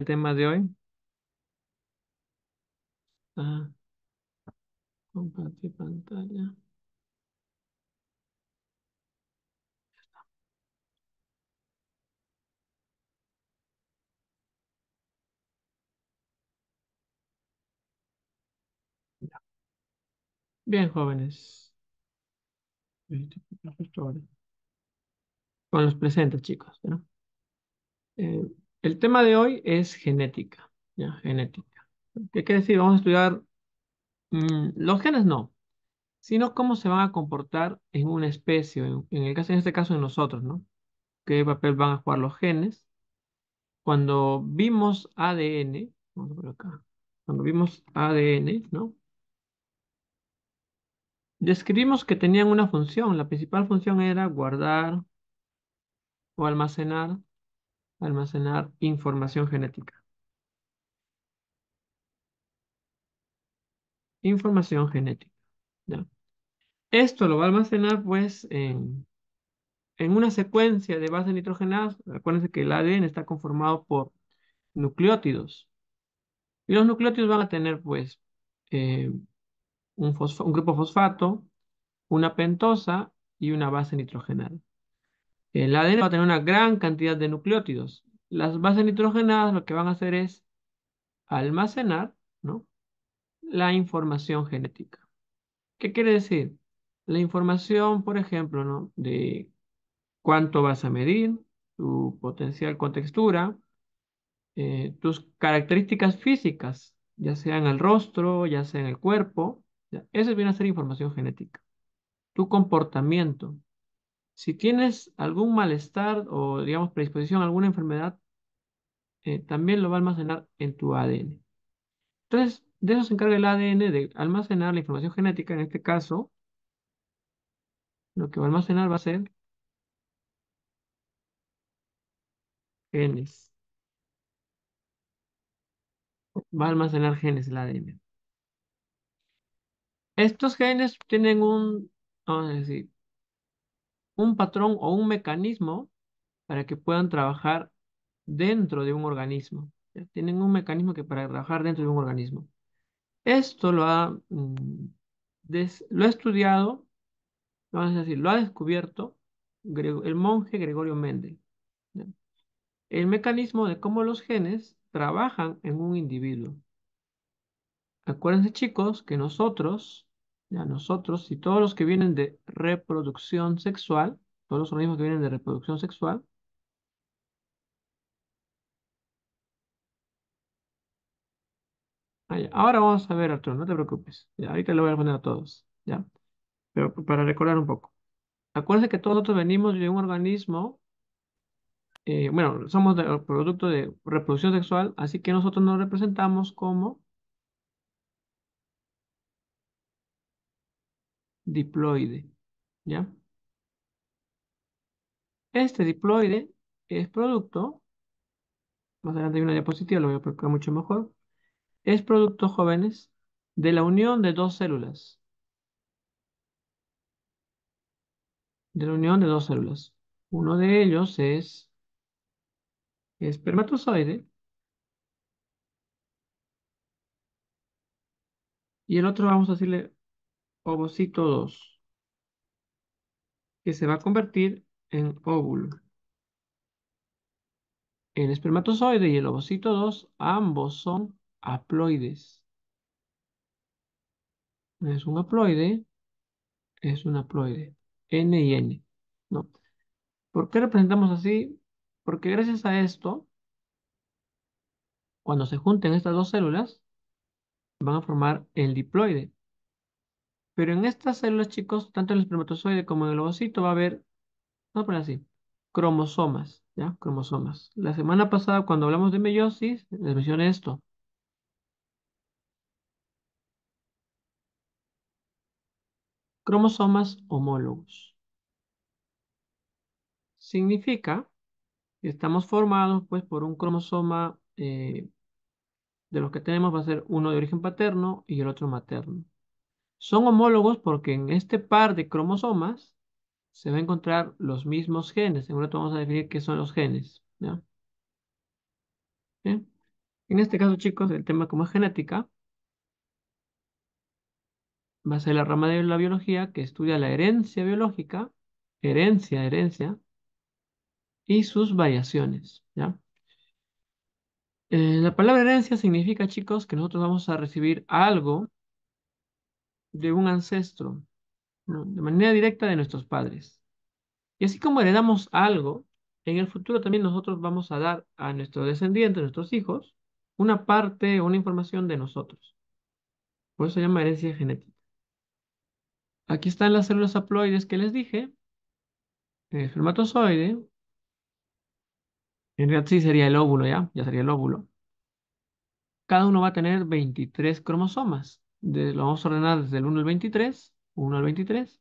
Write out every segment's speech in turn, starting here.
el tema de hoy? Ah, compartir pantalla. Bien, jóvenes. Con los presentes, chicos. ¿no? Eh, el tema de hoy es genética, ¿ya? Genética. ¿Qué quiere decir? Vamos a estudiar mm, los genes, no, sino cómo se van a comportar en una especie, en, el caso, en este caso en nosotros, ¿no? ¿Qué papel van a jugar los genes? Cuando vimos ADN, vamos a acá, cuando vimos ADN, ¿no? Describimos que tenían una función, la principal función era guardar o almacenar almacenar información genética. Información genética. Esto lo va a almacenar pues en, una secuencia de bases nitrogenadas. Acuérdense que el ADN está conformado por nucleótidos. Y los nucleótidos van a tener pues eh, un, un grupo fosfato, una pentosa y una base nitrogenada. El eh, ADN va a tener una gran cantidad de nucleótidos. Las bases nitrogenadas lo que van a hacer es almacenar la información genética. ¿Qué quiere decir? La información, por ejemplo, de cuánto vas a medir, tu potencial con textura, eh, tus características físicas, ya sea en el rostro, ya sea en el cuerpo. Eso viene a ser información genética. Tu comportamiento, si tienes algún malestar o, digamos, predisposición a alguna enfermedad, eh, también lo va a almacenar en tu ADN. Entonces, de eso se encarga el ADN, de almacenar la información genética. En este caso, lo que va a almacenar va a ser genes. Va a almacenar genes el ADN. Estos genes tienen un, vamos a decir, un patrón o un mecanismo para que puedan trabajar dentro de un organismo. Tienen un mecanismo que para trabajar dentro de un organismo. Esto lo ha, mm, lo ha estudiado, vamos a decir, lo ha descubierto el monje Gregorio Mendel. El mecanismo de cómo los genes trabajan en un individuo. Acuérdense chicos que nosotros ya nosotros, y todos los que vienen de reproducción sexual, todos los organismos que vienen de reproducción sexual, ah, Ahora vamos a ver, Arturo, no te preocupes. ahorita lo voy a poner a todos. ¿ya? Pero para recordar un poco. Acuérdense que todos nosotros venimos de un organismo, eh, bueno, somos producto de reproducción sexual, así que nosotros nos representamos como diploide, ¿ya? Este diploide es producto, más adelante hay una diapositiva, lo voy a explicar mucho mejor, es producto, jóvenes, de la unión de dos células. De la unión de dos células. Uno de ellos es espermatozoide y el otro vamos a decirle ovocito 2, que se va a convertir en óvulo. El espermatozoide y el ovocito 2 ambos son haploides. Es un haploide, es un haploide, N y N. ¿no? ¿Por qué representamos así? Porque gracias a esto, cuando se junten estas dos células, van a formar el diploide. Pero en estas células, chicos, tanto en el espermatozoide como en el ovocito va a haber, vamos a poner así, cromosomas, ¿ya? Cromosomas. La semana pasada, cuando hablamos de meiosis, les mencioné esto. Cromosomas homólogos. Significa que estamos formados, pues, por un cromosoma eh, de los que tenemos va a ser uno de origen paterno y el otro materno. Son homólogos porque en este par de cromosomas se va a encontrar los mismos genes. En un rato vamos a definir qué son los genes. En este caso, chicos, el tema como es genética, va a ser la rama de la biología que estudia la herencia biológica, herencia, herencia, y sus variaciones. ¿ya? Eh, la palabra herencia significa, chicos, que nosotros vamos a recibir algo de un ancestro, de manera directa de nuestros padres. Y así como heredamos algo, en el futuro también nosotros vamos a dar a nuestros descendientes, a nuestros hijos, una parte, una información de nosotros. Por eso se llama herencia genética. Aquí están las células haploides que les dije, el fermatozoide en realidad sí sería el óvulo, ¿ya? Ya sería el óvulo. Cada uno va a tener 23 cromosomas lo vamos a ordenar desde el 1 al 23, 1 al 23,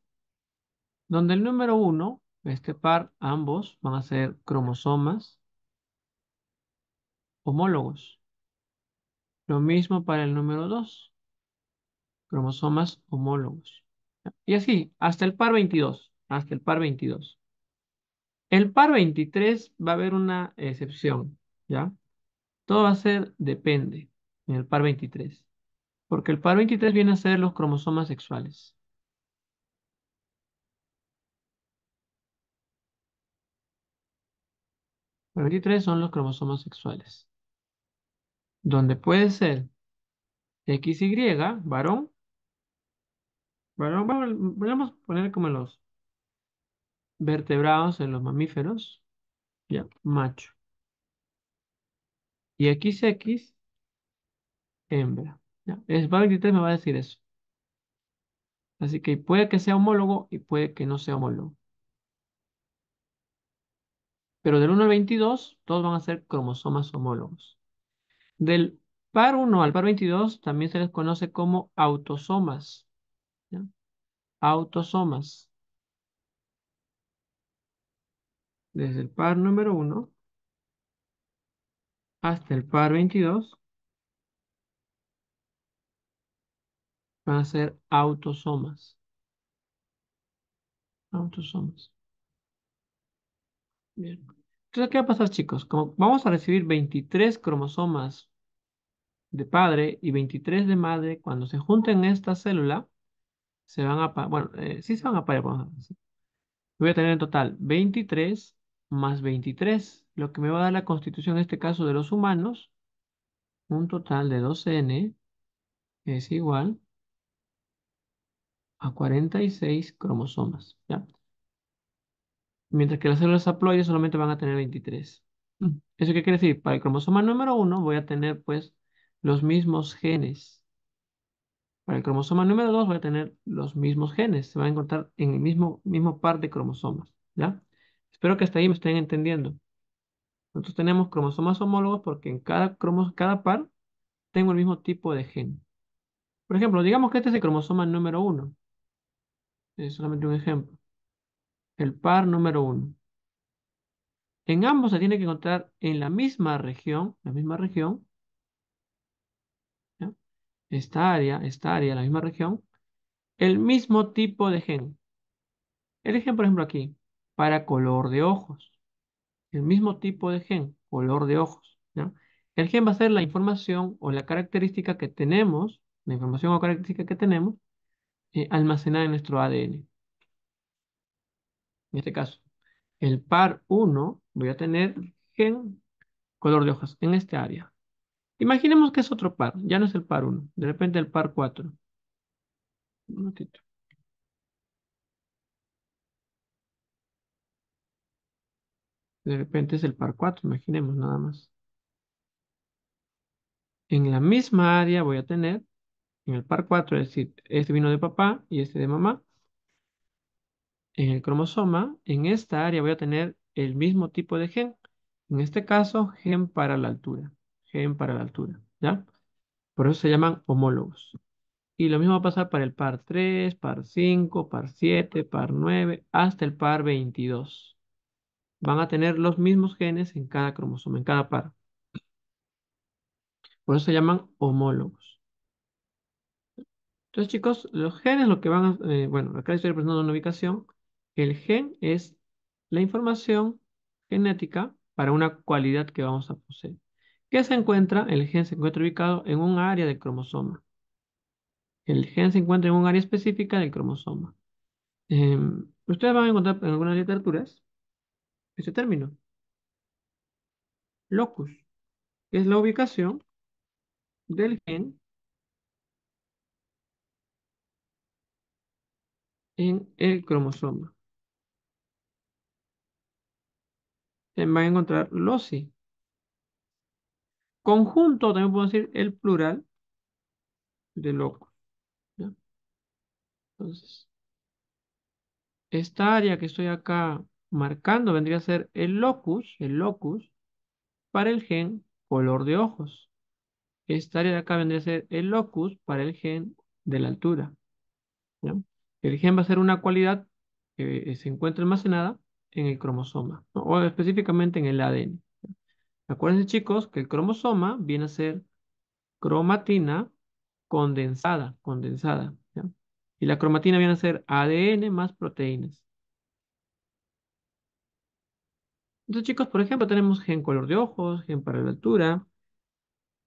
donde el número 1, este par, ambos van a ser cromosomas homólogos. Lo mismo para el número 2, cromosomas homólogos. Y así, hasta el par 22, hasta el par 22. El par 23 va a haber una excepción, ¿ya? Todo va a ser depende en el par 23. Porque el par 23 viene a ser los cromosomas sexuales. Par 23 son los cromosomas sexuales. Donde puede ser XY, varón. Varón, vamos, a poner como los vertebrados en los mamíferos. Ya, macho. Y XX, hembra. El Es, 23 me va a decir eso. Así que puede que sea homólogo y puede que no sea homólogo. Pero del 1 al 22, todos van a ser cromosomas homólogos. Del par 1 al par 22 también se les conoce como autosomas. Autosomas. Desde el par número 1 hasta el par 22 van a ser autosomas. Autosomas. Bien. Entonces, ¿qué va a pasar, chicos? Como vamos a recibir 23 cromosomas de padre y 23 de madre, cuando se junten esta célula, se van a... Bueno, eh, sí se van a parar. Voy a tener en total 23 más 23, lo que me va a dar la constitución, en este caso, de los humanos, un total de 2n es igual a 46 cromosomas, ¿ya? Mientras que las células haploides solamente van a tener 23. Mm. ¿Eso qué quiere decir? Para el cromosoma número 1 voy a tener, pues, los mismos genes. Para el cromosoma número 2 voy a tener los mismos genes. Se van a encontrar en el mismo, mismo par de cromosomas, ¿ya? Espero que hasta ahí me estén entendiendo. Nosotros tenemos cromosomas homólogos porque en cada, cromos, cada par tengo el mismo tipo de gen. Por ejemplo, digamos que este es el cromosoma número 1 es eh, solamente un ejemplo. El par número uno. En ambos se tiene que encontrar en la misma región, la misma región, esta área, esta área, la misma región, el mismo tipo de gen. El ejemplo, por ejemplo, aquí, para color de ojos. El mismo tipo de gen, color de ojos. El gen va a ser la información o la característica que tenemos, la información o característica que tenemos almacenar eh, almacenada en nuestro ADN. En este caso, el par 1 voy a tener gen color de hojas en este área. Imaginemos que es otro par, ya no es el par 1, de repente el par 4. Un momentito. De repente es el par 4, imaginemos nada más. En la misma área voy a tener en el par 4, es decir, este vino de papá y este de mamá, en el cromosoma, en esta área voy a tener el mismo tipo de gen. En este caso, gen para la altura. Gen para la altura, ¿ya? Por eso se llaman homólogos. Y lo mismo va a pasar para el par 3, par 5, par 7, par 9, hasta el par 22. Van a tener los mismos genes en cada cromosoma, en cada par. Por eso se llaman homólogos. Entonces, chicos, los genes lo que van a... Eh, bueno, acá estoy representando una ubicación. El gen es la información genética para una cualidad que vamos a poseer. ¿Qué se encuentra? El gen se encuentra ubicado en un área del cromosoma. El gen se encuentra en un área específica del cromosoma. Em, ustedes van a encontrar en algunas literaturas este término. Locus, que es la ubicación del gen en el cromosoma. Va a encontrar loci. Conjunto, también puedo decir el plural de locus. Entonces, esta área que estoy acá marcando vendría a ser el locus, el locus, para el gen color de ojos. Esta área de acá vendría a ser el locus para el gen de la altura. ¿ya? El gen va a ser una cualidad que se encuentra almacenada en el cromosoma, o específicamente en el ADN. Acuérdense chicos que el cromosoma viene a ser cromatina condensada, condensada. Y la cromatina viene a ser ADN más proteínas. Entonces chicos, por ejemplo, tenemos gen color de ojos, gen para la altura,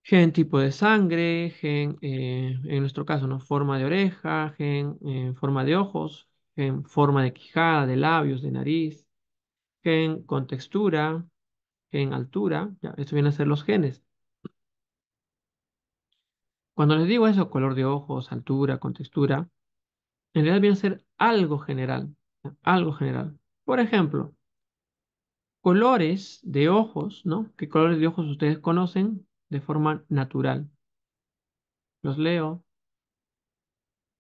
gen tipo de sangre, gen, eh, en nuestro caso, ¿no? forma de oreja, gen eh, forma de ojos, gen forma de quijada, de labios, de nariz, gen con textura, gen altura, ya, esto viene a ser los genes. Cuando les digo eso, color de ojos, altura, textura, en realidad viene a ser algo general, algo general. Por ejemplo, colores de ojos, ¿no? ¿Qué colores de ojos ustedes conocen? de forma natural. Los leo.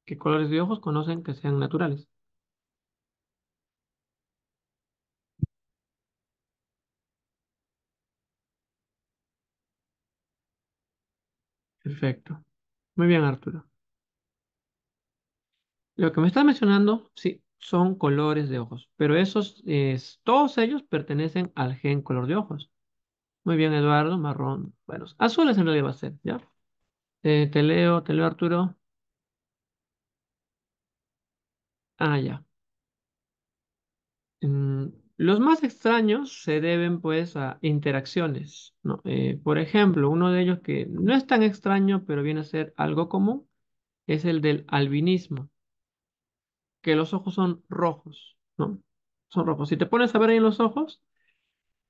¿Qué colores de ojos conocen que sean naturales? Perfecto. Muy bien, Arturo. Lo que me está mencionando, sí, son colores de ojos, pero esos, eh, todos ellos pertenecen al gen color de ojos. Muy bien, Eduardo, marrón. Bueno, azules en realidad va a ser, ¿ya? Eh, te leo, te leo, Arturo. Ah, ya. Mm, los más extraños se deben, pues, a interacciones, ¿no? Eh, por ejemplo, uno de ellos que no es tan extraño, pero viene a ser algo común, es el del albinismo, que los ojos son rojos, ¿no? Son rojos. Si te pones a ver ahí en los ojos,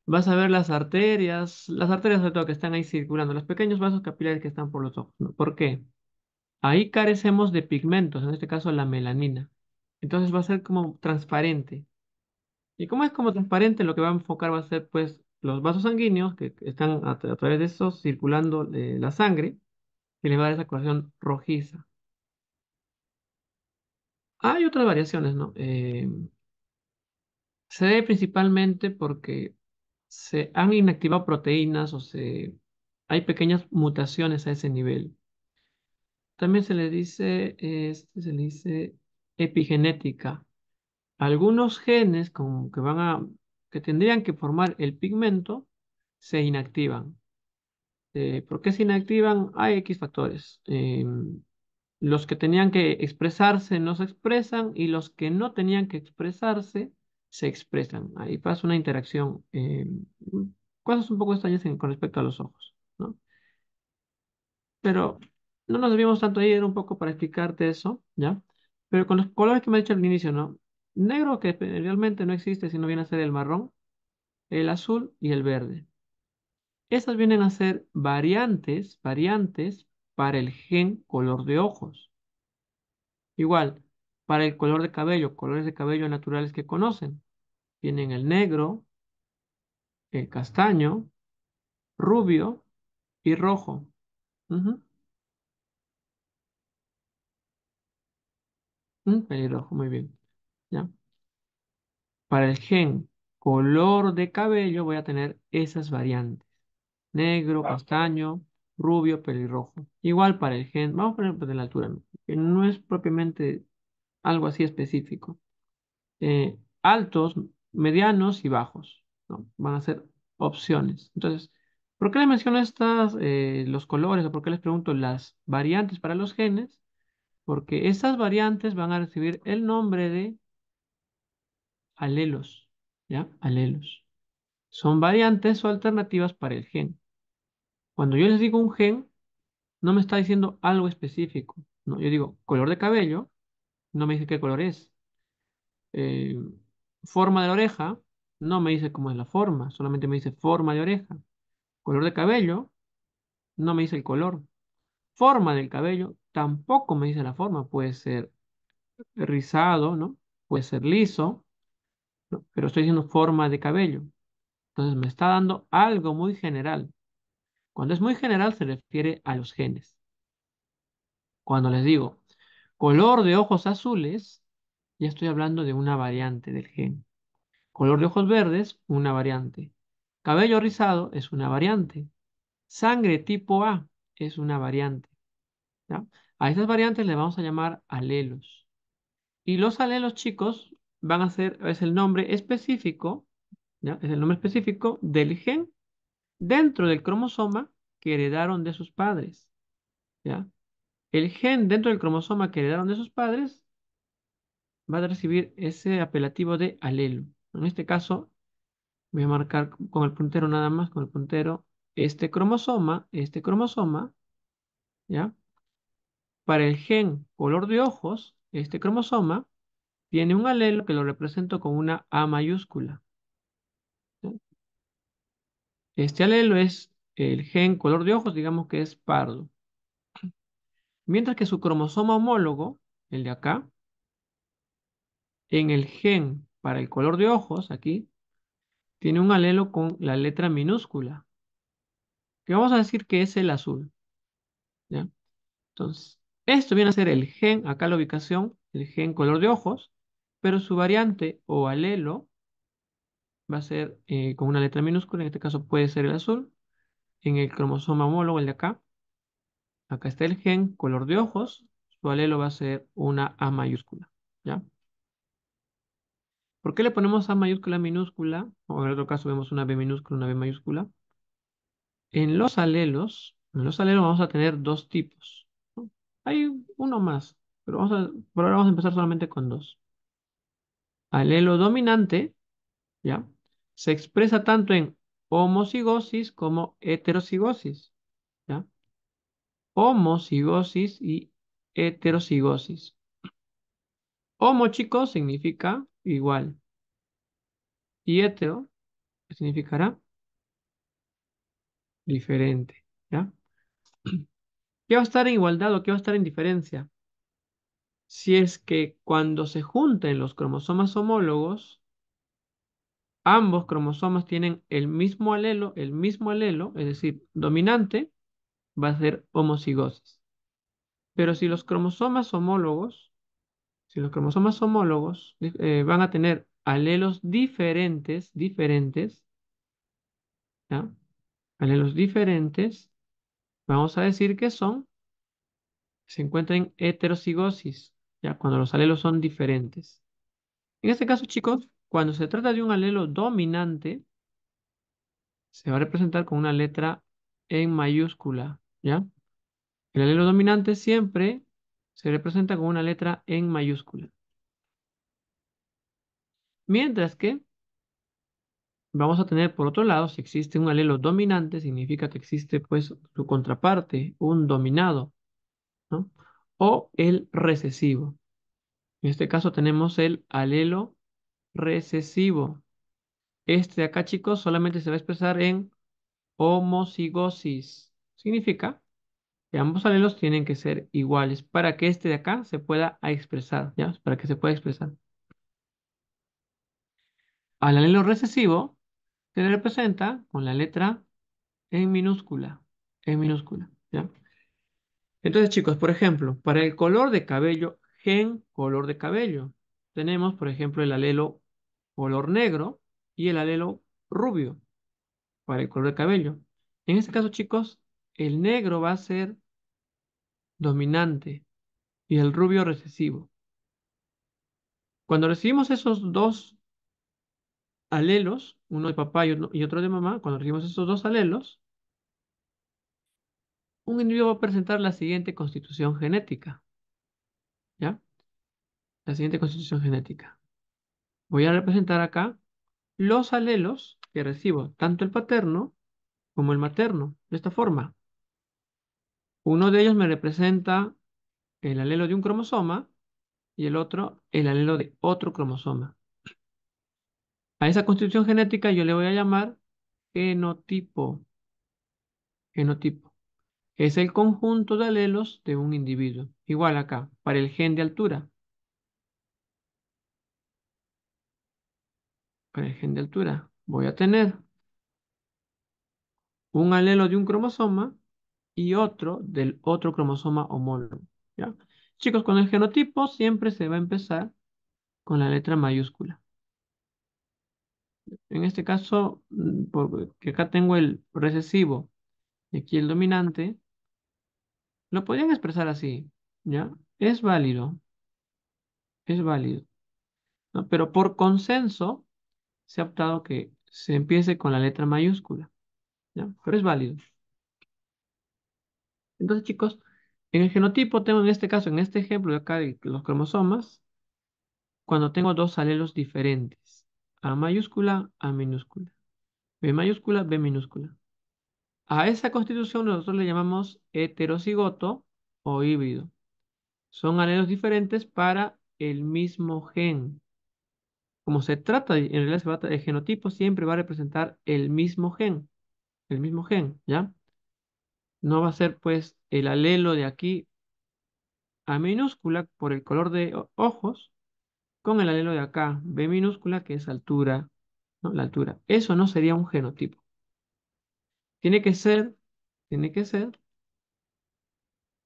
Vas a ver las arterias, las arterias sobre todo que están ahí circulando, los pequeños vasos capilares que están por los ojos. ¿Por qué? Ahí carecemos de pigmentos, en este caso la melanina. Entonces va a ser como transparente. Y como es como transparente, lo que va a enfocar va a ser pues los vasos sanguíneos que están a, través de esos circulando eh, la sangre y le va a dar esa coloración rojiza. Hay otras variaciones, ¿no? Eh, se ve principalmente porque se han inactivado proteínas o se, hay pequeñas mutaciones a ese nivel. También se le dice, este, se le dice epigenética. Algunos genes que van a, que tendrían que formar el pigmento se inactivan. Eh, ¿Por qué se inactivan? Hay X factores. Em, los que tenían que expresarse no se expresan y los que no tenían que expresarse se expresan. Ahí pasa una interacción, cosas eh, un poco extrañas con respecto a los ojos, ¿no? Pero no nos vimos tanto ahí, era un poco para explicarte eso, ¿ya? Pero con los colores que me he dicho al inicio, ¿no? Negro que realmente no existe, sino viene a ser el marrón, el azul y el verde. Estas vienen a ser variantes, variantes para el gen color de ojos. Igual, para el color de cabello, colores de cabello naturales que conocen. Tienen el negro, el castaño, rubio y rojo. Mm, pelirrojo, muy bien. ¿Ya? Para el gen color de cabello voy a tener esas variantes. Negro, castaño, rubio, pelirrojo. Igual para el gen, vamos a poner pues, de la altura, que no es propiamente algo así específico. Eh, altos, medianos y bajos. ¿no? Van a ser opciones. Entonces, ¿por qué les menciono estas, eh, los colores o por qué les pregunto las variantes para los genes? Porque esas variantes van a recibir el nombre de alelos. ¿Ya? Alelos. Son variantes o alternativas para el gen. Cuando yo les digo un gen, no me está diciendo algo específico. No, yo digo color de cabello, no me dice qué color es. Eh, forma de la oreja, no me dice cómo es la forma, solamente me dice forma de oreja. Color de cabello, no me dice el color. Forma del cabello, tampoco me dice la forma. Puede ser rizado, ¿no? Puede ser liso, pero estoy diciendo forma de cabello. Entonces me está dando algo muy general. Cuando es muy general se refiere a los genes. Cuando les digo color de ojos azules, ya estoy hablando de una variante del gen. Color de ojos verdes, una variante. Cabello rizado es una variante. Sangre tipo A es una variante. A estas variantes le vamos a llamar alelos. Y los alelos, chicos, van a ser, es el nombre específico, es el nombre específico del gen dentro del cromosoma que heredaron de sus padres. ¿ya? El gen dentro del cromosoma que heredaron de sus padres va a recibir ese apelativo de alelo. En este caso, voy a marcar con el puntero nada más, con el puntero, este cromosoma, este cromosoma, ¿ya? Para el gen color de ojos, este cromosoma tiene un alelo que lo represento con una A mayúscula. Este alelo es el gen color de ojos, digamos que es pardo. Mientras que su cromosoma homólogo, el de acá, en el gen para el color de ojos, aquí, tiene un alelo con la letra minúscula, que vamos a decir que es el azul. ¿ya? Entonces, esto viene a ser el gen, acá la ubicación, el gen color de ojos, pero su variante o alelo va a ser eh, con una letra minúscula, en este caso puede ser el azul, en el cromosoma homólogo, el de acá, acá está el gen color de ojos, su alelo va a ser una A mayúscula, ¿ya? ¿Por qué le ponemos A mayúscula, minúscula? O en otro caso vemos una B minúscula, una B mayúscula. En los alelos, en los alelos vamos a tener dos tipos. Hay uno más, pero vamos a, por ahora vamos a empezar solamente con dos. Alelo dominante, ¿ya? Se expresa tanto en homocigosis como heterocigosis, ¿ya? Homocigosis y heterocigosis. Homo, chicos, significa igual. Y ¿qué significará diferente, ¿ya? ¿Qué va a estar en igualdad o qué va a estar en diferencia? Si es que cuando se junten los cromosomas homólogos, ambos cromosomas tienen el mismo alelo, el mismo alelo, es decir, dominante, va a ser homocigosis. Pero si los cromosomas homólogos si los cromosomas homólogos eh, van a tener alelos diferentes, diferentes, ¿ya? Alelos diferentes, vamos a decir que son, se encuentran en heterocigosis, ya cuando los alelos son diferentes. En este caso, chicos, cuando se trata de un alelo dominante, se va a representar con una letra en mayúscula, ¿ya? El alelo dominante siempre se representa con una letra en mayúscula. Mientras que vamos a tener por otro lado, si existe un alelo dominante, significa que existe pues su contraparte, un dominado, ¿no? O el recesivo. En este caso tenemos el alelo recesivo. Este de acá, chicos, solamente se va a expresar en homocigosis. Significa ambos alelos tienen que ser iguales para que este de acá se pueda expresar, ¿ya? Para que se pueda expresar. Al alelo recesivo se le representa con la letra en minúscula, en minúscula, ¿ya? Entonces, chicos, por ejemplo, para el color de cabello, gen color de cabello, tenemos, por ejemplo, el alelo color negro y el alelo rubio para el color de cabello. En este caso, chicos, el negro va a ser dominante y el rubio recesivo. Cuando recibimos esos dos alelos, uno de papá y otro de mamá, cuando recibimos esos dos alelos, un individuo va a presentar la siguiente constitución genética. ¿Ya? La siguiente constitución genética. Voy a representar acá los alelos que recibo, tanto el paterno como el materno, de esta forma. Uno de ellos me representa el alelo de un cromosoma y el otro el alelo de otro cromosoma. A esa constitución genética yo le voy a llamar genotipo. Genotipo. Es el conjunto de alelos de un individuo. Igual acá, para el gen de altura. Para el gen de altura voy a tener un alelo de un cromosoma y otro del otro cromosoma homólogo. ¿ya? Chicos, con el genotipo siempre se va a empezar con la letra mayúscula. En este caso, mm, porque acá tengo el recesivo y aquí el dominante, lo podrían expresar así, ¿ya? Es válido, es válido. Pero por consenso se ha optado que se empiece con la letra mayúscula, ¿ya? Pero es válido. Entonces, chicos, en el genotipo tengo en este caso, en este ejemplo de acá de los cromosomas, cuando tengo dos alelos diferentes, A mayúscula, A minúscula, B mayúscula, B minúscula. A esa constitución nosotros le llamamos heterocigoto o híbrido. Son alelos diferentes para el mismo gen. Como se trata, en realidad se trata, el genotipo siempre va a representar el mismo gen. El mismo gen, ¿ya? no va a ser pues el alelo de aquí a minúscula por el color de ojos con el alelo de acá, B minúscula, que es altura, la altura. Eso no sería un genotipo. Tiene que ser, tiene que ser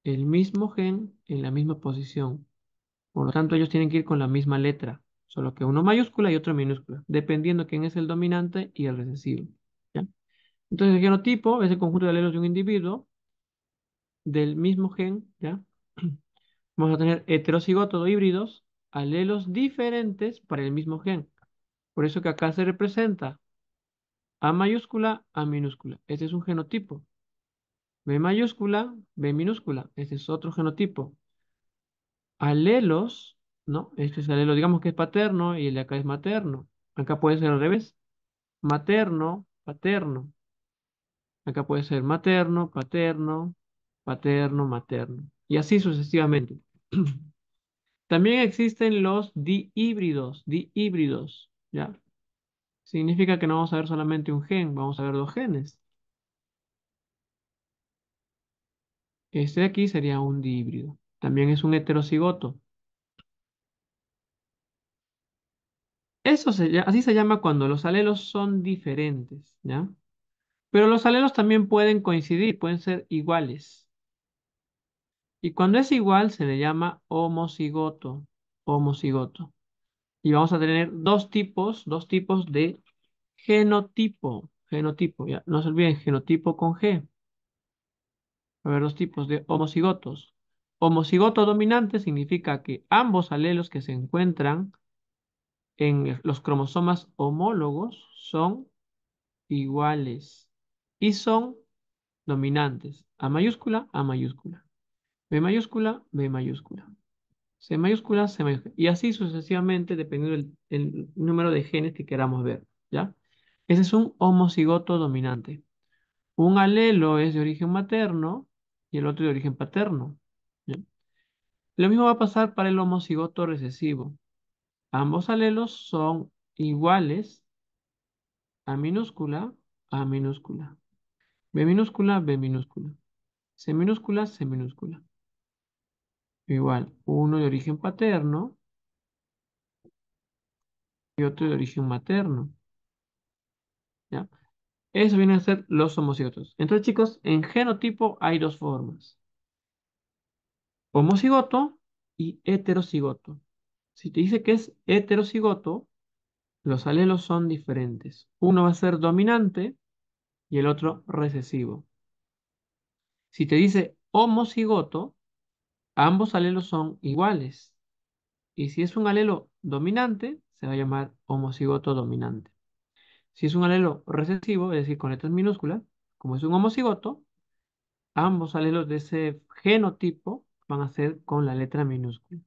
el mismo gen en la misma posición. Por lo tanto, ellos tienen que ir con la misma letra, solo que uno mayúscula y otro minúscula, dependiendo quién es el dominante y el recesivo. Entonces el genotipo es el conjunto de alelos de un individuo del mismo gen, ¿ya? Vamos a tener heterocigotos híbridos, alelos diferentes para el mismo gen. Por eso que acá se representa A mayúscula, A minúscula. Este es un genotipo. B mayúscula, B minúscula. Este es otro genotipo. Alelos, ¿no? Este es alelo, digamos que es paterno y el de acá es materno. Acá puede ser al revés. Materno, paterno. Acá puede ser materno, paterno, paterno, materno. Y así sucesivamente. También existen los dihíbridos, dihíbridos, ¿ya? Significa que no vamos a ver solamente un gen, vamos a ver dos genes. Este de aquí sería un dihíbrido. También es un heterocigoto. Eso se, así se llama cuando los alelos son diferentes, ¿ya? Pero los alelos también pueden coincidir, pueden ser iguales. Y cuando es igual se le llama homocigoto, homocigoto. Y vamos a tener dos tipos, dos tipos de genotipo, genotipo, ya, no se olviden, genotipo con G. A ver, dos tipos de homocigotos. Homocigoto dominante significa que ambos alelos que se encuentran en los cromosomas homólogos son iguales y son dominantes A mayúscula, A mayúscula, B mayúscula, B mayúscula, C mayúscula, C mayúscula. Y así sucesivamente dependiendo del número de genes que queramos ver, ¿ya? Ese es un homocigoto dominante. Un alelo es de origen materno y el otro de origen paterno. Lo mismo va a pasar para el homocigoto recesivo. Ambos alelos son iguales a minúscula a minúscula. B minúscula, B minúscula. C minúscula, C minúscula. Igual, uno de origen paterno y otro de origen materno. ¿Ya? Eso viene a ser los homocigotos. Entonces, chicos, en genotipo hay dos formas. Homocigoto y heterocigoto. Si te dice que es heterocigoto, los alelos son diferentes. Uno va a ser dominante y el otro recesivo. Si te dice homocigoto, ambos alelos son iguales. Y si es un alelo dominante, se va a llamar homocigoto dominante. Si es un alelo recesivo, es decir, con letras minúsculas, como es un homocigoto, ambos alelos de ese genotipo van a ser con la letra minúscula.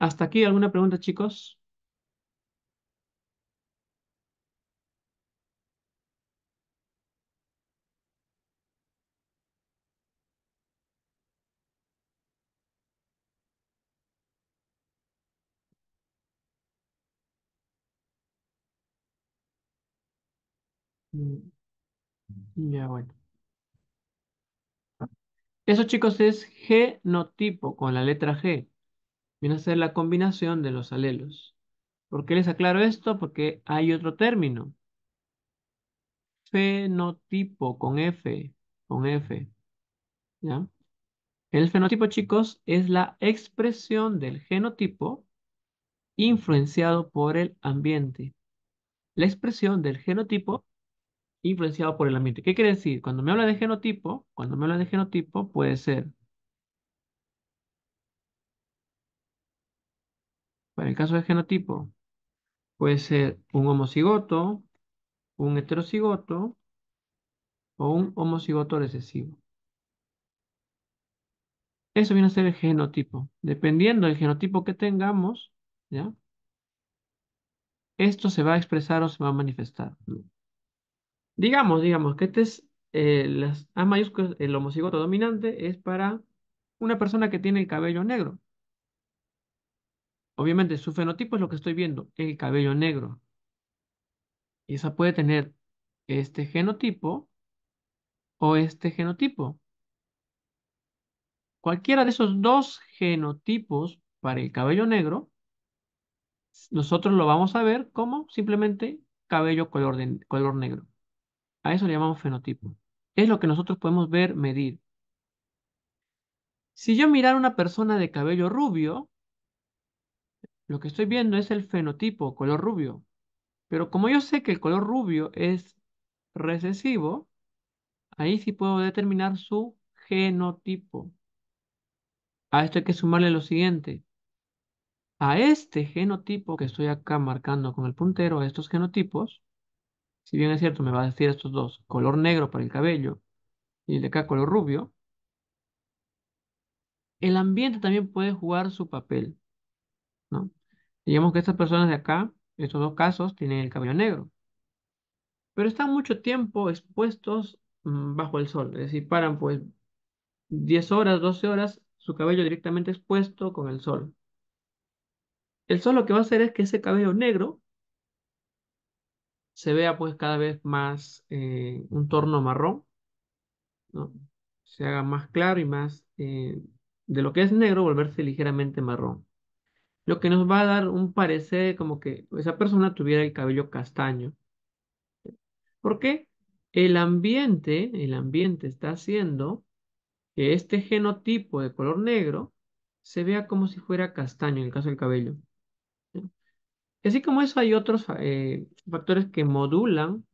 ¿Hasta aquí alguna pregunta, chicos? Ya, bueno. Eso, chicos, es genotipo con la letra G. Viene a ser la combinación de los alelos. ¿Por qué les aclaro esto? Porque hay otro término. Fenotipo con F. Con F. ¿Ya? El fenotipo, chicos, es la expresión del genotipo influenciado por el ambiente. La expresión del genotipo influenciado por el ambiente. ¿Qué quiere decir? Cuando me habla de genotipo, cuando me habla de genotipo, puede ser. Para el caso de genotipo, puede ser un homocigoto, un heterocigoto o un homocigoto recesivo. Eso viene a ser el genotipo. Dependiendo del genotipo que tengamos, ¿ya? Esto se va a expresar o se va a manifestar. Digamos, digamos que este es, eh, A mayúsculas, el homocigoto dominante es para una persona que tiene el cabello negro. Obviamente su fenotipo es lo que estoy viendo, el cabello negro. Y esa puede tener este genotipo o este genotipo. Cualquiera de esos dos genotipos para el cabello negro, nosotros lo vamos a ver como simplemente cabello color, color negro. A eso le llamamos fenotipo. Es lo que nosotros podemos ver, medir. Si yo mirar a una persona de cabello rubio, lo que estoy viendo es el fenotipo, color rubio. Pero como yo sé que el color rubio es recesivo, ahí sí puedo determinar su genotipo. A esto hay que sumarle lo siguiente. A este genotipo que estoy acá marcando con el puntero, a estos genotipos, si bien es cierto, me va a decir estos dos, color negro para el cabello y el de acá color rubio, el ambiente también puede jugar su papel, ¿no? Digamos que estas personas de acá, estos dos casos, tienen el cabello negro, pero están mucho tiempo expuestos mm, bajo el sol, es decir, paran pues 10 horas, 12 horas, su cabello directamente expuesto con el sol. El sol lo que va a hacer es que ese cabello negro se vea pues cada vez más eh, un torno marrón, se haga más claro y más eh, de lo que es negro volverse ligeramente marrón. Lo que nos va a dar un parecer como que esa persona tuviera el cabello castaño. ¿Por qué? El ambiente, el ambiente está haciendo que este genotipo de color negro se vea como si fuera castaño en el caso del cabello así como eso hay otros eh, factores que modulan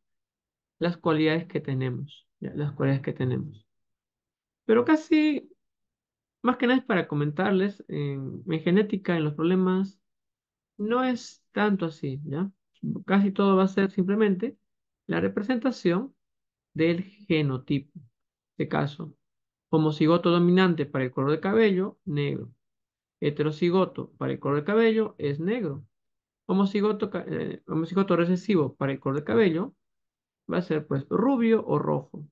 las cualidades que tenemos, las cualidades que tenemos. Pero casi, más que nada es para comentarles, en, genética, en los problemas, no es tanto así, ¿ya? Casi todo va a ser simplemente la representación del genotipo. En este caso, homocigoto dominante para el color de cabello, negro. Heterocigoto para el color de cabello es negro homocigoto, eh, recesivo para el color de cabello va a ser pues rubio o rojo.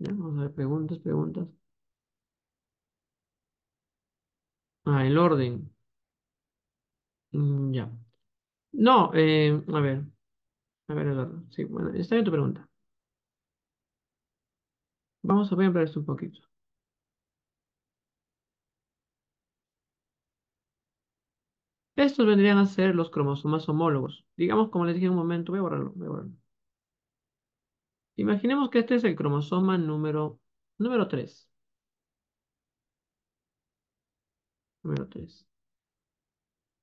Vamos a ver preguntas, preguntas. Ah, el orden. Mm, ya. No, eh, a ver. A ver Eduardo. Sí, bueno, está bien tu pregunta. Vamos a ver un poquito. Estos vendrían a ser los cromosomas homólogos. Digamos, como les dije en un momento, voy a borrarlo, Imaginemos que este es el cromosoma número, número 3. Número 3.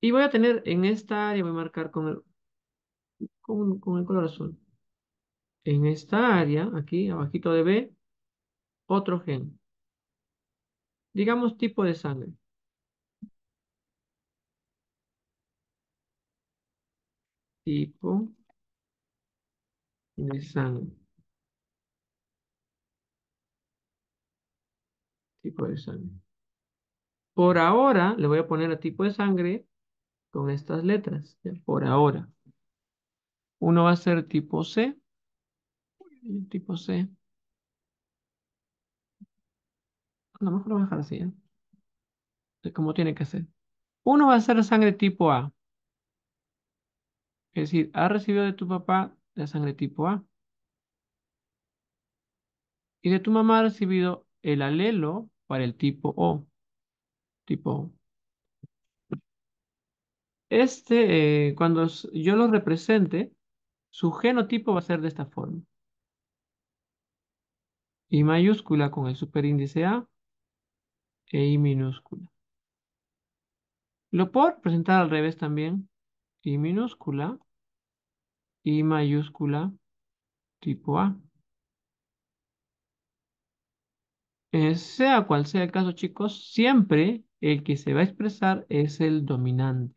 Y voy a tener en esta área, voy a marcar con el, con, con el color azul. En esta área, aquí, abajito de B, otro gen. Digamos tipo de sangre. tipo de sangre. Tipo de sangre. Por ahora le voy a poner a tipo de sangre con estas letras. Por ahora. Uno va a ser tipo C. Tipo C. A lo mejor lo voy a dejar así. ¿eh? Como tiene que ser. Uno va a ser sangre tipo A. Es decir, ha recibido de tu papá la sangre tipo A. Y de tu mamá ha recibido el alelo para el tipo O. Tipo O. Este, eh, cuando yo lo represente, su genotipo va a ser de esta forma. I mayúscula con el superíndice A e I minúscula. Lo puedo presentar al revés también. I minúscula, I mayúscula tipo A. Eh, sea cual sea el caso, chicos, siempre el que se va a expresar es el dominante.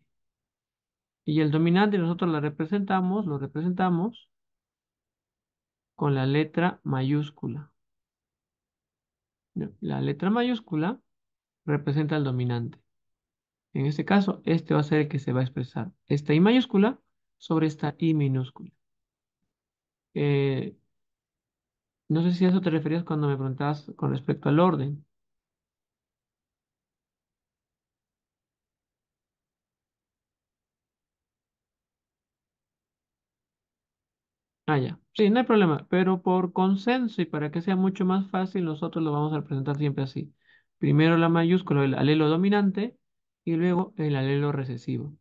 Y el dominante nosotros lo representamos, lo representamos con la letra mayúscula. La letra mayúscula representa al dominante. En este caso, este va a ser el que se va a expresar. Esta I mayúscula sobre esta I minúscula. Eh, no sé si a eso te referías cuando me preguntabas con respecto al orden. Ah, ya. Sí, no hay problema, pero por consenso y para que sea mucho más fácil, nosotros lo vamos a representar siempre así. Primero la mayúscula, el alelo dominante, y luego el alelo recesivo.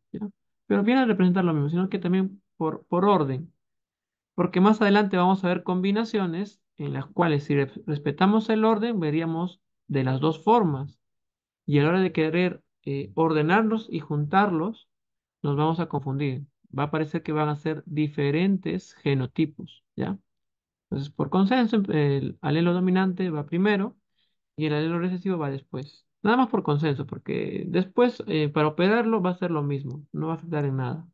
Pero viene a representar lo mismo, sino que también por, por orden. Porque más adelante vamos a ver combinaciones en las cuales si respetamos el orden, veríamos de las dos formas. Y a la hora de querer eh, ordenarlos y juntarlos, nos vamos a confundir. Va a parecer que van a ser diferentes genotipos, ¿ya? Entonces, por consenso, el alelo dominante va primero y el alelo recesivo va después. Nada más por consenso, porque después eh, para operarlo va a ser lo mismo, no va a afectar en nada.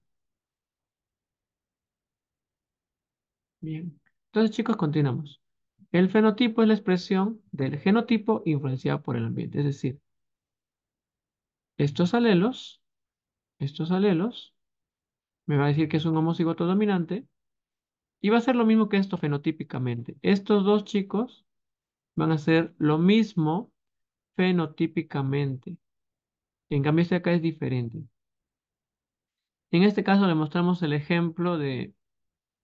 Bien, entonces chicos, continuamos. El fenotipo es la expresión del genotipo influenciado por el ambiente, es decir, estos alelos, estos alelos, me va a decir que es un homocigoto dominante, y va a ser lo mismo que esto fenotípicamente. Estos dos chicos van a ser lo mismo fenotípicamente. En cambio, este acá es diferente. En este caso le mostramos el ejemplo de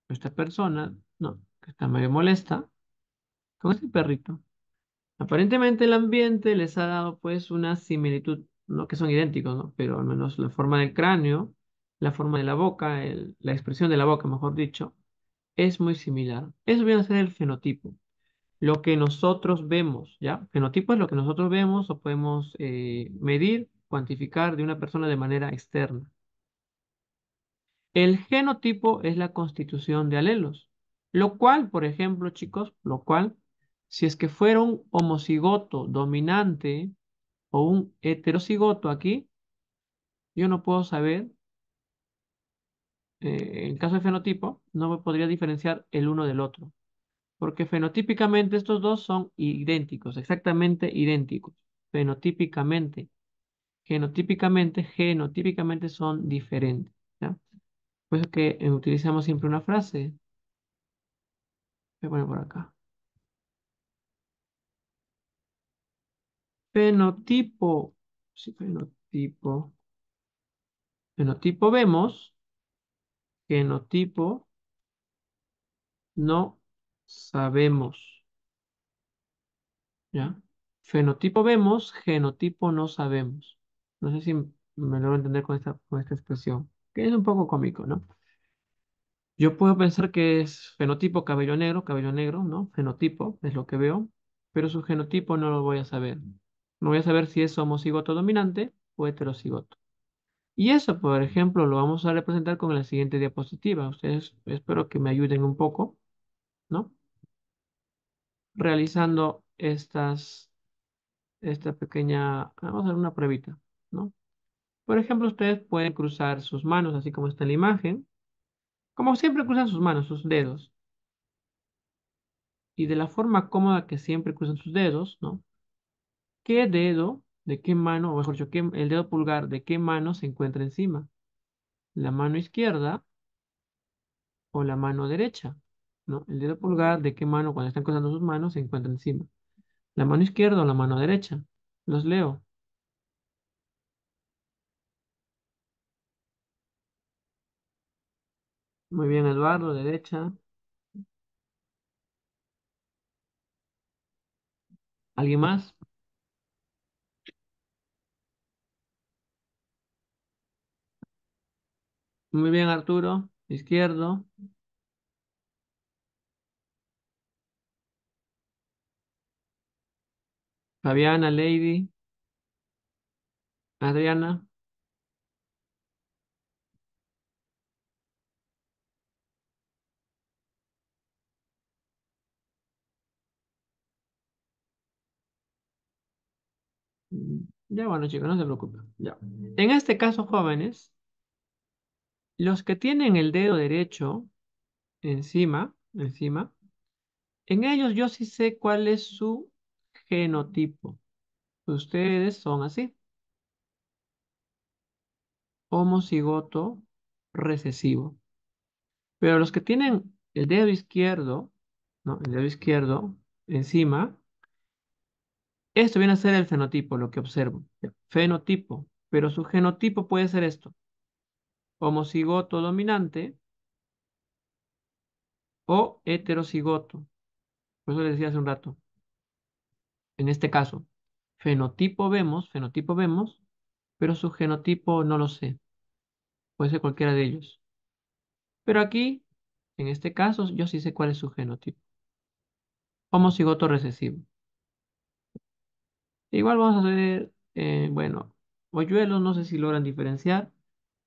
esta persona, no, que está medio molesta, con este perrito. Aparentemente el ambiente les ha dado pues una similitud, no que son idénticos, ¿no? pero al menos la forma del cráneo, la forma de la boca, la expresión de la boca, mejor dicho, es muy similar. Eso viene a ser el fenotipo lo que nosotros vemos, ¿ya? Fenotipo es lo que nosotros vemos o podemos eh, medir, cuantificar de una persona de manera externa. El genotipo es la constitución de alelos, lo cual, por ejemplo, chicos, lo cual, si es que fuera un homocigoto dominante o un heterocigoto aquí, yo no puedo saber, eh, en caso de fenotipo, no me podría diferenciar el uno del otro. Porque fenotípicamente estos dos son idénticos, exactamente idénticos. Fenotípicamente. Genotípicamente, genotípicamente son diferentes. ¿ya? eso que eh, utilizamos siempre una frase. Voy a por acá. Fenotipo. Sí, fenotipo. Fenotipo vemos. Genotipo no sabemos. ¿Ya? Fenotipo vemos, genotipo no sabemos. No sé si me lo voy a entender con esta, esta expresión, que es un poco cómico, ¿no? Yo puedo pensar que es fenotipo cabello negro, cabello negro, ¿no? Fenotipo es lo que veo, pero su genotipo no lo voy a saber. No voy a saber si es homocigoto dominante o heterocigoto. Y eso, por ejemplo, lo vamos a representar con la siguiente diapositiva. Ustedes espero que me ayuden un poco ¿no? Realizando estas, esta pequeña, vamos a hacer una pruebita, ¿no? Por ejemplo, ustedes pueden cruzar sus manos, así como está en la imagen. Como siempre cruzan sus manos, sus dedos. Y de la forma cómoda que siempre cruzan sus dedos, ¿no? ¿Qué dedo, de qué mano, o mejor dicho, qué, el dedo pulgar, de qué mano se encuentra encima? ¿La mano izquierda o la mano derecha? El dedo pulgar de qué mano, cuando están cruzando sus manos, se encuentra encima. La mano izquierda o la mano derecha. Los leo. Muy bien, Eduardo, derecha. ¿Alguien más? Muy bien, Arturo, izquierdo. Fabiana, Lady, Adriana. Mm, ya bueno, chicos, no se preocupen. Ya. En este caso, jóvenes, los que tienen el dedo derecho encima, encima, en ellos yo sí sé cuál es su genotipo. Ustedes son así. Homocigoto recesivo. Pero los que tienen el dedo izquierdo, no, el dedo izquierdo encima, esto viene a ser el fenotipo, lo que observo. Fenotipo. Pero su genotipo puede ser esto. Homocigoto dominante o heterocigoto. Por eso les decía hace un rato en este caso, fenotipo vemos, fenotipo vemos, pero su genotipo no lo sé. Puede ser cualquiera de ellos. Pero aquí, en este caso, yo sí sé cuál es su genotipo. Homocigoto recesivo. Igual vamos a ver, eh, bueno, hoyuelos, no sé si logran diferenciar.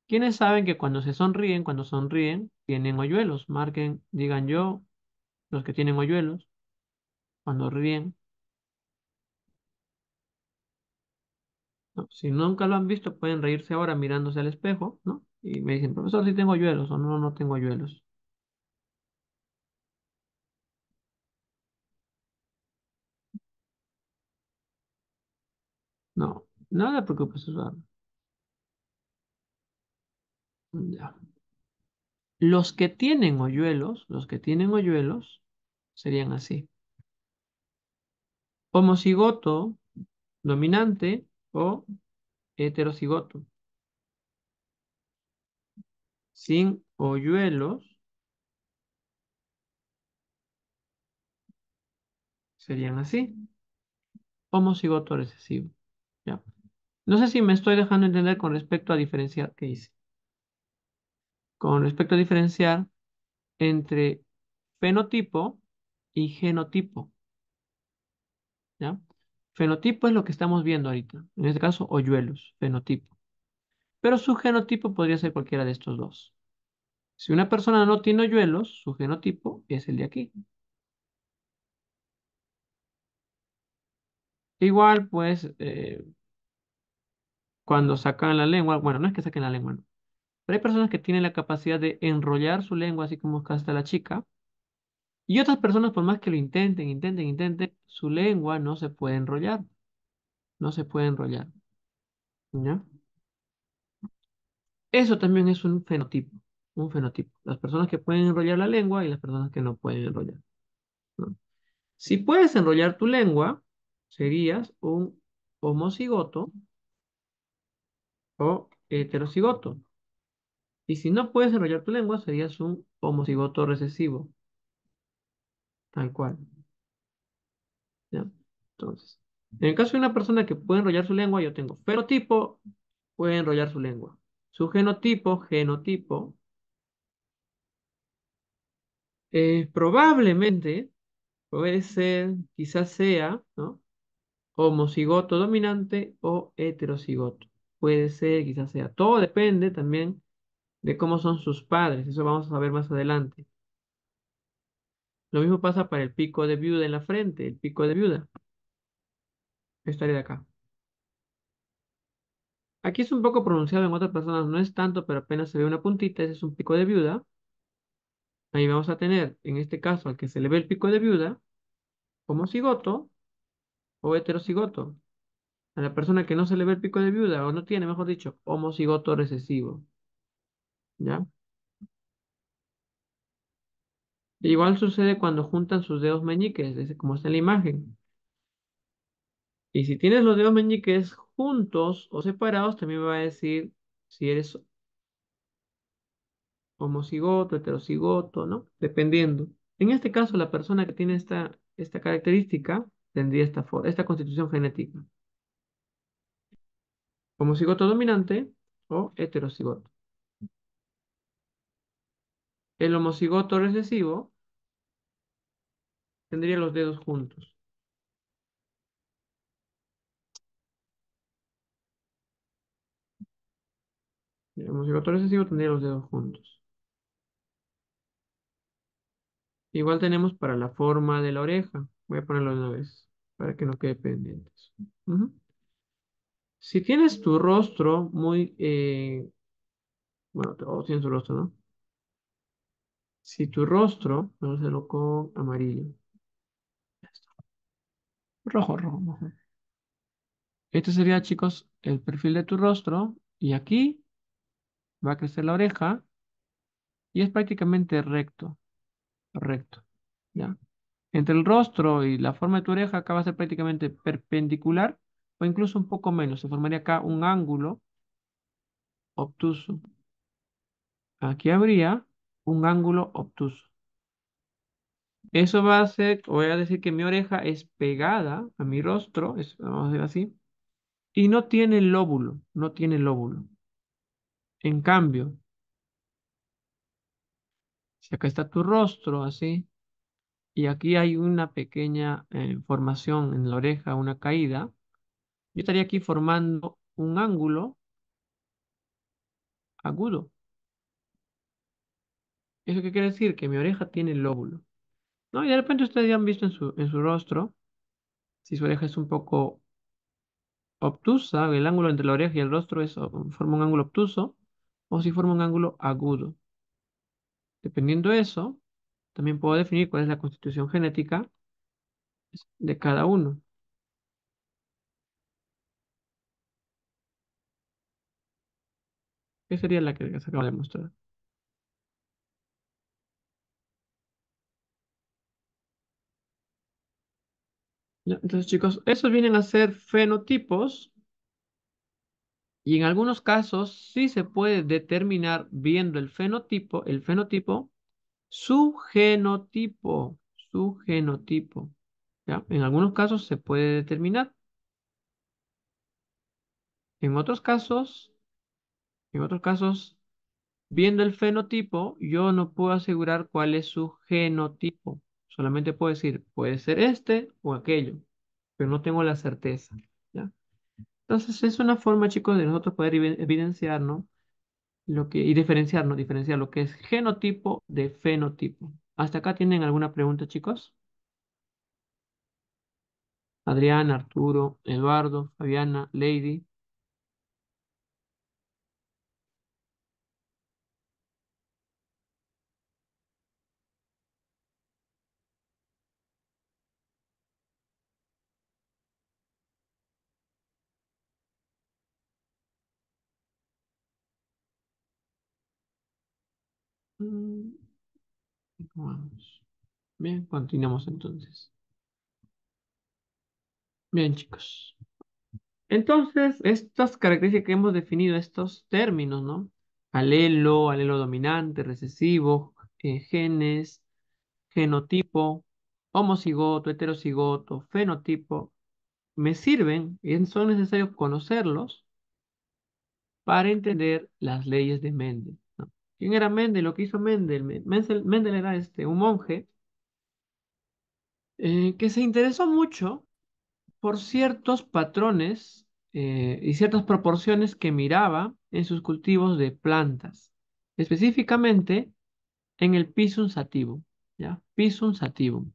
¿Quiénes saben que cuando se sonríen, cuando sonríen, tienen hoyuelos? Marquen, digan yo, los que tienen hoyuelos, cuando ríen, Si nunca lo han visto, pueden reírse ahora mirándose al espejo, ¿no? Y me dicen, profesor, si tengo hoyuelos o no, no tengo hoyuelos. No, no le preocupes, Los que tienen hoyuelos, los que tienen hoyuelos, serían así. Homocigoto dominante, o heterocigoto. Sin hoyuelos serían así. Homocigoto recesivo. ¿Ya? No sé si me estoy dejando entender con respecto a diferenciar que hice. Con respecto a diferenciar entre fenotipo y genotipo. ¿Ya? Fenotipo es lo que estamos viendo ahorita. En este caso, hoyuelos, fenotipo. Pero su genotipo podría ser cualquiera de estos dos. Si una persona no tiene hoyuelos, su genotipo es el de aquí. Igual, pues, eh, cuando sacan la lengua, bueno, no es que saquen la lengua, no. Pero hay personas que tienen la capacidad de enrollar su lengua, así como hasta la chica, y otras personas, por más que lo intenten, intenten, intenten, su lengua no se puede enrollar. No se puede enrollar. ¿Ya? Eso también es un fenotipo. Un fenotipo. Las personas que pueden enrollar la lengua y las personas que no pueden enrollar. Si puedes enrollar tu lengua, serías un homocigoto o heterocigoto. Y si no puedes enrollar tu lengua, serías un homocigoto recesivo al cual. Entonces, en el caso de una persona que puede enrollar su lengua, yo tengo fenotipo, puede enrollar su lengua. Su genotipo, genotipo, eh, probablemente puede ser, quizás sea, ¿no? Homocigoto dominante o heterocigoto. Puede ser, quizás sea. Todo depende también de cómo son sus padres. Eso vamos a saber más adelante. Lo mismo pasa para el pico de viuda en la frente, el pico de viuda. Esta de acá. Aquí es un poco pronunciado en otras personas, no es tanto, pero apenas se ve una puntita, ese es un pico de viuda. Ahí vamos a tener, en este caso, al que se le ve el pico de viuda, Homocigoto. o heterocigoto. A la persona que no se le ve el pico de viuda, o no tiene, mejor dicho, homocigoto recesivo. ¿Ya? Igual sucede cuando juntan sus dedos meñiques, como está en la imagen. Y si tienes los dedos meñiques juntos o separados, también me va a decir si eres homocigoto, heterocigoto, ¿no? Dependiendo. En este caso, la persona que tiene esta, esta característica tendría esta, esta constitución genética. Homocigoto dominante o heterocigoto. El homocigoto recesivo tendría los dedos juntos. El homocigoto recesivo tendría los dedos juntos. Igual tenemos para la forma de la oreja. Voy a ponerlo de una vez para que no quede pendientes. Si tienes tu rostro muy... Eh, bueno, todos tienen su rostro, ¿no? Si tu rostro, vamos a hacerlo con amarillo. Rojo, rojo, Este sería, chicos, el perfil de tu rostro. Y aquí va a crecer la oreja. Y es prácticamente recto. Recto. ¿Ya? Entre el rostro y la forma de tu oreja acá va a ser prácticamente perpendicular o incluso un poco menos. Se formaría acá un ángulo obtuso. Aquí habría un ángulo obtuso. Eso va a ser, voy a decir que mi oreja es pegada a mi rostro, vamos a decir así, y no tiene lóbulo, no tiene lóbulo. En cambio, si acá está tu rostro así, y aquí hay una pequeña eh, formación en la oreja, una caída, yo estaría aquí formando un ángulo agudo. ¿Eso qué quiere decir? Que mi oreja tiene lóbulo. ¿No? Y de repente ustedes ya han visto en su, rostro, si su oreja es un poco obtusa, el ángulo entre la oreja y el rostro es, mm, forma un ángulo obtuso, o si forma un ángulo agudo. Dependiendo de eso, también puedo definir cuál es la constitución genética de cada uno. ¿Qué sería la que se acaba de mostrar? Entonces, chicos, esos vienen a ser fenotipos y en algunos casos sí se puede determinar viendo el fenotipo, el fenotipo, su genotipo, su genotipo. ¿ya? En algunos casos se puede determinar. En otros casos, en otros casos, viendo el fenotipo, yo no puedo asegurar cuál es su genotipo. Solamente puedo decir, puede ser este o aquello, pero no tengo la certeza. ¿ya? Entonces es una forma, chicos, de nosotros poder evidenciar, ¿no? Lo que, y diferenciar, ¿no? Diferenciar lo que es genotipo de fenotipo. ¿Hasta acá tienen alguna pregunta, chicos? Adrián, Arturo, Eduardo, Fabiana, Lady. Vamos. Bien, continuamos entonces. Bien, chicos. Entonces, estas características que hemos definido, estos términos, ¿no? Alelo, alelo dominante, recesivo, eh, genes, genotipo, homocigoto, heterocigoto, fenotipo, me sirven y son necesarios conocerlos para entender las leyes de Mendel. ¿Quién era Mendel? Lo que hizo Mendel. Mendel, era este, un monje eh, que se interesó mucho por ciertos patrones eh, y ciertas proporciones que miraba en sus cultivos de plantas, específicamente en el Pisum sativum, ¿ya? Pisum sativum,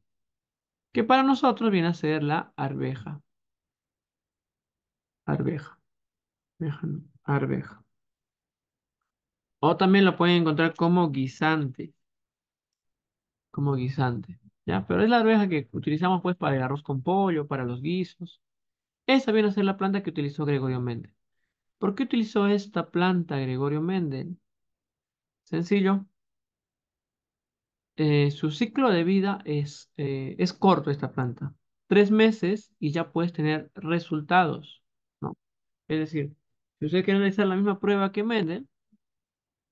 que para nosotros viene a ser la arveja. Arveja. Arveja. O también lo pueden encontrar como guisante. Como guisante. ¿ya? Pero es la arveja que utilizamos pues para el arroz con pollo, para los guisos. Esa viene a ser la planta que utilizó Gregorio Mendel. ¿Por qué utilizó esta planta Gregorio Mendel? Sencillo. Eh, su ciclo de vida es, eh, es corto esta planta. Tres meses y ya puedes tener resultados. ¿no? Es decir, si usted quiere realizar la misma prueba que Mendel,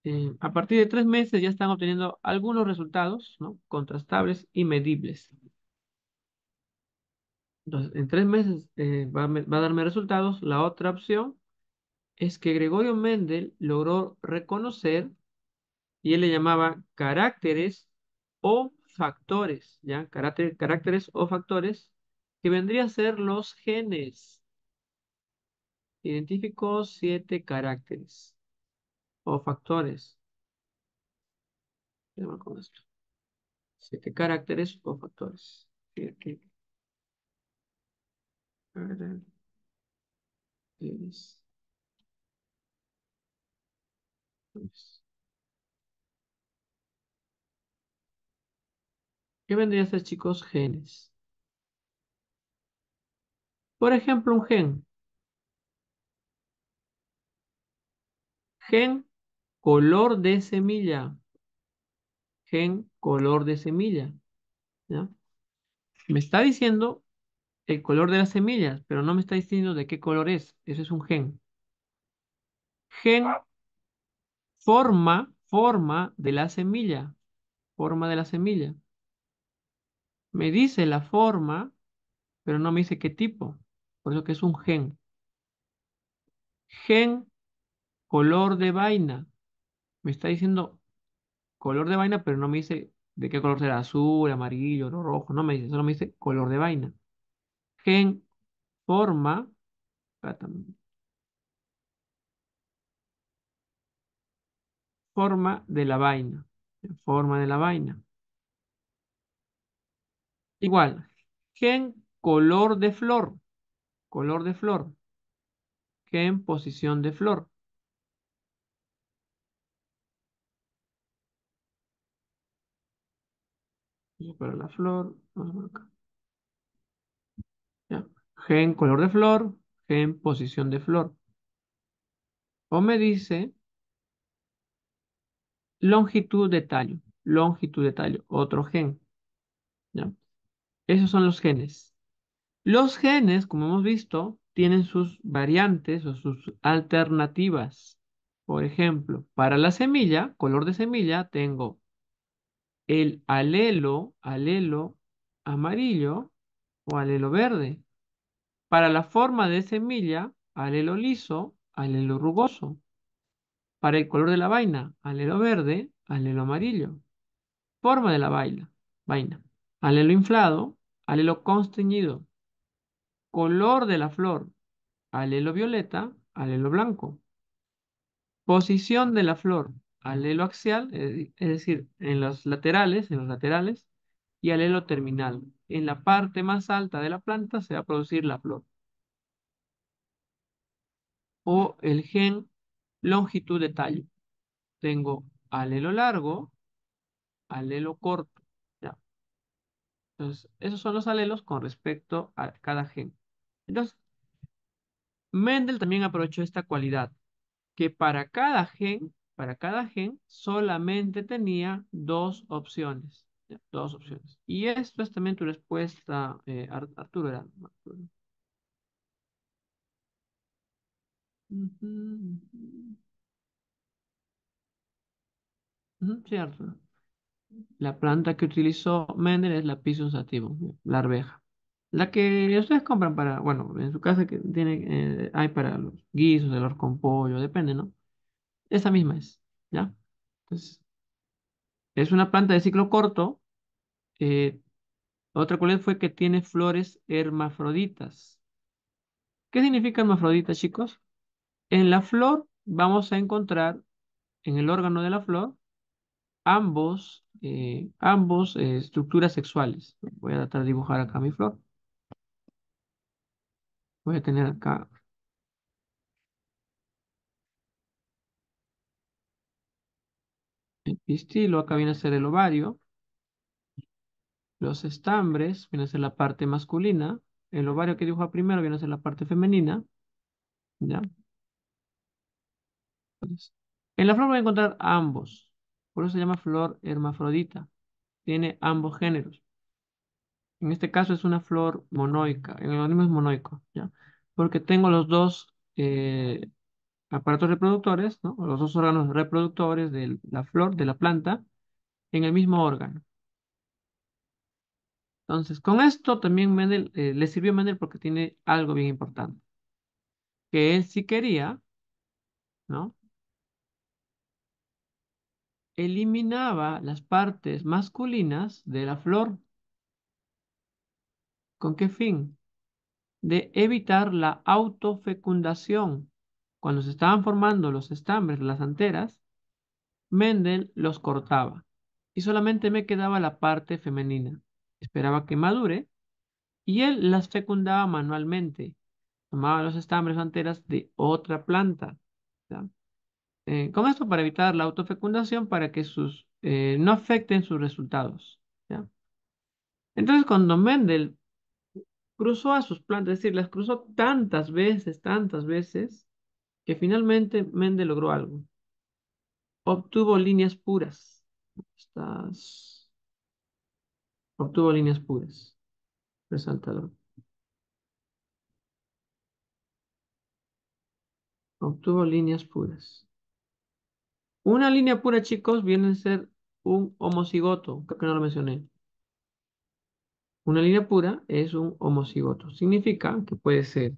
eh, a partir de tres meses ya están obteniendo algunos resultados ¿no? contrastables y medibles. Entonces, en tres meses eh, va, a, darme resultados. La otra opción es que Gregorio Mendel logró reconocer, y él le llamaba caracteres o factores, ¿ya? caracteres o factores, que vendría a ser los genes. Identificó siete caracteres o factores. con esto. Siete caracteres o factores. ¿Qué vendría a ser, chicos? Genes. Por ejemplo, un gen. Gen color de semilla. Gen color de semilla. Me está diciendo el color de las semillas, pero no me está diciendo de qué color es. Ese es un gen. Gen forma, forma de la semilla. Forma de la semilla. Me dice la forma, pero no me dice qué tipo. Por eso que es un gen. Gen color de vaina. Me está diciendo color de vaina, pero no me dice de qué color será, azul, amarillo, no rojo, no me dice, solo me dice color de vaina. Gen, forma, forma de la vaina, forma de la vaina. Igual, gen, color de flor, color de flor. Gen, posición de flor. para la flor, acá. Gen color de flor, gen posición de flor. O me dice longitud de tallo, longitud de tallo, otro gen. Esos son los genes. Los genes, como hemos visto, tienen sus variantes o sus alternativas. Por ejemplo, para la semilla, color de semilla, tengo el alelo, alelo amarillo o alelo verde. Para la forma de semilla, alelo liso, alelo rugoso. Para el color de la vaina, alelo verde, alelo amarillo. Forma de la vaina, vaina. Alelo inflado, alelo constreñido. Color de la flor, alelo violeta, alelo blanco. Posición de la flor, alelo axial, eh, es decir, en los laterales, en los laterales, y alelo terminal. En la parte más alta de la planta se va a producir la flor. O el gen longitud de tallo. Tengo alelo largo, alelo corto. Entonces, esos son los alelos con respecto a cada gen. Entonces, Mendel también aprovechó esta cualidad, que para cada gen para cada gen solamente tenía dos opciones. Dos opciones. Y esto es también tu respuesta, eh, Arturo. Era, La planta que utilizó Mendel es la piso sativo la arveja. La que ustedes compran para, bueno, en su casa que tiene, eh, hay para los guisos, el arroz con pollo, depende, ¿no? Esa misma es, ¿ya? Entonces, es una planta de ciclo corto. Eh, otra cualidad fue que tiene flores hermafroditas. ¿Qué significa hermafrodita, chicos? En la flor vamos a encontrar, en el órgano de la flor, ambos, eh, ambos eh, estructuras sexuales. Voy a tratar de dibujar acá mi flor. Voy a tener acá El pistilo acá viene a ser el ovario. Los estambres viene a ser la parte masculina. El ovario que a primero viene a ser la parte femenina. ¿Ya? en la flor voy a encontrar ambos. Por eso se llama flor hermafrodita. Tiene ambos géneros. En este caso es una flor monoica. En El organismo es monoico, ¿ya? Porque tengo los dos eh, aparatos reproductores, los dos órganos reproductores de la flor, de la planta, en el mismo órgano. Entonces, con esto también Mendel, eh, le sirvió Mendel porque tiene algo bien importante. Que él sí quería, ¿no? Eliminaba las partes masculinas de la flor. ¿Con qué fin? De evitar la autofecundación cuando se estaban formando los estambres, las anteras, Mendel los cortaba y solamente me quedaba la parte femenina. Esperaba que madure y él las fecundaba manualmente. Tomaba los estambres anteras de otra planta. Eh, con esto para evitar la autofecundación para que sus, eh, no afecten sus resultados. Entonces cuando Mendel cruzó a sus plantas, es decir, las cruzó tantas veces, tantas veces, que finalmente Mende logró algo. Obtuvo líneas puras. Obtuvo líneas puras. Resaltador. Obtuvo líneas puras. Una línea pura, chicos, viene a ser un homocigoto. Creo que no lo mencioné. Una línea pura es un homocigoto. Significa que puede ser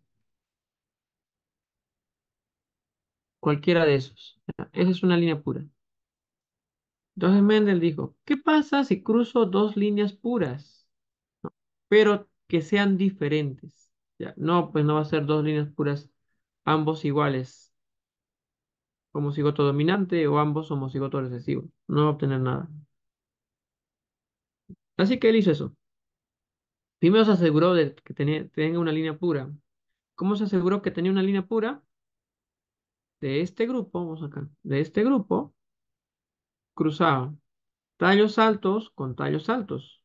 cualquiera de esos. Esa es una línea pura. Entonces Mendel dijo, ¿qué pasa si cruzo dos líneas puras? Pero que sean diferentes. ¿Ya? No, pues no va a ser dos líneas puras, ambos iguales. Homocigoto dominante o ambos homocigoto recesivo. No va a obtener nada. Así que él hizo eso. Primero se aseguró de que tenía, tenía una línea pura. ¿Cómo se aseguró que tenía una línea pura? de este grupo, vamos acá, de este grupo, cruzaba tallos altos con tallos altos.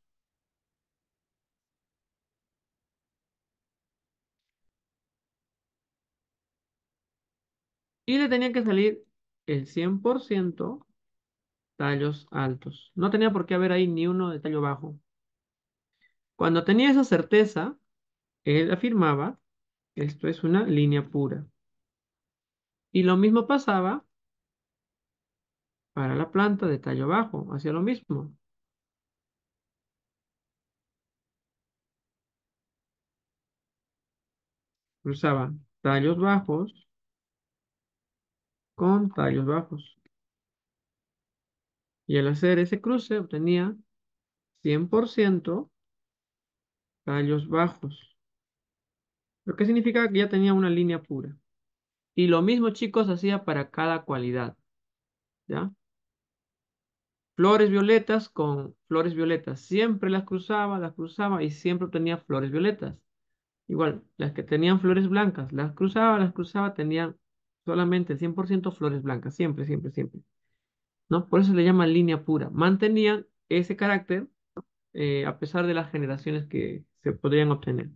Y le tenía que salir el 100% tallos altos. No tenía por qué haber ahí ni uno de tallo bajo. Cuando tenía esa certeza, él afirmaba, esto es una línea pura. Y lo mismo pasaba para la planta de tallo bajo, hacía lo mismo. Cruzaba tallos bajos con tallos bajos. Y al hacer ese cruce obtenía 100% tallos bajos. Lo que significa que ya tenía una línea pura. Y lo mismo, chicos, hacía para cada cualidad. ¿Ya? Flores violetas con flores violetas. Siempre las cruzaba, las cruzaba y siempre tenía flores violetas. Igual, las que tenían flores blancas, las cruzaba, las cruzaba, tenían solamente 100% flores blancas. Siempre, siempre, siempre. ¿No? Por eso le llaman línea pura. Mantenían ese carácter eh, a pesar de las generaciones que se podrían obtener.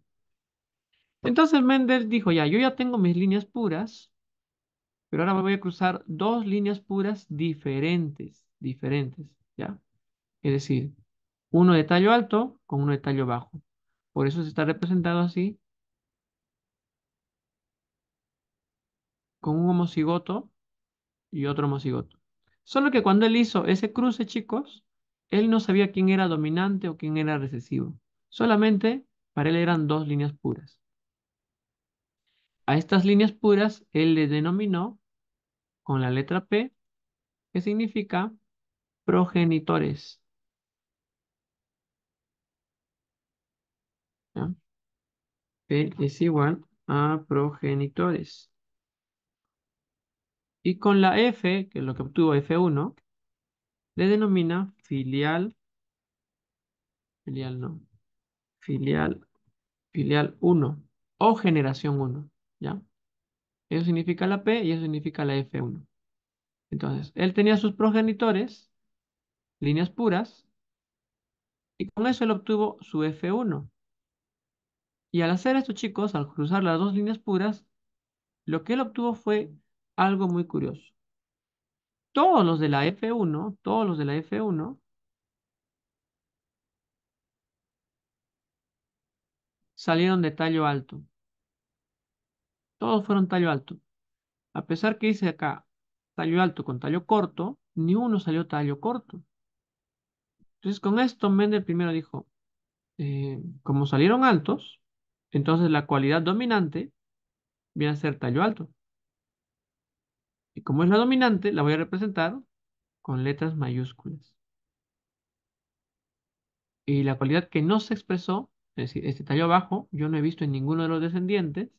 Entonces Mendel dijo, ya, yo ya tengo mis líneas puras, pero ahora me voy a cruzar dos líneas puras diferentes, diferentes, ¿ya? Es decir, uno de tallo alto con uno de tallo bajo. Por eso se está representado así. Con un homocigoto y otro homocigoto. Solo que cuando él hizo ese cruce, chicos, él no sabía quién era dominante o quién era recesivo. Solamente para él eran dos líneas puras. A estas líneas puras él le denominó con la letra P, que significa progenitores. ¿Ya? P es igual a progenitores. Y con la F, que es lo que obtuvo F1, le denomina filial, filial no, filial, filial 1 o generación 1, ¿ya? Eso significa la P y eso significa la F1. Entonces, él tenía sus progenitores, líneas puras, y con eso él obtuvo su F1. Y al hacer esto, chicos, al cruzar las dos líneas puras, lo que él obtuvo fue algo muy curioso. Todos los de la F1, todos los de la F1, salieron de tallo alto. Todos fueron tallo alto. A pesar que hice acá tallo alto con tallo corto, ni uno salió tallo corto. Entonces con esto Mendel primero dijo, eh, como salieron altos, entonces la cualidad dominante viene a ser tallo alto. Y como es la dominante, la voy a representar con letras mayúsculas. Y la cualidad que no se expresó, es decir, este tallo bajo, yo no he visto en ninguno de los descendientes,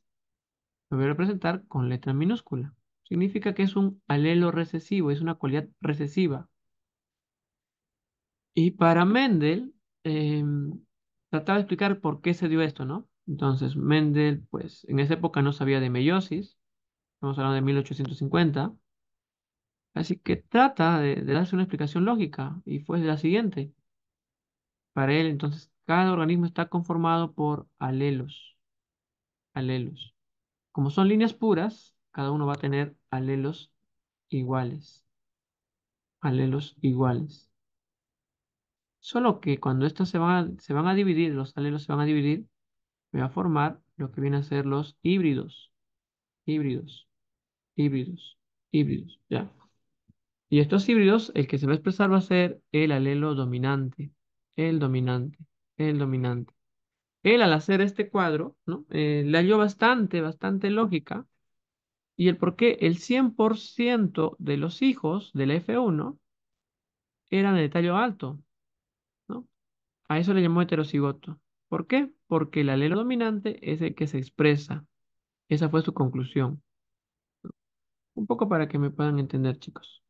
voy a representar con letra minúscula. Significa que es un alelo recesivo, es una cualidad recesiva. Y para Mendel, em, trataba de explicar por qué se dio esto, ¿no? Entonces, Mendel, pues, en esa época no sabía de meiosis. Estamos hablando de 1850. Así que trata de, de darse una explicación lógica y fue la siguiente. Para él, entonces, cada organismo está conformado por alelos. Alelos. Como son líneas puras, cada uno va a tener alelos iguales. Alelos iguales. Solo que cuando estos se van, a, dividir, los alelos se van a dividir, me va a formar lo que vienen a ser los híbridos. Híbridos. Híbridos. Híbridos. Ya. Y estos híbridos, el que se va a expresar va a ser el alelo dominante. El dominante. El dominante él al hacer este cuadro, ¿no? Eh, le halló bastante, bastante lógica. Y el por qué el 100% de los hijos del F1 eran de tallo alto. A eso le llamó heterocigoto. ¿Por qué? Porque el alelo dominante es el que se expresa. Esa fue su conclusión. Un poco para que me puedan entender, chicos.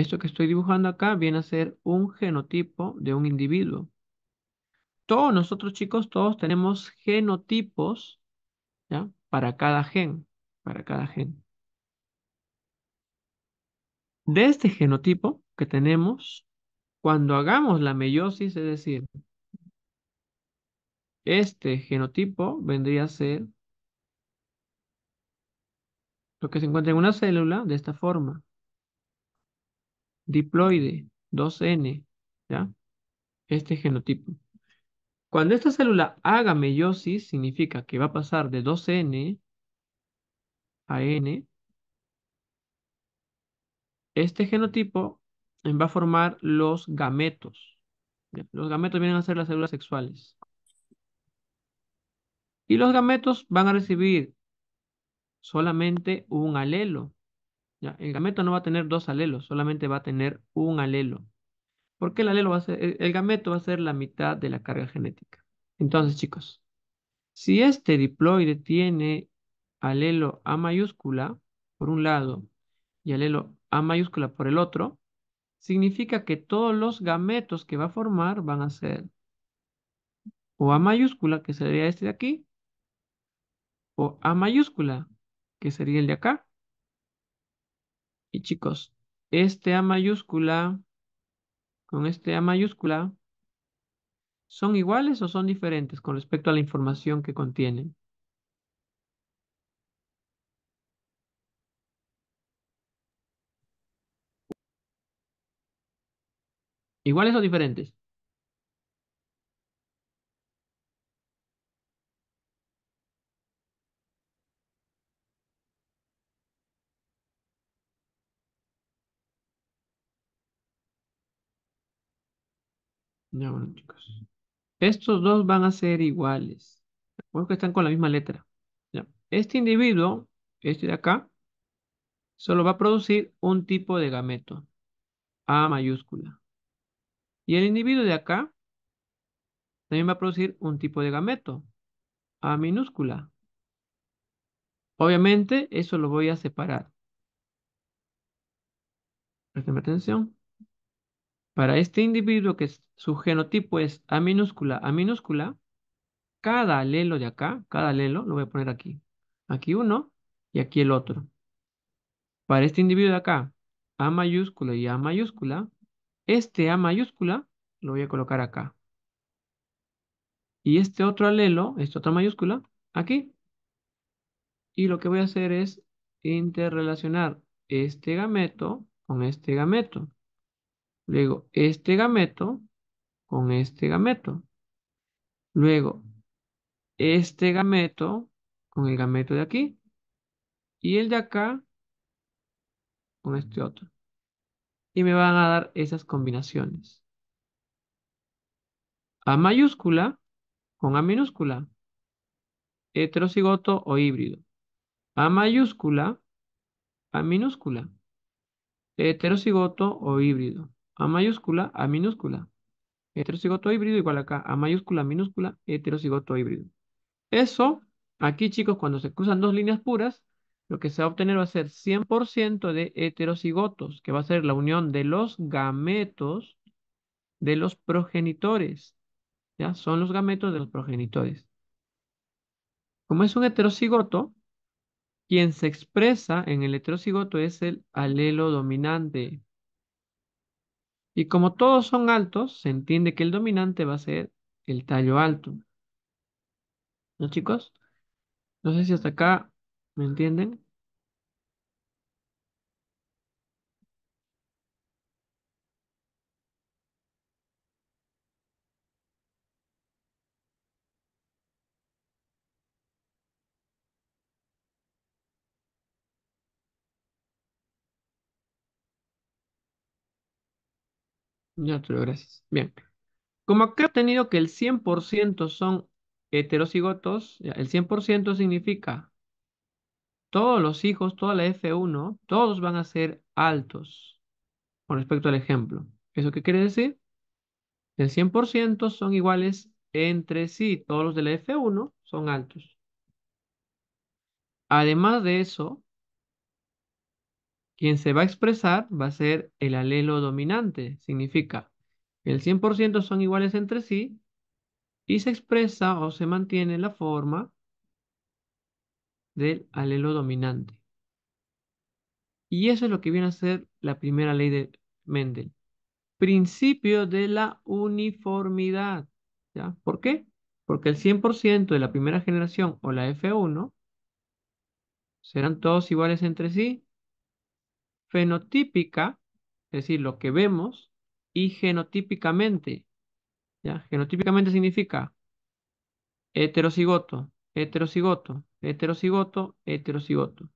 Esto que estoy dibujando acá viene a ser un genotipo de un individuo. Todos nosotros, chicos, todos tenemos genotipos, ¿ya? Para cada gen, para cada gen. De este genotipo que tenemos, cuando hagamos la meiosis, es decir, este genotipo vendría a ser lo que se encuentra en una célula de esta forma diploide, 2N, ¿ya? Este genotipo. Cuando esta célula haga meiosis, significa que va a pasar de 2N a N. Este genotipo eh, va a formar los gametos. Los gametos vienen a ser las células sexuales. Y los gametos van a recibir solamente un alelo. El gameto no va a tener dos alelos, solamente va a tener un alelo. Porque el alelo va a ser, el gameto va a ser la mitad de la carga genética. Entonces, chicos, si este diploide tiene alelo A mayúscula por un lado y alelo A mayúscula por el otro, significa que todos los gametos que va a formar van a ser o A mayúscula, que sería este de aquí, o A mayúscula, que sería el de acá, y chicos, este A mayúscula con este A mayúscula son iguales o son diferentes con respecto a la información que contienen. ¿Iguales o diferentes? chicos. Estos dos van a ser iguales. porque están con la misma letra. Este individuo, este de acá, solo va a producir un tipo de gameto. A mayúscula. Y el individuo de acá también va a producir un tipo de gameto. A minúscula. Obviamente, eso lo voy a separar. Presten atención. Para este individuo que su genotipo es A minúscula, A minúscula, cada alelo de acá, cada alelo, lo voy a poner aquí. Aquí uno y aquí el otro. Para este individuo de acá, A mayúscula y A mayúscula, este A mayúscula lo voy a colocar acá. Y este otro alelo, esta otra mayúscula, aquí. Y lo que voy a hacer es interrelacionar este gameto con este gameto. Luego, este gameto con este gameto. Luego, este gameto con el gameto de aquí. Y el de acá con este otro. Y me van a dar esas combinaciones. A mayúscula con A minúscula. Heterocigoto o híbrido. A mayúscula, A minúscula. Heterocigoto o híbrido. A mayúscula a minúscula. Heterocigoto híbrido igual acá. A mayúscula a minúscula heterocigoto híbrido. Eso, aquí chicos, cuando se cruzan dos líneas puras, lo que se va a obtener va a ser 100% de heterocigotos, que va a ser la unión de los gametos de los progenitores. ¿Ya? Son los gametos de los progenitores. Como es un heterocigoto, quien se expresa en el heterocigoto es el alelo dominante. Y como todos son altos, se entiende que el dominante va a ser el tallo alto. ¿No, chicos? No sé si hasta acá me entienden. Ya te lo gracias. Bien. Como acá he obtenido que el 100% son heterocigotos, el 100% significa todos los hijos, toda la F1, todos van a ser altos con respecto al ejemplo. ¿Eso qué quiere decir? El 100% son iguales entre sí, todos los de la F1 son altos. Además de eso, quien se va a expresar va a ser el alelo dominante. Significa que el 100% son iguales entre sí y se expresa o se mantiene la forma del alelo dominante. Y eso es lo que viene a ser la primera ley de Mendel. Principio de la uniformidad. ¿Por qué? Porque el 100% de la primera generación o la F1 serán todos iguales entre sí fenotípica, es decir, lo que vemos, y genotípicamente. ¿ya? Genotípicamente significa heterocigoto, heterocigoto, heterocigoto, heterocigoto.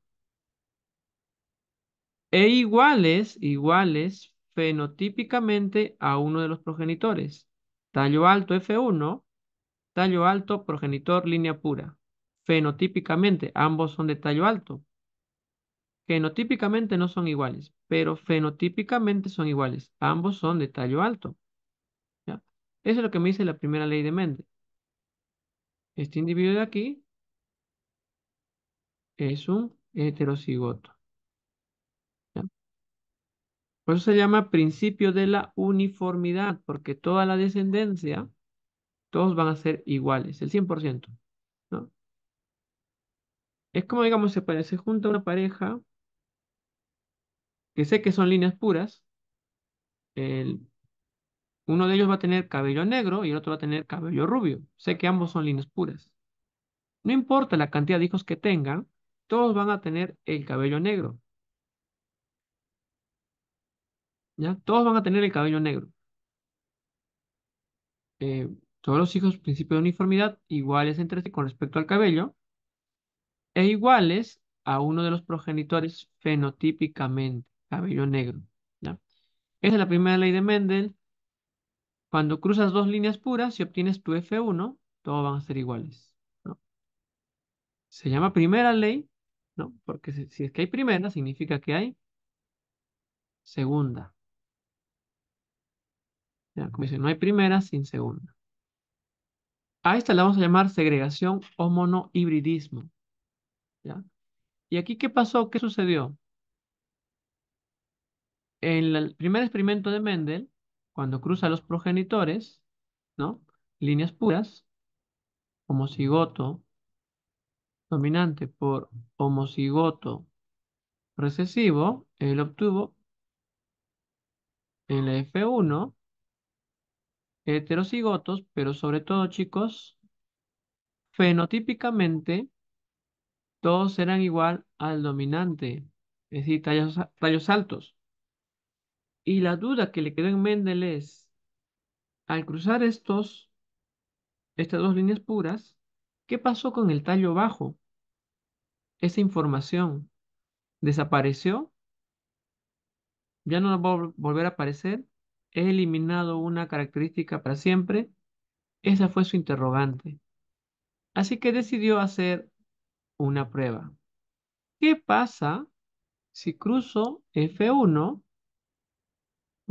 E iguales, iguales fenotípicamente a uno de los progenitores. Tallo alto F1, tallo alto progenitor línea pura. Fenotípicamente, ambos son de tallo alto, Genotípicamente no son iguales, pero fenotípicamente son iguales. Ambos son de tallo alto. Eso es lo que me dice la primera ley de Mendel. Este individuo de aquí es un heterocigoto. Por eso se llama principio de la uniformidad, porque toda la descendencia, todos van a ser iguales, el 100%. Es como, digamos, se, se junta una pareja que sé que son líneas puras, el, uno de ellos va a tener cabello negro y el otro va a tener cabello rubio. Sé que ambos son líneas puras. No importa la cantidad de hijos que tengan, todos van a tener el cabello negro. ¿Ya? Todos van a tener el cabello negro. Eh, todos los hijos, principio de uniformidad, iguales entre sí con respecto al cabello, e iguales a uno de los progenitores fenotípicamente cabello negro. Esa es la primera ley de Mendel. Cuando cruzas dos líneas puras, y obtienes tu F1, todos van a ser iguales. ¿no? Se llama primera ley, ¿no? porque si, es que hay primera, significa que hay segunda. Como no hay primera sin segunda. A esta la vamos a llamar segregación o monohibridismo. ¿ya? ¿Y aquí qué pasó? ¿Qué sucedió? En el primer experimento de Mendel, cuando cruza los progenitores, ¿no? Líneas puras, homocigoto dominante por homocigoto recesivo, él obtuvo en la F1, heterocigotos, pero sobre todo, chicos, fenotípicamente, todos eran igual al dominante, es decir, tallos altos. Y la duda que le quedó en Mendel es, al cruzar estos, estas dos líneas puras, ¿qué pasó con el tallo bajo? Esa información desapareció, ya no va a volver a aparecer, he eliminado una característica para siempre, esa fue su interrogante. Así que decidió hacer una prueba. ¿Qué pasa si cruzo F1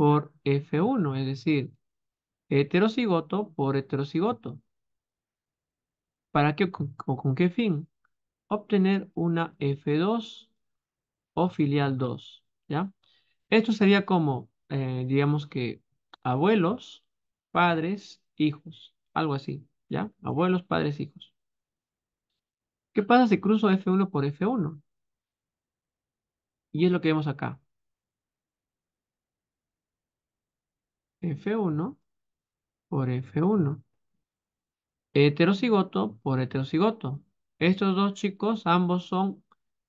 por F1, es decir, heterocigoto por heterocigoto. ¿Para qué o con qué fin? Obtener una F2 o filial 2, ¿ya? Esto sería como, eh, digamos que, abuelos, padres, hijos, algo así, ¿ya? Abuelos, padres, hijos. ¿Qué pasa si cruzo F1 por F1? Y es lo que vemos acá. F1 por F1. Heterocigoto por heterocigoto. Estos dos chicos, ambos son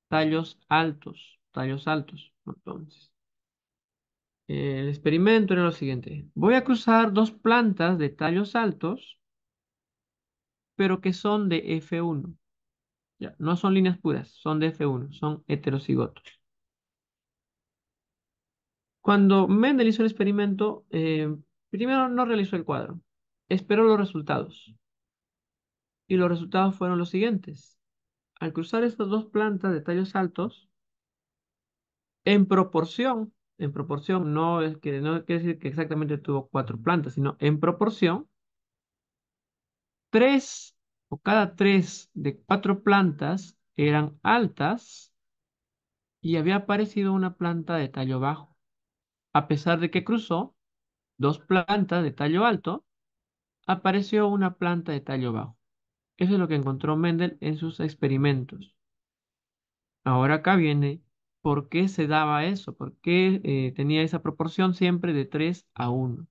tallos altos. Tallos altos. Entonces, el experimento era lo siguiente. Voy a cruzar dos plantas de tallos altos, pero que son de F1. Ya, no son líneas puras, son de F1, son heterocigotos. Cuando Mendel hizo el experimento, eh, primero no realizó el cuadro, esperó los resultados. Y los resultados fueron los siguientes. Al cruzar estas dos plantas de tallos altos, en proporción, en proporción, no, es que, no quiere decir que exactamente tuvo cuatro plantas, sino en proporción, tres o cada tres de cuatro plantas eran altas y había aparecido una planta de tallo bajo. A pesar de que cruzó dos plantas de tallo alto, apareció una planta de tallo bajo. Eso es lo que encontró Mendel en sus experimentos. Ahora acá viene por qué se daba eso, por qué eh, tenía esa proporción siempre de 3 a 1.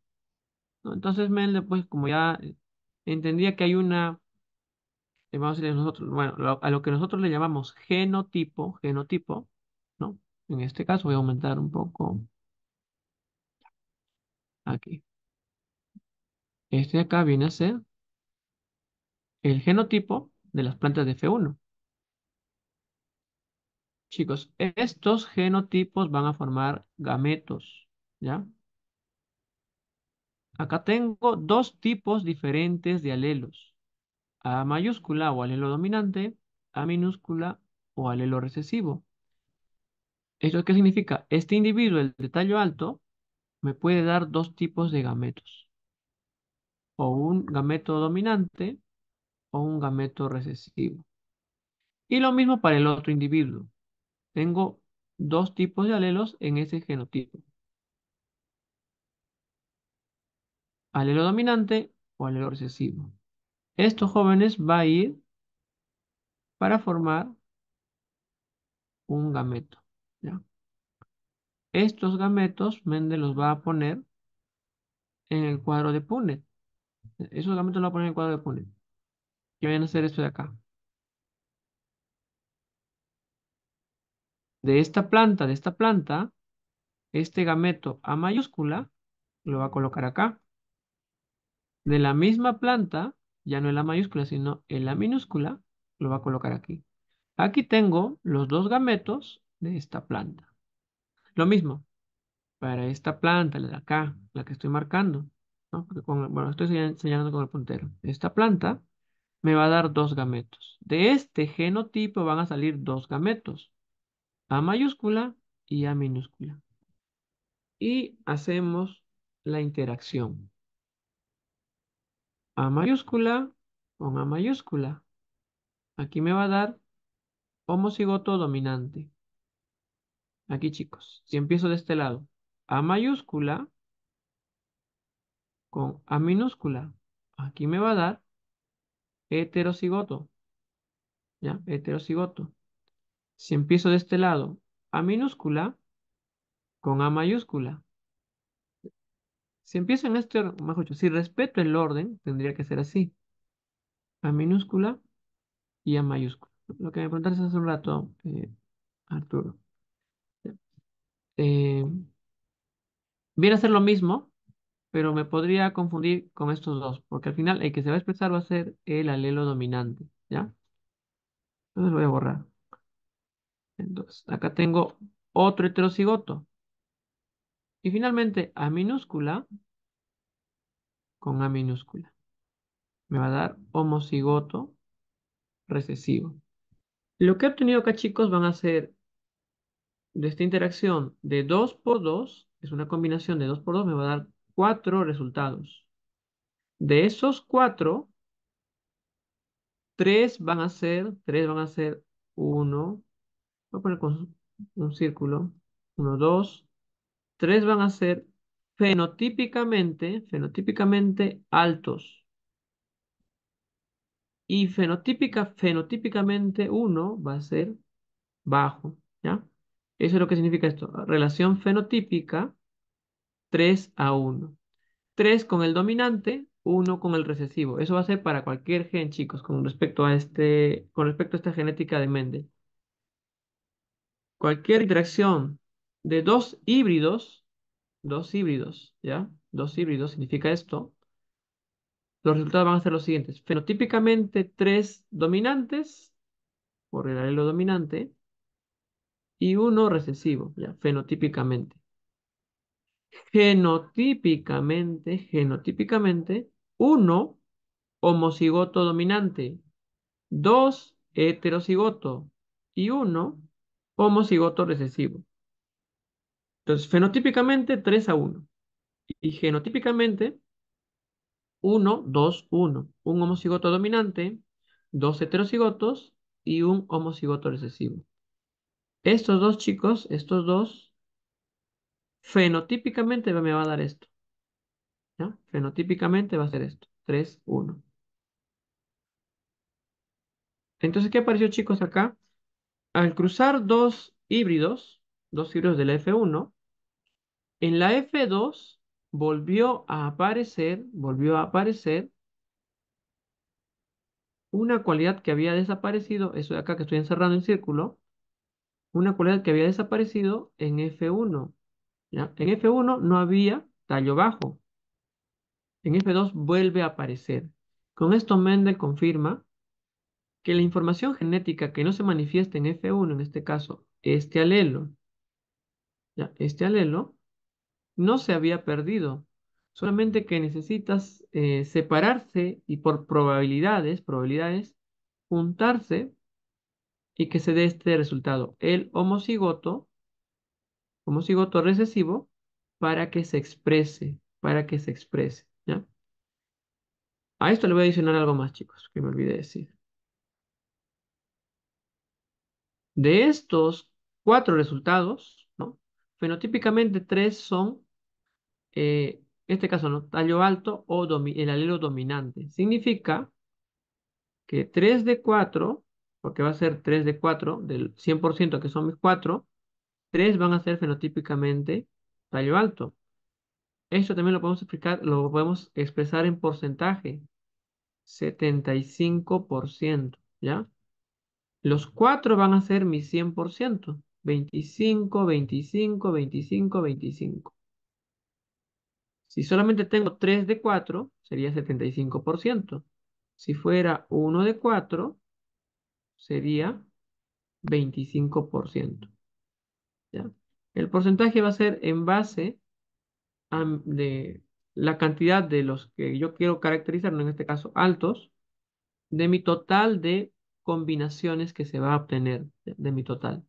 Entonces Mendel, pues como ya eh, entendía que hay una, vamos a nosotros, bueno, a lo que nosotros le llamamos genotipo, genotipo, ¿no? En este caso voy a aumentar un poco aquí. Este de acá viene a ser el genotipo de las plantas de F1. Chicos, estos genotipos van a formar gametos, ¿ya? Acá tengo dos tipos diferentes de alelos. A mayúscula o alelo dominante, A minúscula o alelo recesivo. ¿Esto qué significa? Este individuo, el de tallo alto, me puede dar dos tipos de gametos. O un gameto dominante o un gameto recesivo. Y lo mismo para el otro individuo. Tengo dos tipos de alelos en ese genotipo. Alelo dominante o alelo recesivo. Estos jóvenes va a ir para formar un gameto. ¿ya? Estos gametos Mendel los va a poner en el cuadro de Pune. Esos gametos los va a poner en el cuadro de Pune. Y vayan a hacer esto de acá. De esta planta, de esta planta, este gameto A mayúscula lo va a colocar acá. De la misma planta, ya no el A mayúscula, sino el A minúscula, lo va a colocar aquí. Aquí tengo los dos gametos de esta planta. Lo mismo, para esta planta, la de acá, la que estoy marcando, bueno, estoy señalando con el puntero. Esta planta me va a dar dos gametos. De este genotipo van a salir dos gametos, A mayúscula y A minúscula. Y hacemos la interacción. A mayúscula con A mayúscula. Aquí me va a dar homocigoto dominante. Aquí, chicos, si empiezo de este lado, A mayúscula con A minúscula, aquí me va a dar heterocigoto. ¿Ya? Heterocigoto. Si empiezo de este lado, A minúscula con A mayúscula. Si empiezo en este orden, si respeto el orden, tendría que ser así. A minúscula y A mayúscula. Lo que me preguntaste hace un rato, eh, Arturo. Este, viene a ser lo mismo, pero me podría confundir con estos dos, porque al final el que se va a expresar va a ser el alelo dominante, ¿ya? Entonces lo voy a borrar. Entonces, acá tengo otro heterocigoto. Y finalmente, A minúscula con A minúscula. Me va a dar homocigoto recesivo. Lo que he obtenido acá, chicos, van a ser de esta interacción de 2 por 2, es una combinación de 2 por 2, me va a dar 4 resultados. De esos 4, 3 van a ser, 3 van a ser 1, voy a poner con un círculo, 1, 2, 3 van a ser fenotípicamente, fenotípicamente altos. Y fenotípica, fenotípicamente 1 va a ser bajo, ¿ya? Eso es lo que significa esto. Relación fenotípica 3 a 1. 3 con el dominante, 1 con el recesivo. Eso va a ser para cualquier gen, chicos, con respecto a, este, con respecto a esta genética de Mendel. Cualquier interacción de dos híbridos, dos híbridos, ¿ya? Dos híbridos significa esto. Los resultados van a ser los siguientes. Fenotípicamente, tres dominantes, por el alelo dominante, y uno recesivo, ya, fenotípicamente. Genotípicamente, genotípicamente, uno, homocigoto dominante, dos, heterocigoto y uno, homocigoto recesivo. Entonces, fenotípicamente 3 a 1 y genotípicamente 1, 2, 1. Un homocigoto dominante, dos heterocigotos y un homocigoto recesivo. Estos dos chicos, estos dos, fenotípicamente me va a dar esto. Fenotípicamente va a ser esto. 3, 1. Entonces, ¿qué apareció, chicos, acá? Al cruzar dos híbridos, dos híbridos de la F1, en la F2 volvió a aparecer, volvió a aparecer una cualidad que había desaparecido, eso de acá que estoy encerrando en círculo, una cualidad que había desaparecido en F1. En F1 no había tallo bajo. En F2 vuelve a aparecer. Con esto Mendel confirma que la información genética que no se manifiesta en F1, en este caso, este alelo, este alelo, no se había perdido, solamente que necesitas eh, separarse y por probabilidades, probabilidades, juntarse y que se dé este resultado, el homocigoto, homocigoto recesivo, para que se exprese, para que se exprese, ¿ya? A esto le voy a adicionar algo más, chicos, que me olvidé decir. De estos cuatro resultados, ¿no? Fenotípicamente tres son, en eh, este caso, ¿no? tallo alto o el alelo dominante. Significa que tres de cuatro porque va a ser 3 de 4, del 100% que son mis 4, 3 van a ser fenotípicamente tallo alto. Esto también lo podemos explicar, lo podemos expresar en porcentaje. 75%, ¿ya? Los 4 van a ser mi 100%. 25, 25, 25, 25. Si solamente tengo 3 de 4, sería 75%. Si fuera 1 de 4, sería 25%. El porcentaje va a ser en base a de la cantidad de los que yo quiero caracterizar, en este caso altos, de mi total de combinaciones que se va a obtener de, mi total.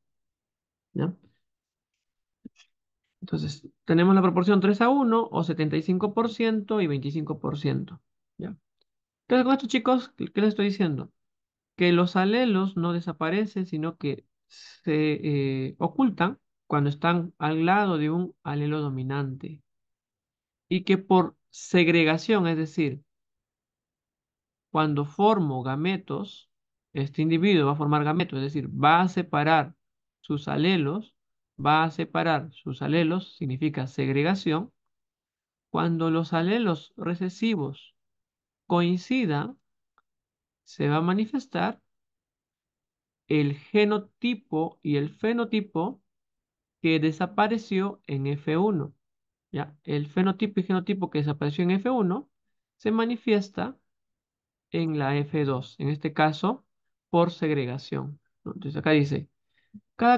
Entonces, tenemos la proporción 3 a 1 o 75% y 25%. ¿ya? Entonces, con chicos, ¿qué les estoy diciendo? que los alelos no desaparecen, sino que se eh, ocultan cuando están al lado de un alelo dominante. Y que por segregación, es decir, cuando formo gametos, este individuo va a formar gametos, es decir, va a separar sus alelos, va a separar sus alelos, significa segregación. Cuando los alelos recesivos coincidan, se va a manifestar el genotipo y el fenotipo que desapareció en F1. ¿ya? El fenotipo y genotipo que desapareció en F1 se manifiesta en la F2, en este caso por segregación. Entonces acá dice, cada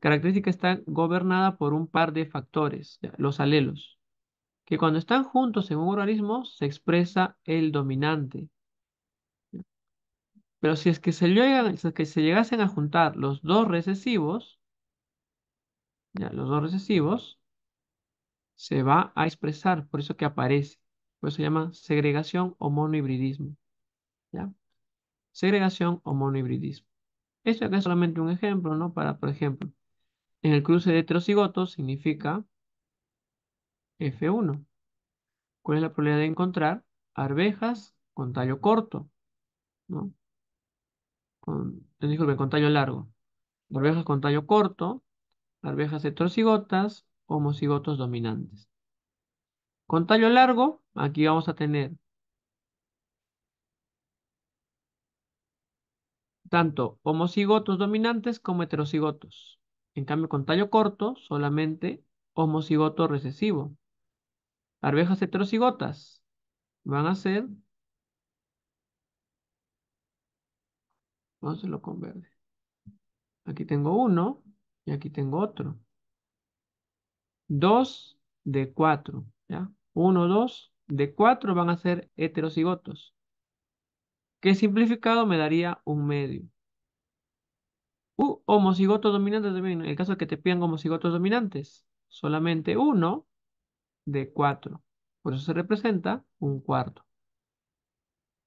característica está gobernada por un par de factores, los alelos, que cuando están juntos en un organismo se expresa el dominante. Pero si es que se llegan, que se llegasen a juntar los dos recesivos, ya, los dos recesivos, se va a expresar, por eso que aparece. Por eso se llama segregación o monohibridismo. ¿Ya? Segregación o monohibridismo. Esto acá es solamente un ejemplo, ¿no? Para, por ejemplo, en el cruce de heterocigotos significa F1. ¿Cuál es la probabilidad de encontrar arvejas con tallo corto? ¿No? con, disculpen, con tallo largo. Arvejas con tallo corto, arvejas heterocigotas, homocigotos dominantes. Con tallo largo, aquí vamos a tener tanto homocigotos dominantes como heterocigotos. En cambio, con tallo corto, solamente homocigoto recesivo. Arvejas heterocigotas van a ser hacerlo lo verde. Aquí tengo uno y aquí tengo otro. Dos de cuatro, ¿ya? Uno, dos, de cuatro van a ser heterocigotos. ¿Qué simplificado me daría un medio. Uh, homocigotos dominantes también. En el caso de que te pidan homocigotos dominantes, solamente uno de cuatro. Por eso se representa un cuarto.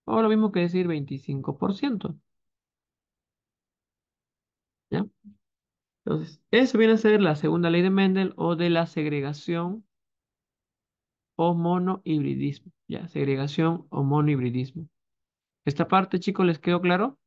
O lo mismo que decir 25%. ¿Ya? Entonces, eso viene a ser la segunda ley de Mendel o de la segregación o monohibridismo. ¿Ya? Segregación o monohibridismo. ¿Esta parte, chicos, les quedó claro?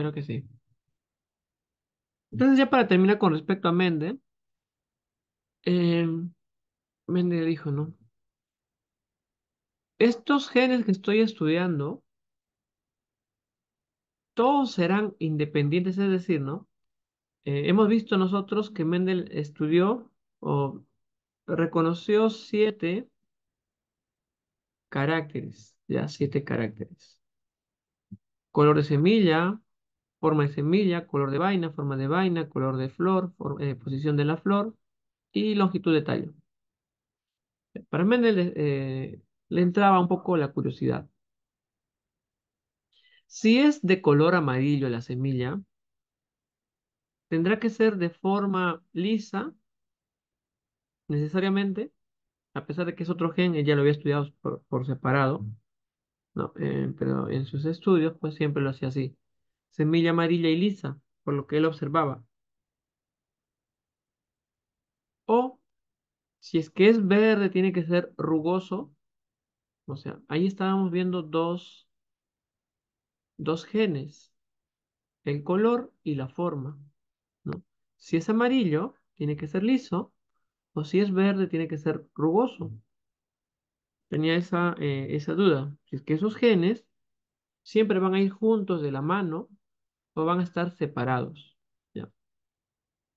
Creo que sí. Entonces, ya para terminar con respecto a Mendel eh, dijo, ¿no? Estos genes que estoy estudiando, todos serán independientes, es decir, ¿no? Eh, hemos visto nosotros que Mendel estudió o reconoció siete caracteres, ya siete caracteres. Color de semilla, forma de semilla, color de vaina, forma de vaina, color de flor, eh, posición de la flor y longitud de tallo. Para Mendel eh, le entraba un poco la curiosidad. Si es de color amarillo la semilla, tendrá que ser de forma lisa, necesariamente, a pesar de que es otro gen, ya lo había estudiado por, separado, no, eh, pero en sus estudios pues siempre lo hacía así semilla amarilla y lisa, por lo que él observaba. O si es que es verde, tiene que ser rugoso. O sea, ahí estábamos viendo dos, dos genes, el color y la forma. ¿no? Si es amarillo, tiene que ser liso. O si es verde, tiene que ser rugoso. Tenía esa, eh, esa duda. Si es que esos genes siempre van a ir juntos de la mano, o van a estar separados. ¿ya?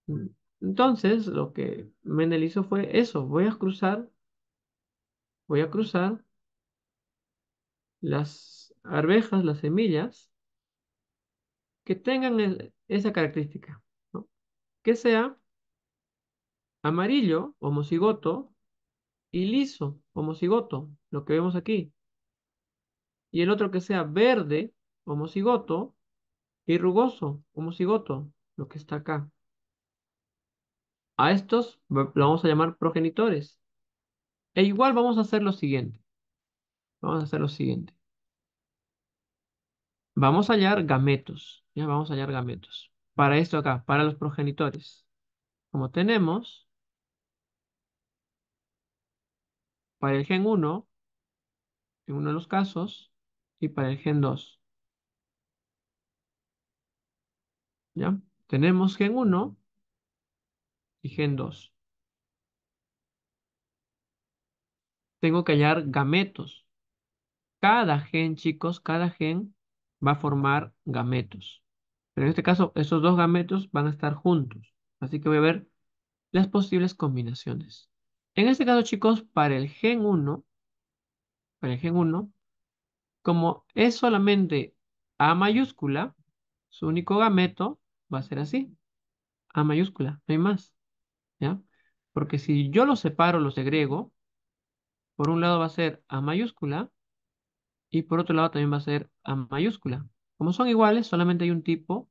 Mm, entonces, lo que Mendel hizo fue eso, voy a cruzar, voy a cruzar las arvejas, las semillas, que tengan e-, esa característica, que sea amarillo, homocigoto, y liso, homocigoto, lo que vemos aquí. Y el otro que sea verde, homocigoto, y rugoso, como cigoto, lo que está acá. A estos lo vamos a llamar progenitores. E igual vamos a hacer lo siguiente. Vamos a hacer lo siguiente. Vamos a hallar gametos. Ya vamos a hallar gametos. Para esto acá, para los progenitores. Como tenemos, para el gen 1, en uno de los casos, y para el gen 2. Tenemos gen 1 y gen 2. Tengo que hallar gametos. Cada gen, chicos, cada gen va a formar gametos. Pero en este caso, esos dos gametos van a estar juntos. Así que voy a ver las posibles combinaciones. En este caso, chicos, para el gen 1, para el gen 1, como es solamente A mayúscula, su único gameto va a ser así. A mayúscula, no hay más. ¿Ya? Porque si yo los separo, los segrego, por un lado va a ser A mayúscula y por otro lado también va a ser A mayúscula. Como son iguales, solamente hay un tipo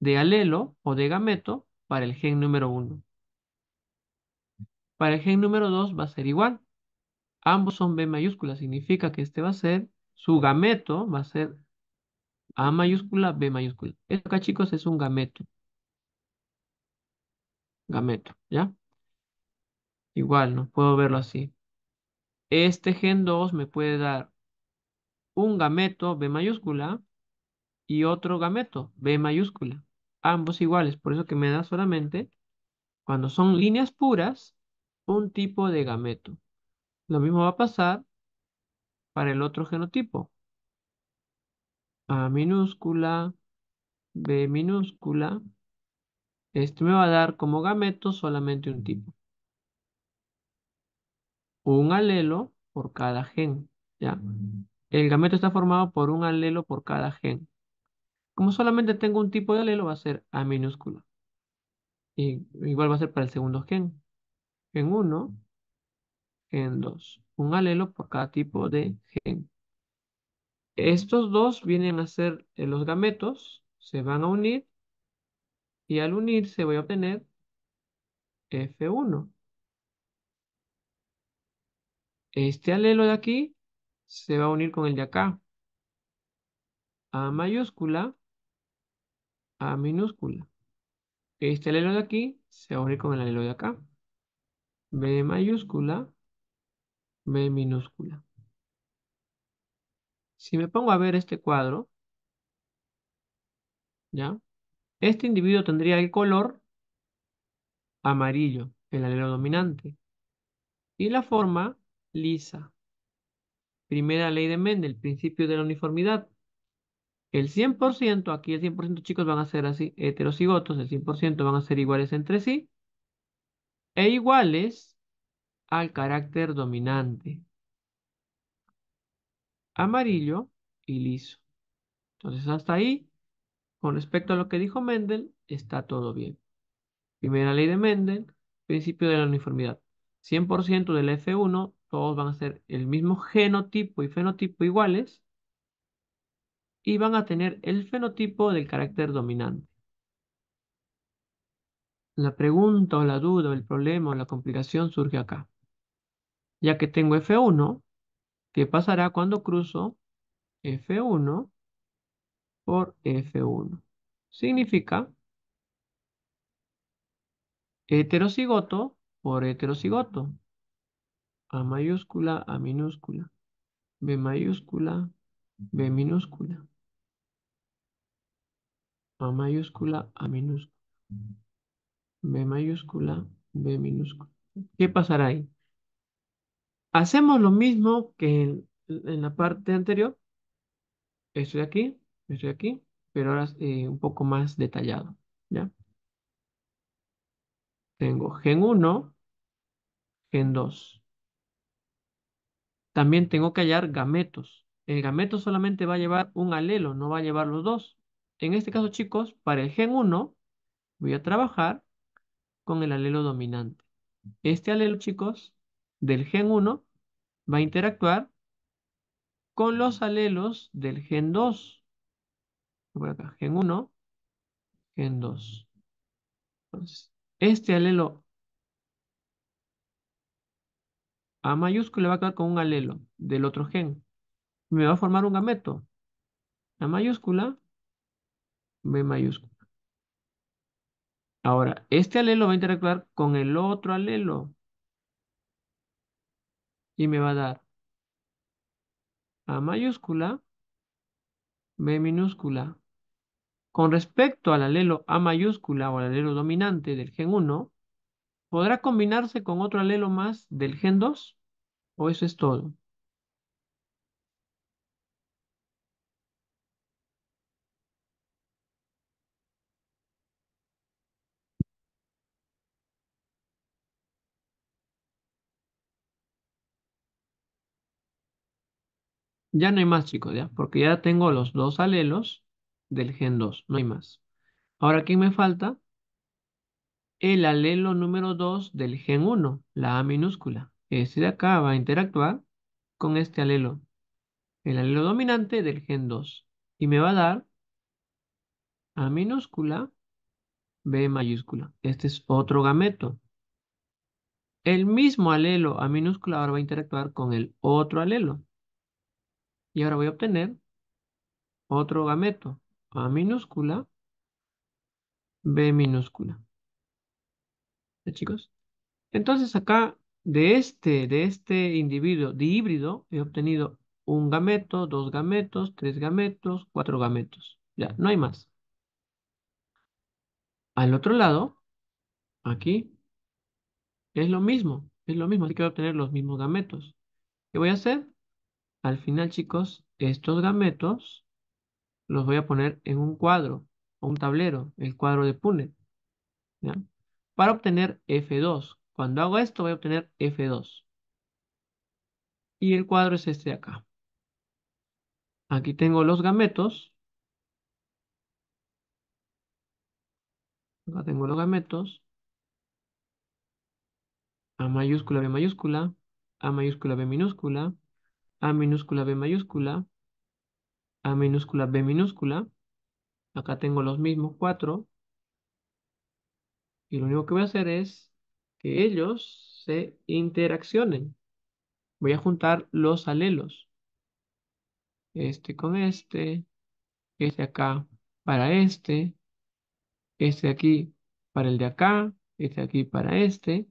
de alelo o de gameto para el gen número 1. Para el gen número 2 va a ser igual. Ambos son B mayúscula, significa que este va a ser, su gameto va a ser a mayúscula, B mayúscula. Esto acá, chicos, es un gameto. Gameto, ¿ya? Igual, no puedo verlo así. Este gen 2 me puede dar un gameto, B mayúscula, y otro gameto, B mayúscula. Ambos iguales, por eso que me da solamente, cuando son líneas puras, un tipo de gameto. Lo mismo va a pasar para el otro genotipo. A minúscula, B minúscula. Este me va a dar como gameto solamente un tipo. Un alelo por cada gen, ¿ya? El gameto está formado por un alelo por cada gen. Como solamente tengo un tipo de alelo, va a ser A minúscula. Y igual va a ser para el segundo gen. En 1, gen 2. Un alelo por cada tipo de gen. Estos dos vienen a ser eh, los gametos, se van a unir y al unirse voy a obtener F1. Este alelo de aquí se va a unir con el de acá. A mayúscula, A minúscula. Este alelo de aquí se va a unir con el alelo de acá. B mayúscula, B minúscula. Si me pongo a ver este cuadro, ¿ya? Este individuo tendría el color amarillo, el alelo dominante. Y la forma lisa. Primera ley de Mendel, principio de la uniformidad. El 100%, aquí el 100% chicos van a ser así, heterocigotos, el 100% van a ser iguales entre sí. E iguales al carácter dominante amarillo y liso. Entonces hasta ahí, con respecto a lo que dijo Mendel, está todo bien. Primera ley de Mendel, principio de la uniformidad. 100% del F1, todos van a ser el mismo genotipo y fenotipo iguales y van a tener el fenotipo del carácter dominante. La pregunta o la duda, o el problema o la complicación surge acá. Ya que tengo F1, ¿Qué pasará cuando cruzo F1 por F1? Significa heterocigoto por heterocigoto. A mayúscula, A minúscula. B mayúscula, B minúscula. A mayúscula, A minúscula. B mayúscula, B minúscula. ¿Qué pasará ahí? Hacemos lo mismo que en, la parte anterior. de aquí, de aquí, pero ahora eh, un poco más detallado. ¿ya? Tengo gen 1, gen 2. También tengo que hallar gametos. El gameto solamente va a llevar un alelo, no va a llevar los dos. En este caso, chicos, para el gen 1 voy a trabajar con el alelo dominante. Este alelo, chicos, del gen 1 va a interactuar con los alelos del gen 2. Por acá, gen 1, gen 2. Entonces, este alelo A mayúscula va a quedar con un alelo del otro gen. Me va a formar un gameto. A mayúscula, B mayúscula. Ahora, este alelo va a interactuar con el otro alelo y me va a dar A mayúscula, B minúscula. Con respecto al alelo A mayúscula o al alelo dominante del gen 1, ¿podrá combinarse con otro alelo más del gen 2? ¿O eso es todo? Ya no hay más, chicos, ya, porque ya tengo los dos alelos del gen 2, no hay más. Ahora, qué me falta? El alelo número 2 del gen 1, la A minúscula. Este de acá va a interactuar con este alelo, el alelo dominante del gen 2. Y me va a dar A minúscula, B mayúscula. Este es otro gameto. El mismo alelo A minúscula ahora va a interactuar con el otro alelo. Y ahora voy a obtener otro gameto. A minúscula, B minúscula. ¿Sí, chicos? Entonces acá, de este, de este individuo dihíbrido, he obtenido un gameto, dos gametos, tres gametos, cuatro gametos. Ya, no hay más. Al otro lado, aquí, es lo mismo, es lo mismo, así que voy a obtener los mismos gametos. ¿Qué voy a hacer? Al final, chicos, estos gametos los voy a poner en un cuadro o un tablero, el cuadro de Punnett. Para obtener F2. Cuando hago esto voy a obtener F2. Y el cuadro es este de acá. Aquí tengo los gametos. Acá tengo los gametos. A mayúscula B mayúscula. A mayúscula B minúscula. A minúscula B mayúscula, A minúscula B minúscula. Acá tengo los mismos cuatro. Y lo único que voy a hacer es que ellos se interaccionen. Voy a juntar los alelos. Este con este, este acá para este, este aquí para el de acá, este aquí para este.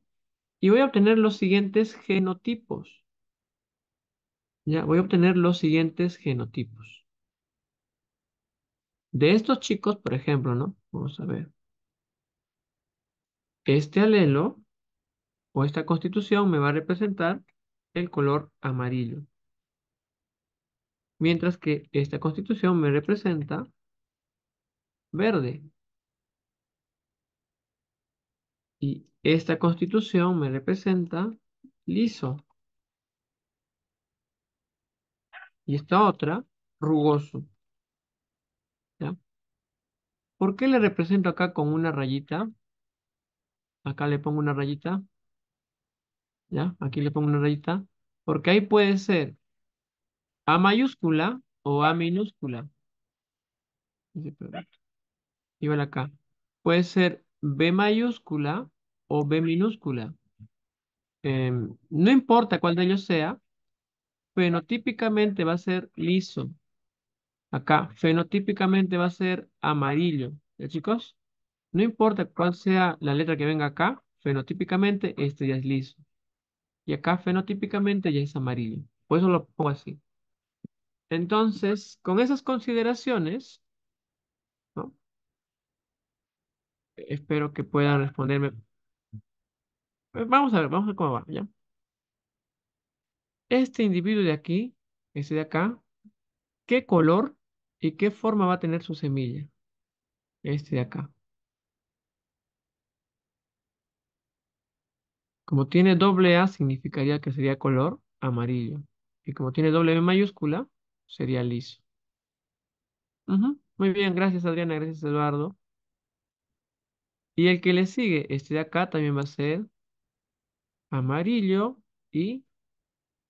Y voy a obtener los siguientes genotipos. Ya, voy a obtener los siguientes genotipos. De estos chicos, por ejemplo, ¿no? Vamos a ver. Este alelo o esta constitución me va a representar el color amarillo. Mientras que esta constitución me representa verde. Y esta constitución me representa liso. y esta otra rugoso. ¿Ya? ¿Por qué le represento acá con una rayita? Acá le pongo una rayita. ¿Ya? Aquí le pongo una rayita. Porque ahí puede ser A mayúscula o A minúscula. Igual acá. Puede ser B mayúscula o B minúscula. Em, no importa cuál de ellos sea, fenotípicamente va a ser liso. Acá, fenotípicamente va a ser amarillo. ¿Ya chicos? No importa cuál sea la letra que venga acá, fenotípicamente este ya es liso. Y acá fenotípicamente ya es amarillo. Por eso lo pongo así. Entonces, con esas consideraciones, ¿no? espero que puedan responderme. Vamos a ver, vamos a ver cómo va, ¿ya? este individuo de aquí, este de acá, ¿qué color y qué forma va a tener su semilla? Este de acá. Como tiene doble A, significaría que sería color amarillo. Y como tiene doble B mayúscula, sería liso. Muy bien, gracias Adriana, gracias Eduardo. Y el que le sigue, este de acá también va a ser amarillo y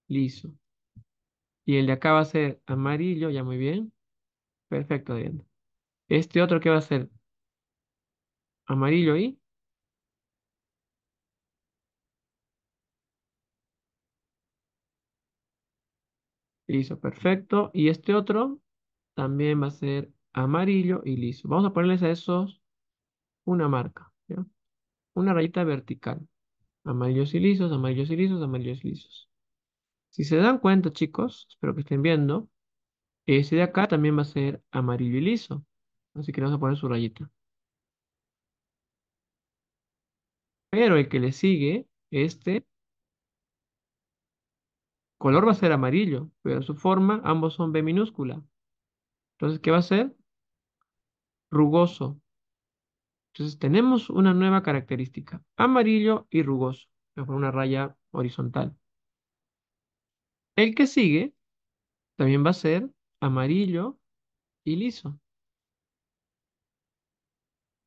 liso. Y el de acá va a ser amarillo, ya muy bien. Perfecto, Adriana. Este otro, ¿qué va a ser? Amarillo y... Liso, perfecto. Y este otro también va a ser amarillo y liso. Vamos a ponerles a esos una marca, Una rayita vertical. Amarillos y lisos, amarillos y lisos, amarillos y lisos. Si se dan cuenta, chicos, espero que estén viendo, ese de acá también va a ser amarillo y liso. Así que le vamos a poner su rayita. Pero el que le sigue, este, color va a ser amarillo, pero su forma, ambos son B minúscula. Entonces, ¿qué va a ser? Rugoso. Entonces, tenemos una nueva característica, amarillo y rugoso. Voy una raya horizontal. El que sigue también va a ser amarillo y liso.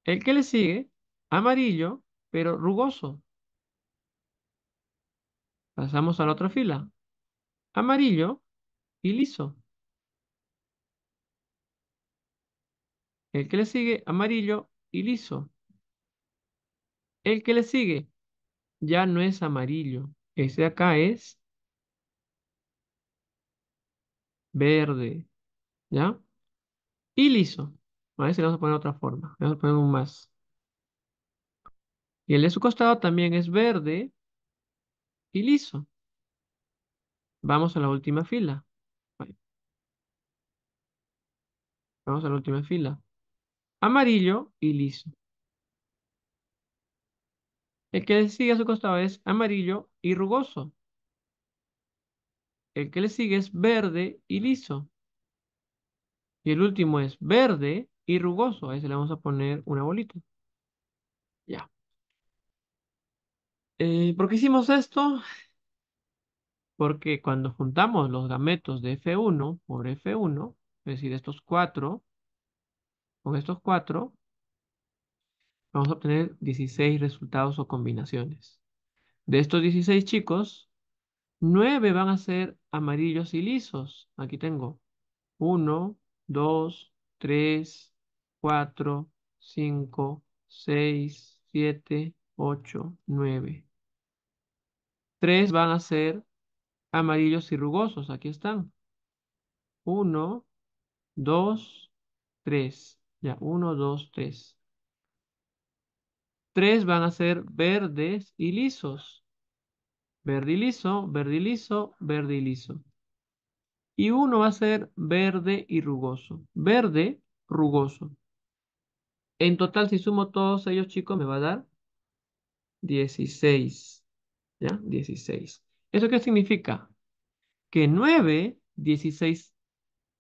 El que le sigue, amarillo, pero rugoso. Pasamos a la otra fila. Amarillo y liso. El que le sigue, amarillo y liso. El que le sigue, ya no es amarillo. Ese de acá es verde, ¿ya? Y liso. A vamos a poner otra forma. vamos a poner un más. Y el de su costado también es verde y liso. Vamos a la última fila. Vamos a la última fila. Amarillo y liso. El que sigue a su costado es amarillo y rugoso. El que le sigue es verde y liso. Y el último es verde y rugoso. A ese le vamos a poner una bolita. Ya. Eh, ¿Por qué hicimos esto? Porque cuando juntamos los gametos de F1 por F1, es decir, estos cuatro, con estos cuatro, vamos a obtener 16 resultados o combinaciones. De estos 16 chicos, 9 van a ser amarillos y lisos. Aquí tengo 1, 2, 3, 4, 5, 6, 7, 8, 9. 3 van a ser amarillos y rugosos. Aquí están. 1, 2, 3. Ya, 1, 2, 3. 3 van a ser verdes y lisos. Verde y liso, verde y liso, verde y liso. Y uno va a ser verde y rugoso. Verde, rugoso. En total, si sumo todos ellos, chicos, me va a dar 16. ¿Ya? 16. ¿Eso qué significa? Que 9, 16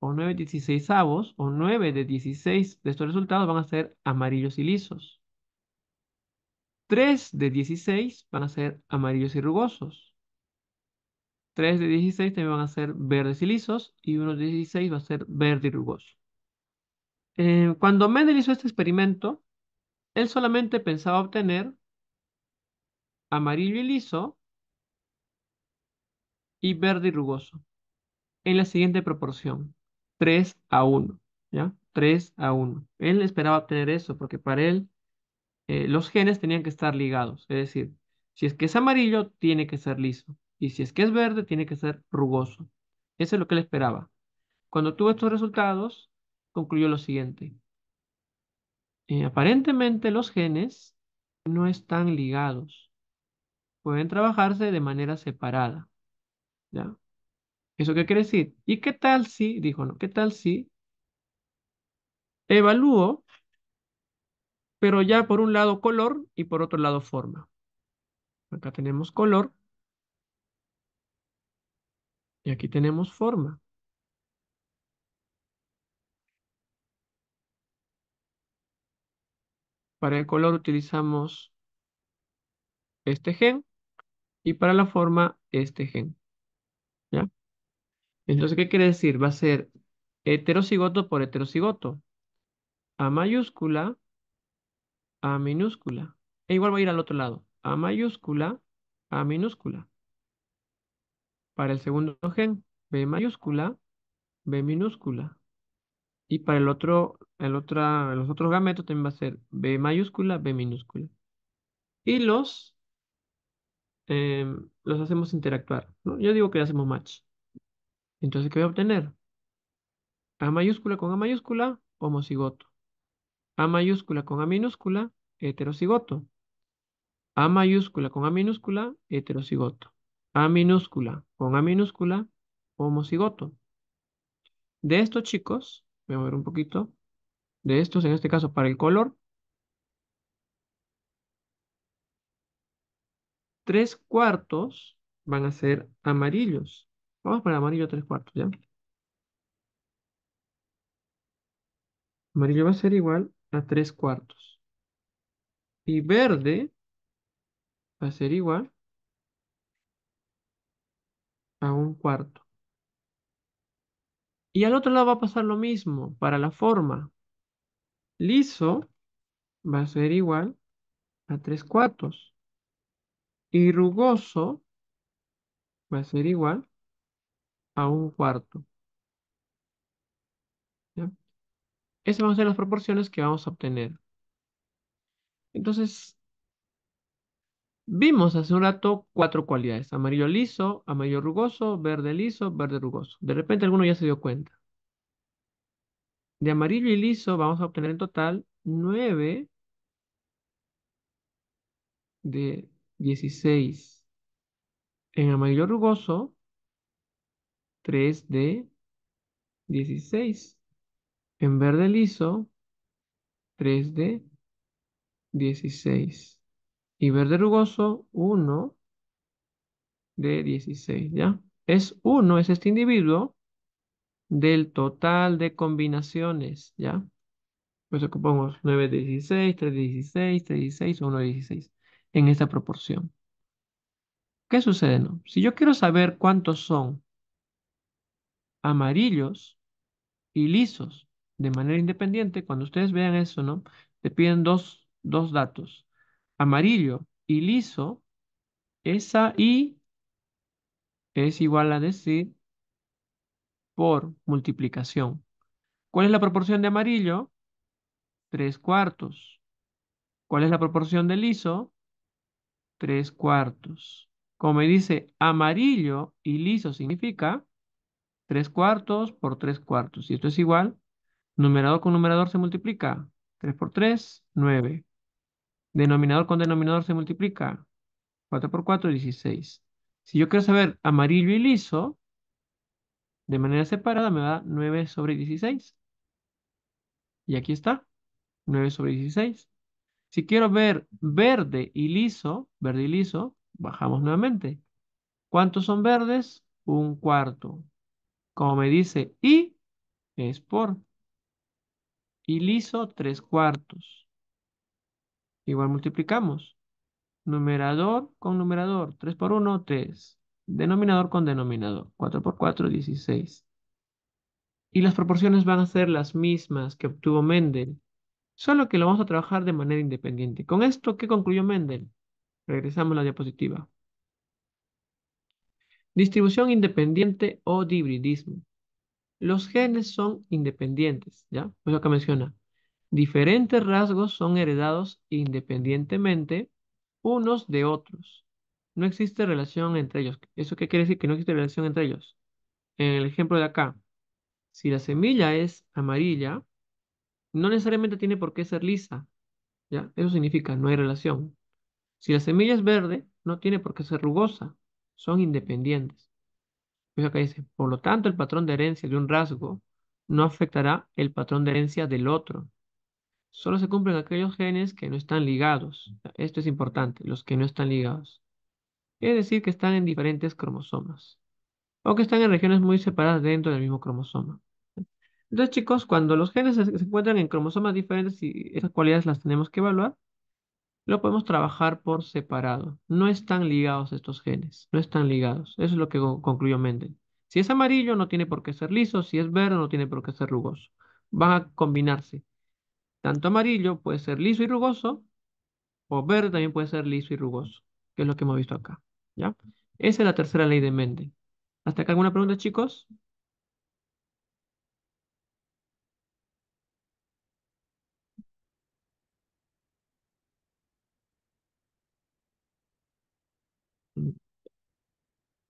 o 9 16 avos o 9 de 16 de estos resultados van a ser amarillos y lisos. 3 de 16 van a ser amarillos y rugosos. 3 de 16 también van a ser verdes y lisos y 1 de 16 va a ser verde y rugoso. Eh, cuando Mendel hizo este experimento, él solamente pensaba obtener amarillo y liso y verde y rugoso en la siguiente proporción, 3 a 1, ¿ya? 3 a 1. Él esperaba obtener eso porque para él eh, los genes tenían que estar ligados. Es decir, si es que es amarillo, tiene que ser liso. Y si es que es verde, tiene que ser rugoso. Eso es lo que él esperaba. Cuando tuvo estos resultados, concluyó lo siguiente. Eh, aparentemente los genes no están ligados. Pueden trabajarse de manera separada. ¿Ya? ¿Eso qué quiere decir? ¿Y qué tal si, dijo, no, qué tal si evalúo pero ya por un lado color y por otro lado forma. Acá tenemos color y aquí tenemos forma. Para el color utilizamos este gen y para la forma este gen. ¿Ya? Entonces, ¿qué quiere decir? Va a ser heterocigoto por heterocigoto. A mayúscula a minúscula. E igual voy a ir al otro lado. A mayúscula, A minúscula. Para el segundo gen, B mayúscula, B minúscula. Y para el otro, el otra, los otros gametos también va a ser B mayúscula, B minúscula. Y los, em, los hacemos interactuar. Yo digo que hacemos match. Entonces, ¿qué voy a obtener? A mayúscula con A mayúscula, homocigoto. A mayúscula con A minúscula, heterocigoto. A mayúscula con A minúscula, heterocigoto. A minúscula con A minúscula, homocigoto. De estos chicos, voy a mover un poquito, de estos en este caso para el color, tres cuartos van a ser amarillos. Vamos para amarillo tres cuartos, ¿ya? Amarillo va a ser igual a tres cuartos. Y verde va a ser igual a un cuarto. Y al otro lado va a pasar lo mismo para la forma. Liso va a ser igual a tres cuartos. Y rugoso va a ser igual a un cuarto. Esas van a ser las proporciones que vamos a obtener. Entonces, vimos hace un rato cuatro cualidades. Amarillo liso, amarillo rugoso, verde liso, verde rugoso. De repente alguno ya se dio cuenta. De amarillo y liso vamos a obtener en total 9 de 16. En amarillo rugoso, 3 de 16. En verde liso, 3 de 16. Y verde rugoso, 1 de 16, ¿ya? Es 1, es este individuo, del total de combinaciones, ¿ya? Pues ocupamos 9 de 16, 3 de 16, 3 de 16, 1 de 16, en esta proporción. ¿Qué sucede, no? Si yo quiero saber cuántos son amarillos y lisos, de manera independiente, cuando ustedes vean eso, ¿no? Te piden dos, datos, amarillo y liso, esa I es igual a decir por multiplicación. ¿Cuál es la proporción de amarillo? Tres cuartos. ¿Cuál es la proporción de liso? Tres cuartos. Como me dice amarillo y liso significa tres cuartos por tres cuartos. Y esto es igual Numerador con numerador se multiplica. 3 por 3, 9. Denominador con denominador se multiplica. 4 por 4, 16. Si yo quiero saber amarillo y liso, de manera separada me da 9 sobre 16. Y aquí está, 9 sobre 16. Si quiero ver verde y liso, verde y liso, bajamos nuevamente. ¿Cuántos son verdes? Un cuarto. Como me dice y, es por y liso 3 cuartos. Igual multiplicamos. Numerador con numerador. 3 por 1, 3. Denominador con denominador. 4 por 4, 16. Y las proporciones van a ser las mismas que obtuvo Mendel. Solo que lo vamos a trabajar de manera independiente. Con esto, ¿qué concluyó Mendel? Regresamos a la diapositiva. Distribución independiente o dibridismo. Los genes son independientes, ¿ya? Pues lo que menciona. Diferentes rasgos son heredados independientemente unos de otros. No existe relación entre ellos. ¿Eso qué quiere decir? Que no existe relación entre ellos. En el ejemplo de acá, si la semilla es amarilla, no necesariamente tiene por qué ser lisa. ¿ya? Eso significa no hay relación. Si la semilla es verde, no tiene por qué ser rugosa. Son independientes acá dice, por lo tanto, el patrón de herencia de un rasgo no afectará el patrón de herencia del otro. Solo se cumplen aquellos genes que no están ligados. Esto es importante, los que no están ligados. Es decir, que están en diferentes cromosomas. O que están en regiones muy separadas dentro del mismo cromosoma. Entonces, chicos, cuando los genes se encuentran en cromosomas diferentes y esas cualidades las tenemos que evaluar, lo podemos trabajar por separado. No están ligados estos genes, no están ligados. Eso es lo que concluyó Mendel. Si es amarillo, no tiene por qué ser liso. Si es verde, no tiene por qué ser rugoso. Van a combinarse. Tanto amarillo puede ser liso y rugoso, o verde también puede ser liso y rugoso, que es lo que hemos visto acá. ¿ya? Esa es la tercera ley de Mendel. ¿Hasta acá alguna pregunta, chicos?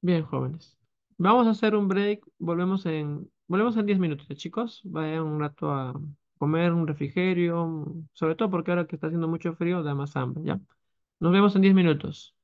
Bien, jóvenes. Vamos a hacer un break. Volvemos en, volvemos en 10 minutos, chicos. Vayan un rato a comer un refrigerio, sobre todo porque ahora que está haciendo mucho frío da más hambre, ¿ya? Nos vemos en 10 minutos.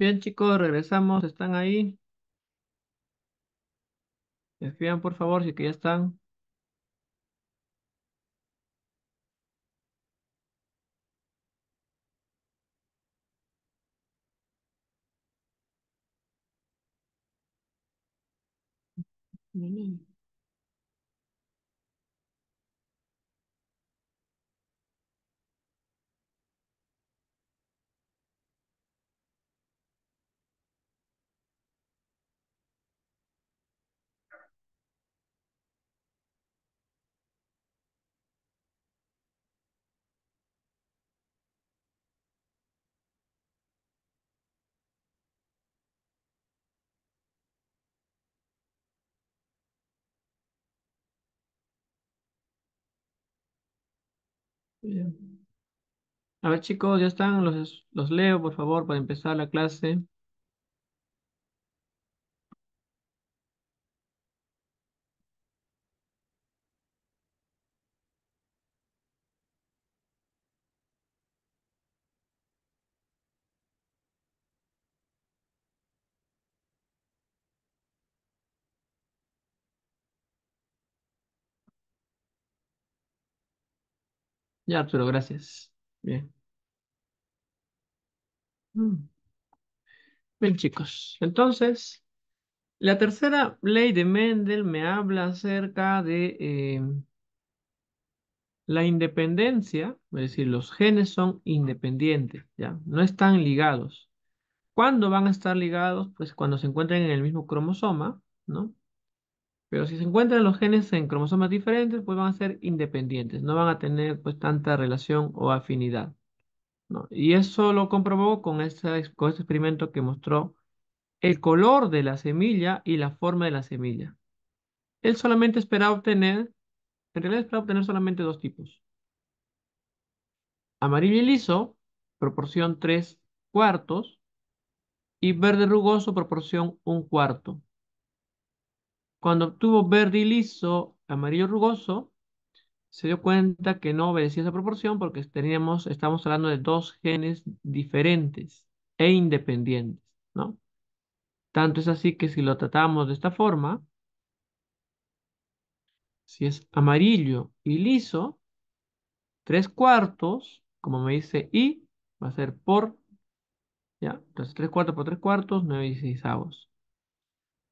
Bien, chicos, regresamos. ¿Están ahí? Escriban, por favor, si que ya están. A ver, chicos, ya están. Los, los leo, por favor, para empezar la clase. Ya, Arturo, gracias. Bien. Mm. Bien, chicos. Entonces, la tercera ley de Mendel me habla acerca de eh, la independencia, es decir, los genes son independientes, ¿ya? No están ligados. ¿Cuándo van a estar ligados? Pues cuando se encuentren en el mismo cromosoma, ¿no? Pero si se encuentran los genes en cromosomas diferentes, pues van a ser independientes, no van a tener pues tanta relación o afinidad. Y eso lo comprobó con, ese, este experimento que mostró el color de la semilla y la forma de la semilla. Él solamente esperaba obtener, en realidad esperaba obtener solamente dos tipos. Amarillo y liso, proporción 3 cuartos, y verde rugoso, proporción 1 cuarto. Cuando obtuvo verde liso, amarillo rugoso, se dio cuenta que no obedecía esa proporción porque teníamos, estamos hablando de dos genes diferentes e independientes, ¿no? Tanto es así que si lo tratamos de esta forma, si es amarillo y liso, tres cuartos, como me dice I, va a ser por, ¿ya? Entonces tres cuartos por tres cuartos, nueve y seis avos.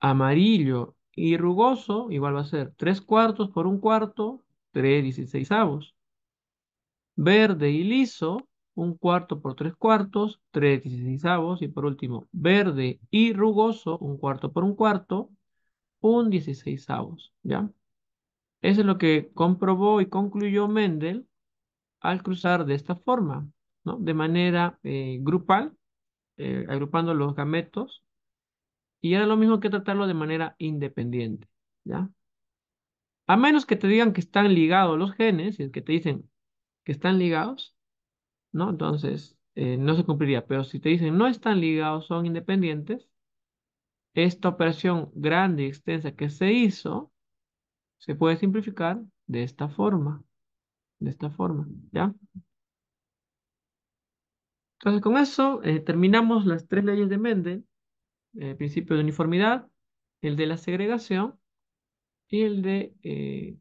Amarillo y rugoso igual va a ser 3 cuartos por 1 cuarto, 3 16avos. Verde y liso, 1 cuarto por 3 cuartos, 3 16 avos. Y por último, verde y rugoso, 1 cuarto por 1 cuarto, 1 avos ¿Ya? Eso es lo que comprobó y concluyó Mendel al cruzar de esta forma, ¿no? De manera eh, grupal, eh, agrupando los gametos y era lo mismo que tratarlo de manera independiente, ¿ya? A menos que te digan que están ligados los genes, y que te dicen que están ligados, ¿no? Entonces, eh, no se cumpliría. Pero si te dicen no están ligados, son independientes, esta operación grande y extensa que se hizo, se puede simplificar de esta forma. De esta forma, ¿ya? Entonces, con eso eh, terminamos las tres leyes de Mendel el eh, principio de uniformidad, el de la segregación y el de eh,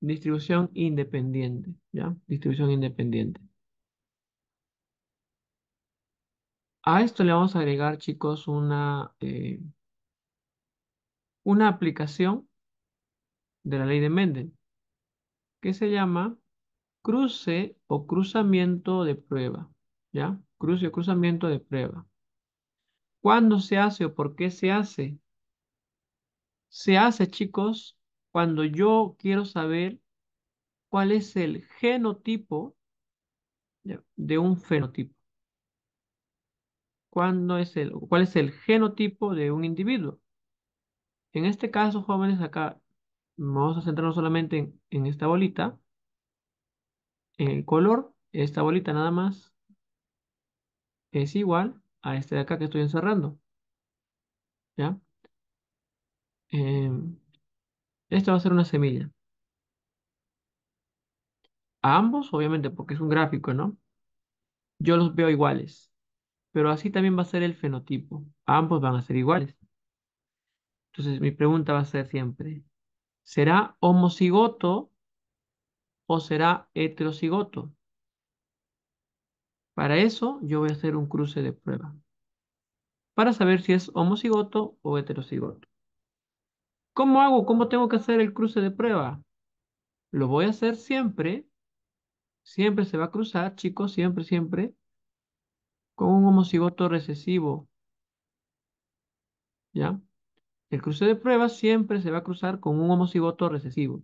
distribución independiente, ¿ya? Distribución independiente. A esto le vamos a agregar, chicos, una, eh, una aplicación de la ley de Mendel que se llama cruce o cruzamiento de prueba, ¿ya? Cruce o cruzamiento de prueba. ¿Cuándo se hace o por qué se hace? Se hace, chicos, cuando yo quiero saber cuál es el genotipo de un fenotipo. es el, ¿Cuál es el genotipo de un individuo? En este caso, jóvenes, acá vamos a centrarnos solamente en, esta bolita, en el color, esta bolita nada más es igual a este de acá que estoy encerrando. ¿Ya? Em, esta va a ser una semilla. A ambos, obviamente, porque es un gráfico, ¿no? Yo los veo iguales. Pero así también va a ser el fenotipo. A ambos van a ser iguales. Entonces, mi pregunta va a ser siempre, ¿será homocigoto o será heterocigoto? Para eso yo voy a hacer un cruce de prueba para saber si es homocigoto o heterocigoto. ¿Cómo hago? ¿Cómo tengo que hacer el cruce de prueba? Lo voy a hacer siempre. Siempre se va a cruzar, chicos, siempre, siempre. Con un homocigoto recesivo. ¿Ya? El cruce de prueba siempre se va a cruzar con un homocigoto recesivo.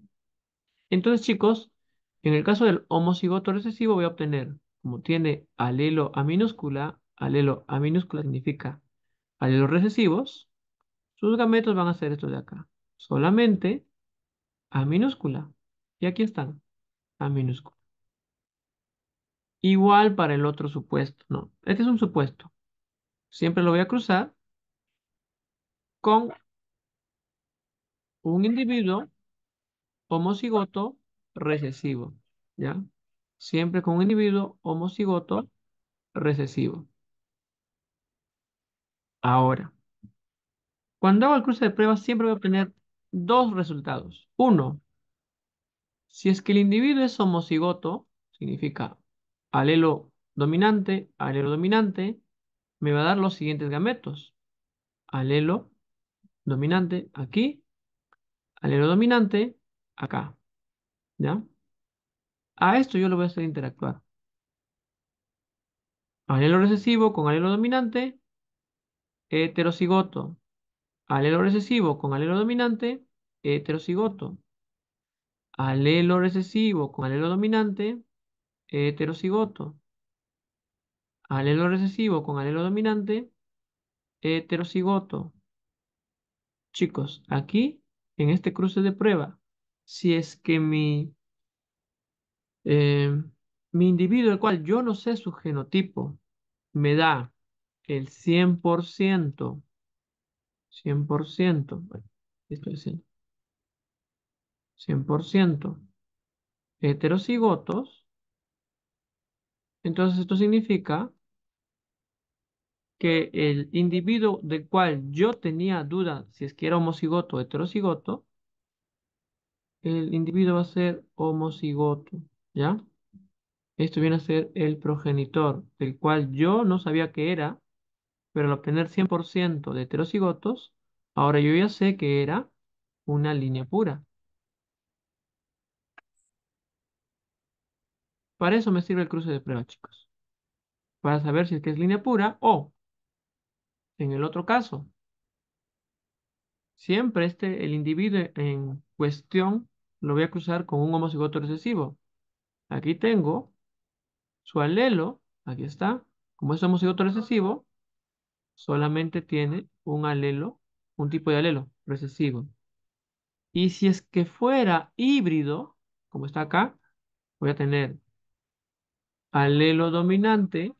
Entonces, chicos, en el caso del homocigoto recesivo voy a obtener como tiene alelo a minúscula, alelo a minúscula significa alelos recesivos, sus gametos van a ser estos de acá. Solamente a minúscula. Y aquí están, a minúscula. Igual para el otro supuesto, no. Este es un supuesto. Siempre lo voy a cruzar con un individuo homocigoto recesivo, ¿ya? siempre con un individuo homocigoto recesivo. Ahora, cuando hago el cruce de pruebas, siempre voy a obtener dos resultados. Uno, si es que el individuo es homocigoto, significa alelo dominante, alelo dominante, me va a dar los siguientes gametos. Alelo dominante aquí, alelo dominante acá. ¿Ya? A esto yo lo voy a hacer interactuar. Alelo recesivo con alelo dominante, heterocigoto. Alelo recesivo con alelo dominante, heterocigoto. Alelo recesivo con alelo dominante, heterocigoto. Alelo recesivo con alelo dominante, heterocigoto. Chicos, aquí, en este cruce de prueba, si es que mi Em, mi individuo, el cual yo no sé su genotipo, me da el 100%, 100%, estoy 100% heterocigotos, entonces esto significa que el individuo del cual yo tenía duda si es que era homocigoto o heterocigoto, el individuo va a ser homocigoto. ¿Ya? Esto viene a ser el progenitor, del cual yo no sabía que era, pero al obtener 100% de heterocigotos, ahora yo ya sé que era una línea pura. Para eso me sirve el cruce de prueba, chicos. Para saber si es que es línea pura o, en el otro caso, siempre este, el individuo en cuestión lo voy a cruzar con un homocigoto recesivo. Aquí tengo su alelo, aquí está. Como es sido recesivo, solamente tiene un alelo, un tipo de alelo recesivo. Y si es que fuera híbrido, como está acá, voy a tener alelo dominante,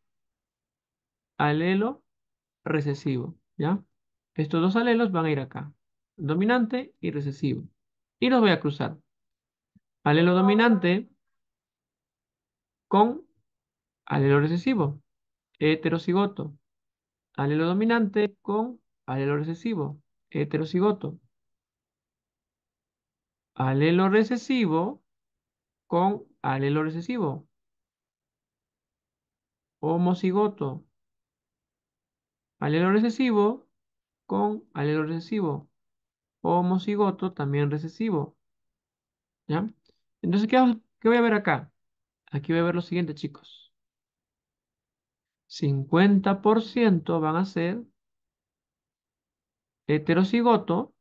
alelo recesivo, ¿ya? Estos dos alelos van a ir acá, dominante y recesivo. Y los voy a cruzar. Alelo dominante con alelo recesivo, heterocigoto. Alelo dominante con alelo recesivo, heterocigoto. Alelo recesivo con alelo recesivo. Homocigoto. Alelo recesivo con alelo recesivo. Homocigoto también recesivo. ¿Ya? Entonces, ¿qué, ¿qué voy a ver acá? Aquí voy a ver lo siguiente, chicos. 50% van a ser heterocigoto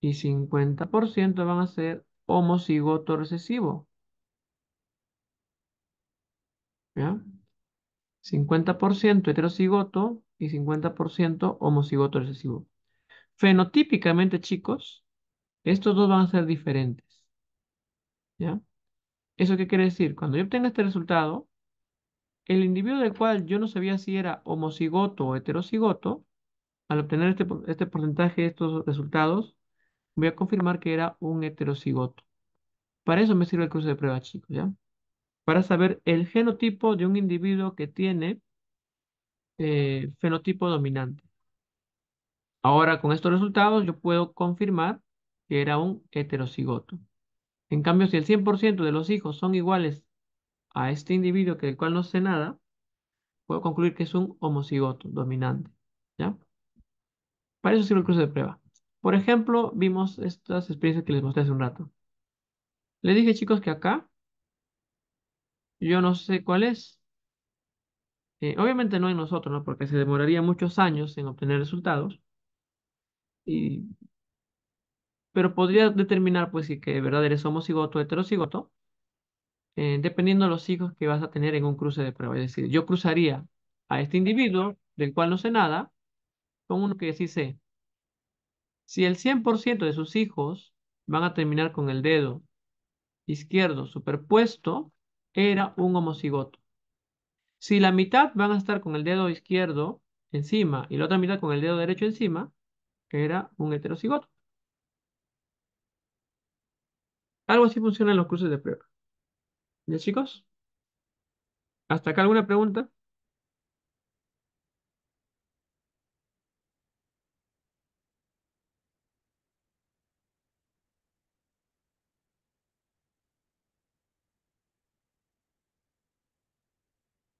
y 50% van a ser homocigoto recesivo. ¿Ya? 50% heterocigoto y 50% homocigoto recesivo. Fenotípicamente, chicos, estos dos van a ser diferentes. ¿Ya? ¿Eso qué quiere decir? Cuando yo obtenga este resultado, el individuo del cual yo no sabía si era homocigoto o heterocigoto, al obtener este, este porcentaje de estos resultados, voy a confirmar que era un heterocigoto. Para eso me sirve el cruce de prueba, chicos, ¿ya? Para saber el genotipo de un individuo que tiene eh, fenotipo dominante. Ahora, con estos resultados, yo puedo confirmar que era un heterocigoto. En cambio, si el 100% de los hijos son iguales a este individuo que del cual no sé nada, puedo concluir que es un homocigoto dominante. ¿Ya? Para eso sirve el cruce de prueba. Por ejemplo, vimos estas experiencias que les mostré hace un rato. Les dije, chicos, que acá yo no sé cuál es. Eh, obviamente no en nosotros, ¿no? Porque se demoraría muchos años en obtener resultados. Y pero podría determinar pues si que de verdad eres homocigoto, heterocigoto, eh, dependiendo de los hijos que vas a tener en un cruce de prueba. Es decir, yo cruzaría a este individuo, del cual no sé nada, con uno que sí sé. Si el 100% de sus hijos van a terminar con el dedo izquierdo superpuesto, era un homocigoto. Si la mitad van a estar con el dedo izquierdo encima y la otra mitad con el dedo derecho encima, era un heterocigoto. Algo así funciona en los cursos de prueba. ¿Ya chicos? ¿Hasta acá alguna pregunta?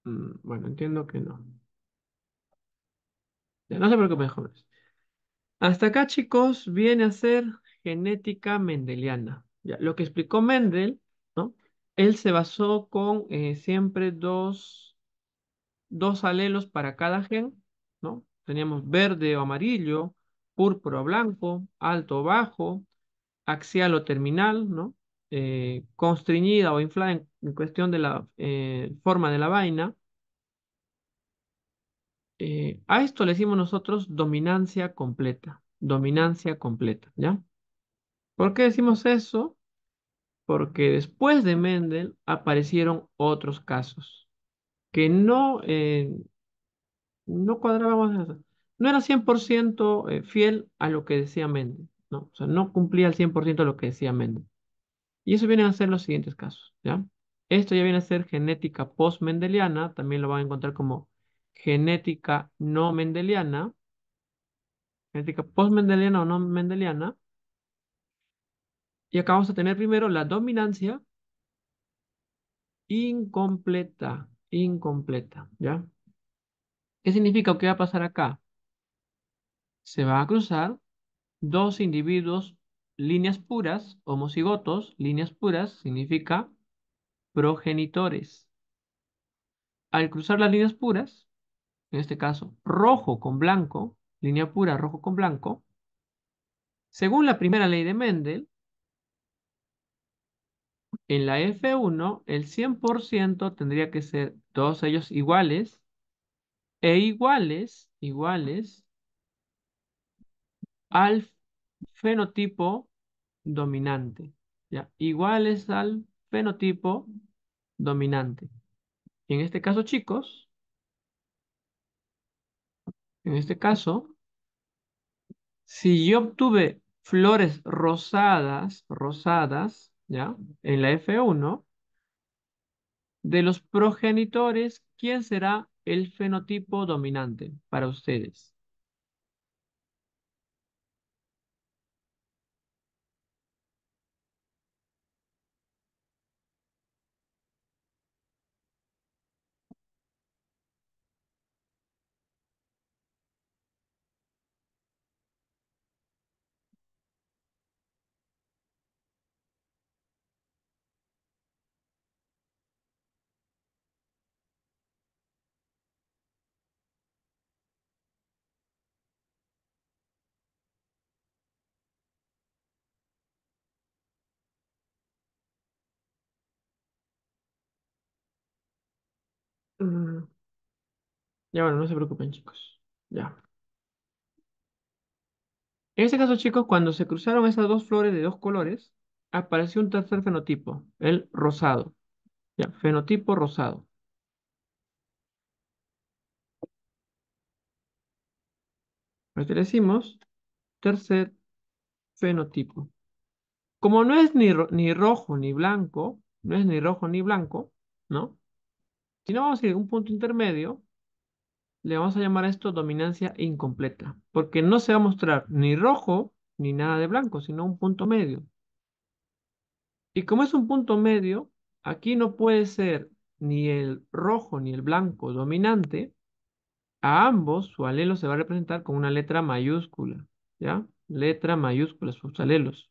Mm, bueno, entiendo que no. Ya, no se preocupen, jóvenes. Hasta acá, chicos, viene a ser genética mendeliana lo que explicó Mendel, Él se basó con eh, siempre dos, alelos para cada gen, ¿no? Teníamos verde o amarillo, púrpura o blanco, alto o bajo, axial o terminal, ¿no? Eh, o inflada en, cuestión de la eh, forma de la vaina. a esto le decimos nosotros dominancia completa, dominancia completa, ¿ya? ¿Por qué decimos eso? porque después de Mendel aparecieron otros casos que no, eh, no no era 100% eh, fiel a lo que decía Mendel, ¿no? O sea, no cumplía al 100% lo que decía Mendel. Y eso vienen a ser los siguientes casos, ¿ya? Esto ya viene a ser genética post-mendeliana, también lo van a encontrar como genética no mendeliana, genética post-mendeliana o no mendeliana, y acá vamos a tener primero la dominancia incompleta, incompleta, ¿ya? ¿Qué significa o qué va a pasar acá? Se va a cruzar dos individuos, líneas puras, homocigotos, líneas puras, significa progenitores. Al cruzar las líneas puras, en este caso, rojo con blanco, línea pura, rojo con blanco, según la primera ley de Mendel, en la F1, el 100% tendría que ser todos ellos iguales e iguales, iguales al fenotipo dominante. ¿ya? Iguales al fenotipo dominante. en este caso, chicos, en este caso, si yo obtuve flores rosadas, rosadas, ¿ya? En la F1, de los progenitores, ¿quién será el fenotipo dominante para ustedes? Mm. Ya bueno, no se preocupen, chicos. Ya. En este caso, chicos, cuando se cruzaron esas dos flores de dos colores, apareció un tercer fenotipo, el rosado. Ya, fenotipo rosado. Pues decimos tercer fenotipo. Como no es ni, ni rojo ni blanco, no es ni rojo ni blanco, ¿no? Si no vamos a ir a un punto intermedio, le vamos a llamar a esto dominancia incompleta, porque no se va a mostrar ni rojo ni nada de blanco, sino un punto medio. Y como es un punto medio, aquí no puede ser ni el rojo ni el blanco dominante, a ambos su alelo se va a representar con una letra mayúscula, ¿ya? Letra mayúscula, sus alelos.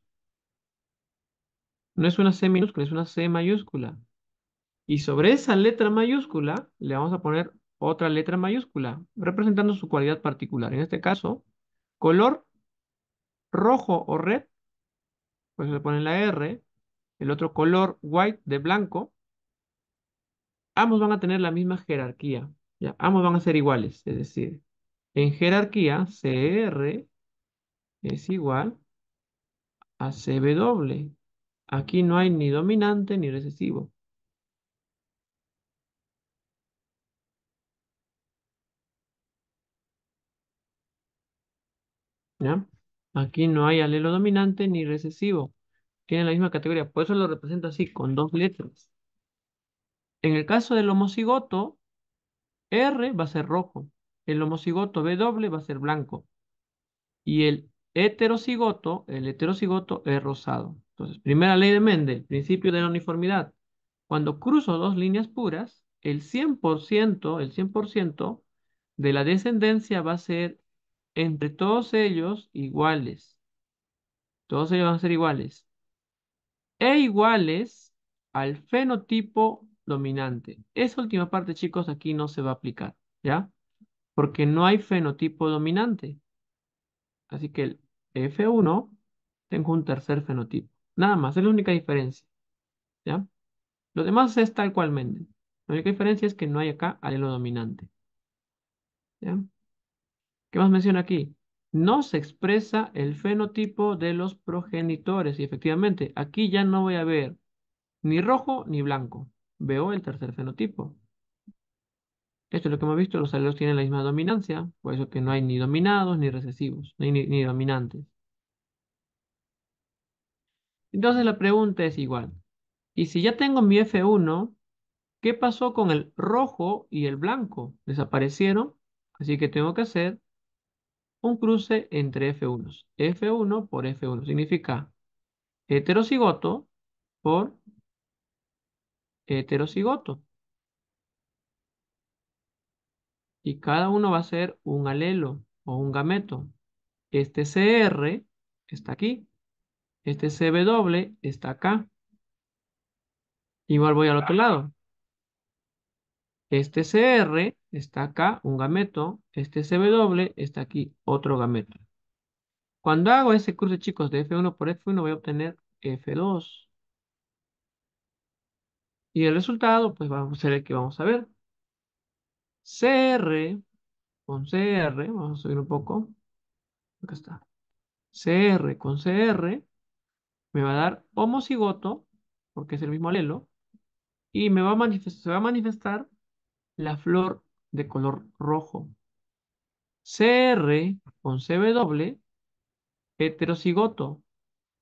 No es una C minúscula, es una C mayúscula. Y sobre esa letra mayúscula le vamos a poner otra letra mayúscula, representando su cualidad particular. En este caso, color rojo o red, pues le ponen la R, el otro color white de blanco, ambos van a tener la misma jerarquía, ya, ambos van a ser iguales, es decir, en jerarquía CR es igual a CW. Aquí no hay ni dominante ni recesivo. Aquí no hay alelo dominante ni recesivo. tiene la misma categoría. Por eso lo represento así, con dos letras. En el caso del homocigoto, R va a ser rojo. El homocigoto W va a ser blanco. Y el heterocigoto, el heterocigoto es rosado. Entonces, primera ley de Mendel, principio de la uniformidad. Cuando cruzo dos líneas puras, el 100%, el 100 de la descendencia va a ser entre todos ellos iguales. Todos ellos van a ser iguales. E iguales al fenotipo dominante. Esa última parte, chicos, aquí no se va a aplicar, ¿ya? Porque no hay fenotipo dominante. Así que el F1, tengo un tercer fenotipo. Nada más, es la única diferencia, ¿ya? Lo demás es tal cual Mendel. La única diferencia es que no hay acá alelo dominante. ¿Ya? ¿Qué más menciona aquí? No se expresa el fenotipo de los progenitores. Y efectivamente, aquí ya no voy a ver ni rojo ni blanco. Veo el tercer fenotipo. Esto es lo que hemos visto, los alelos tienen la misma dominancia, por eso que no hay ni dominados ni recesivos, ni dominantes. Entonces la pregunta es igual. Y si ya tengo mi F1, ¿qué pasó con el rojo y el blanco? Desaparecieron, así que tengo que hacer un cruce entre F1s. F1 por F1 significa heterocigoto por heterocigoto. Y cada uno va a ser un alelo o un gameto. Este CR está aquí. Este CB está acá. Igual voy al otro lado. Este CR está acá, un gameto. Este CW está aquí, otro gameto. Cuando hago ese cruce, chicos, de F1 por F1 voy a obtener F2. Y el resultado, pues, va a ser el que vamos a ver. CR con CR, vamos a subir un poco. Acá está. CR con CR me va a dar homocigoto, porque es el mismo alelo, y me va a se va a manifestar la flor de color rojo. CR con cw doble, heterocigoto.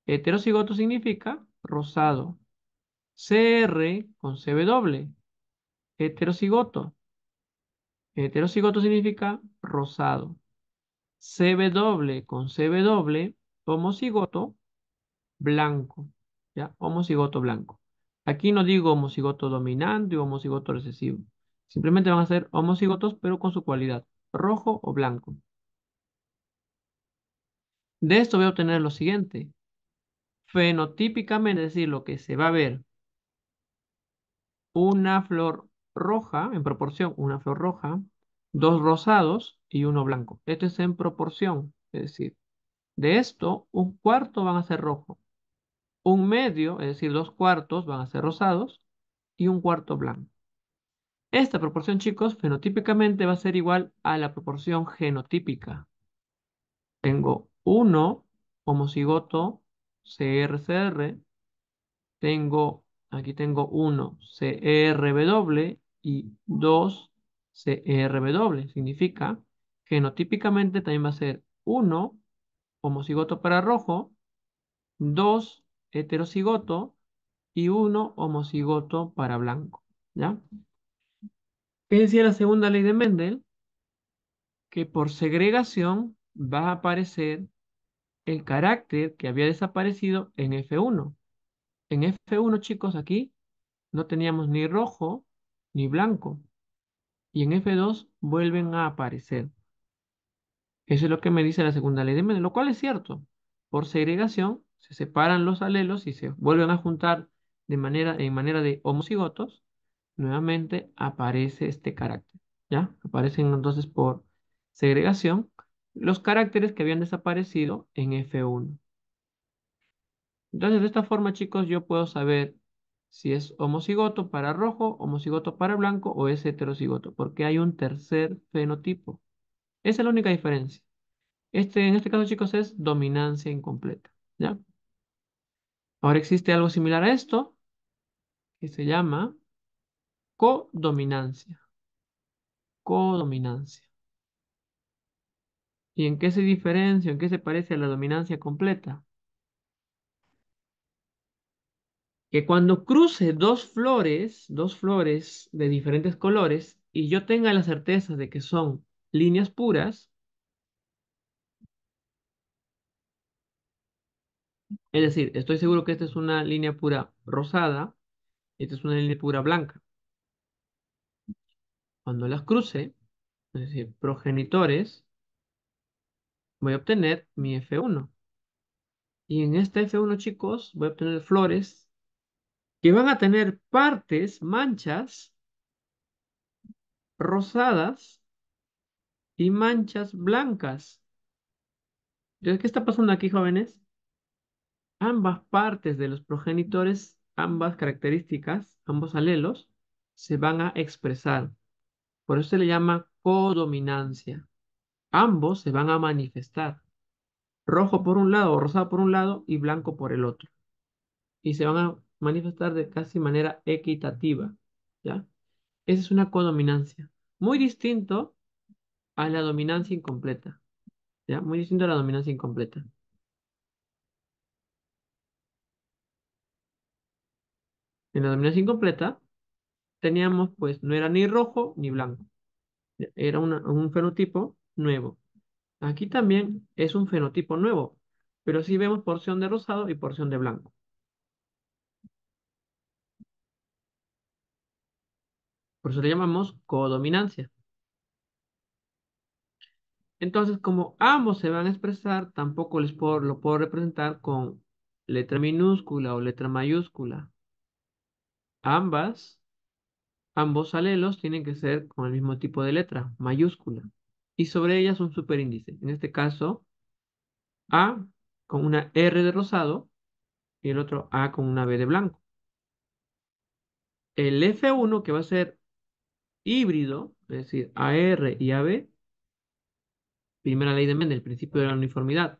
Heterocigoto significa rosado. CR con cw heterocigoto. Heterocigoto significa rosado. cw con cw doble, homocigoto blanco. ¿Ya? Homocigoto blanco. Aquí no digo homocigoto dominante o homocigoto recesivo. Simplemente van a ser homocigotos, pero con su cualidad, rojo o blanco. De esto voy a obtener lo siguiente. Fenotípicamente, es decir, lo que se va a ver, una flor roja, en proporción, una flor roja, dos rosados y uno blanco. Esto es en proporción, es decir, de esto, un cuarto van a ser rojo, un medio, es decir, dos cuartos van a ser rosados y un cuarto blanco. Esta proporción, chicos, fenotípicamente va a ser igual a la proporción genotípica. Tengo 1 homocigoto CRCR. Tengo, aquí tengo 1 CRW y 2 CRW. Significa genotípicamente también va a ser 1 homocigoto para rojo, 2 heterocigoto y 1 homocigoto para blanco. ¿Ya? decía la segunda ley de Mendel? Que por segregación va a aparecer el carácter que había desaparecido en F1. En F1, chicos, aquí no teníamos ni rojo ni blanco. Y en F2 vuelven a aparecer. Eso es lo que me dice la segunda ley de Mendel, lo cual es cierto. Por segregación se separan los alelos y se vuelven a juntar de manera, en manera de homocigotos nuevamente aparece este carácter, ¿ya? Aparecen entonces por segregación los caracteres que habían desaparecido en F1. Entonces, de esta forma, chicos, yo puedo saber si es homocigoto para rojo, homocigoto para blanco o es heterocigoto, porque hay un tercer fenotipo. Esa es la única diferencia. Este, en este caso, chicos, es dominancia incompleta, ¿ya? Ahora existe algo similar a esto, que se llama codominancia. Codominancia. ¿Y en qué se diferencia, en qué se parece a la dominancia completa? Que cuando cruce dos flores, dos flores de diferentes colores, y yo tenga la certeza de que son líneas puras, es decir, estoy seguro que esta es una línea pura rosada, esta es una línea pura blanca. Cuando las cruce, es decir, progenitores, voy a obtener mi F1. Y en este F1, chicos, voy a obtener flores que van a tener partes, manchas rosadas y manchas blancas. Entonces, ¿Qué está pasando aquí, jóvenes? Ambas partes de los progenitores, ambas características, ambos alelos, se van a expresar. Por eso se le llama codominancia. Ambos se van a manifestar. Rojo por un lado, rosado por un lado y blanco por el otro. Y se van a manifestar de casi manera equitativa. ¿Ya? Esa es una codominancia. Muy distinto a la dominancia incompleta. ¿Ya? Muy distinto a la dominancia incompleta. En la dominancia incompleta, teníamos, pues no era ni rojo ni blanco. Era un fenotipo nuevo. Aquí también es un fenotipo nuevo, pero sí vemos porción de rosado y porción de blanco. Por eso le llamamos codominancia. Entonces, como ambos se van a expresar, tampoco les lo puedo representar con letra minúscula o letra mayúscula. Ambas Ambos alelos tienen que ser con el mismo tipo de letra, mayúscula, y sobre ellas un superíndice. En este caso, A con una R de rosado y el otro A con una B de blanco. El F1, que va a ser híbrido, es decir, AR y AB, primera ley de Mendel, el principio de la uniformidad.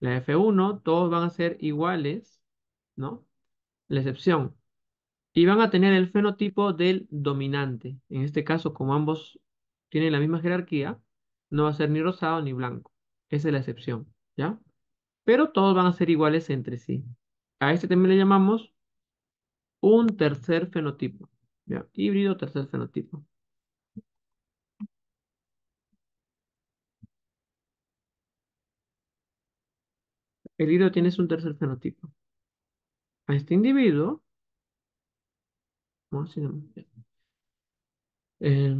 La F1, todos van a ser iguales, ¿no? La excepción y van a tener el fenotipo del dominante. En este caso, como ambos tienen la misma jerarquía, no va a ser ni rosado ni blanco. Esa es la excepción, ¿ya? Pero todos van a ser iguales entre sí. A este también le llamamos un tercer fenotipo, Híbrido tercer fenotipo. El híbrido tiene un tercer fenotipo. A este individuo eh,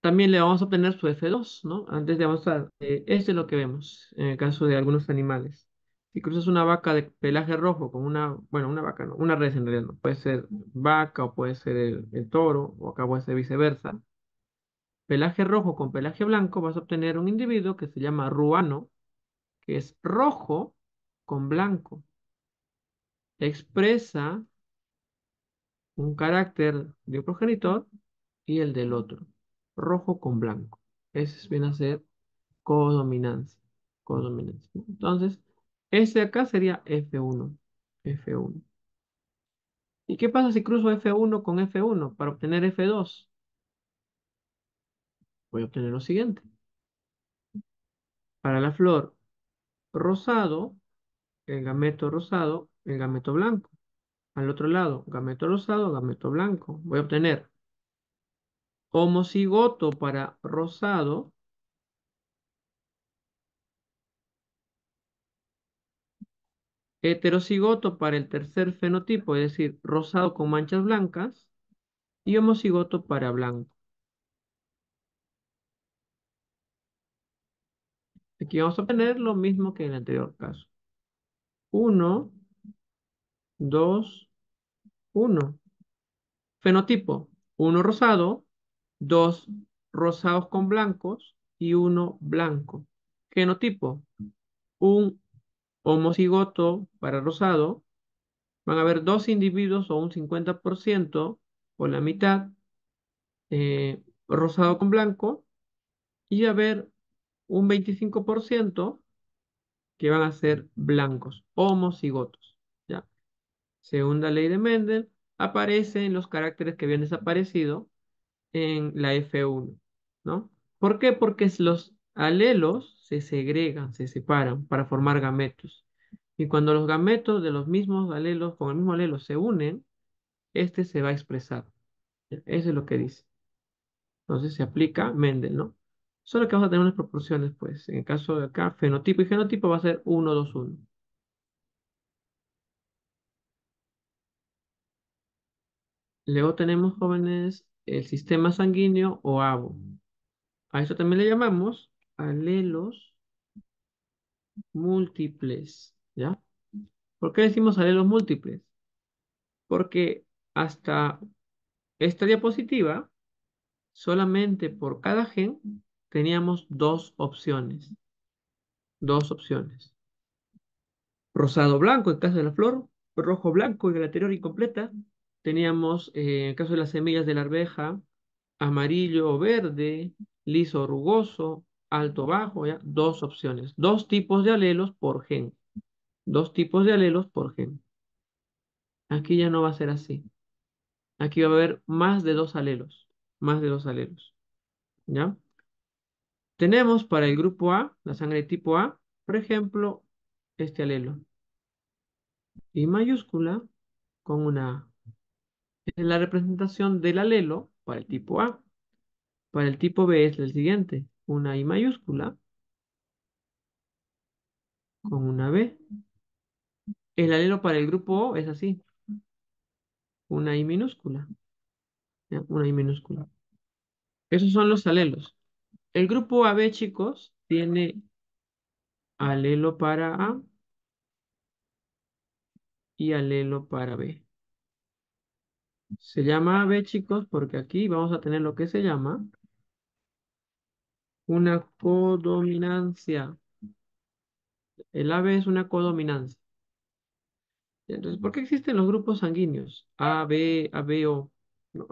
también le vamos a obtener su F2, ¿no? Antes de avanzar, eh, este es lo que vemos en el caso de algunos animales. Si cruzas una vaca de pelaje rojo con una, bueno, una vaca no, una res en realidad, puede ser vaca o puede ser el, toro, o acá puede ser viceversa. Pelaje rojo con pelaje blanco vas a obtener un individuo que se llama ruano, que es rojo con blanco. Expresa un carácter de un progenitor y el del otro, rojo con blanco. Ese viene a ser codominancia. codominancia. Entonces, este acá sería F1. F1. ¿Y qué pasa si cruzo F1 con F1 para obtener F2? Voy a obtener lo siguiente. Para la flor rosado, el gameto rosado, el gameto blanco al otro lado, gameto rosado, gameto blanco. Voy a obtener homocigoto para rosado. Heterocigoto para el tercer fenotipo, es decir, rosado con manchas blancas. Y homocigoto para blanco. Aquí vamos a obtener lo mismo que en el anterior caso. 1 2, uno. Fenotipo, uno rosado, dos rosados con blancos y uno blanco. Genotipo, un homocigoto para rosado. Van a haber dos individuos o un 50% o la mitad eh, rosado con blanco y a ver un 25% que van a ser blancos, homocigotos segunda ley de Mendel, aparecen los caracteres que habían desaparecido en la F1, ¿no? ¿Por qué? Porque los alelos se segregan, se separan para formar gametos. Y cuando los gametos de los mismos alelos, con el mismo alelo, se unen, este se va a expresar. Eso es lo que dice. Entonces se aplica Mendel, ¿no? Solo que vamos a tener unas proporciones, pues. En el caso de acá, fenotipo y genotipo va a ser 1, 2, 1. Luego tenemos jóvenes el sistema sanguíneo o ABO. A eso también le llamamos alelos múltiples, ¿ya? ¿Por qué decimos alelos múltiples? Porque hasta esta diapositiva, solamente por cada gen, teníamos dos opciones. Dos opciones. Rosado-blanco en caso de la flor, rojo-blanco en la anterior incompleta, teníamos, eh, en el caso de las semillas de la arveja, amarillo o verde, liso o rugoso, alto o bajo, ¿ya? dos opciones, dos tipos de alelos por gen, dos tipos de alelos por gen. Aquí ya no va a ser así. Aquí va a haber más de dos alelos, más de dos alelos, ¿ya? Tenemos para el grupo A, la sangre tipo A, por ejemplo, este alelo. Y mayúscula con una es la representación del alelo para el tipo A. Para el tipo B es el siguiente, una I mayúscula con una B. El alelo para el grupo O es así, una I minúscula, una I minúscula. Esos son los alelos. El grupo AB, chicos, tiene alelo para A y alelo para B. Se llama AB, chicos, porque aquí vamos a tener lo que se llama una codominancia. El AB es una codominancia. Entonces, ¿por qué existen los grupos sanguíneos? A, B, ABO,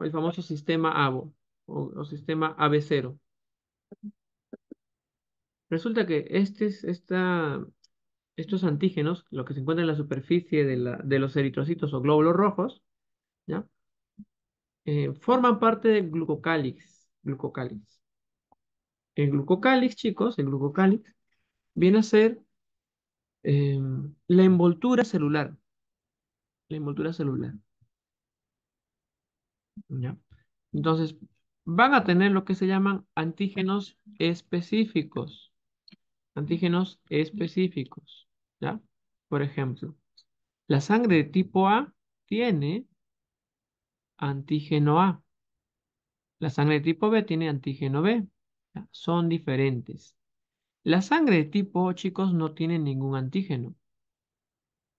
el famoso sistema ABO o, sistema AB0. Resulta que este, estos antígenos, lo que se encuentra en la superficie de, la, de los eritrocitos o glóbulos rojos, ¿ya? Eh, forman parte del glucocálix. glucocálix. El glucocálix, chicos, el glucocálix viene a ser em, la envoltura celular. La envoltura celular. Entonces, van a tener lo que se llaman antígenos específicos. Antígenos específicos. ¿Ya? Por ejemplo, la sangre de tipo A tiene antígeno A. La sangre de tipo B tiene antígeno B. Son diferentes. La sangre de tipo O, chicos, no tiene ningún antígeno.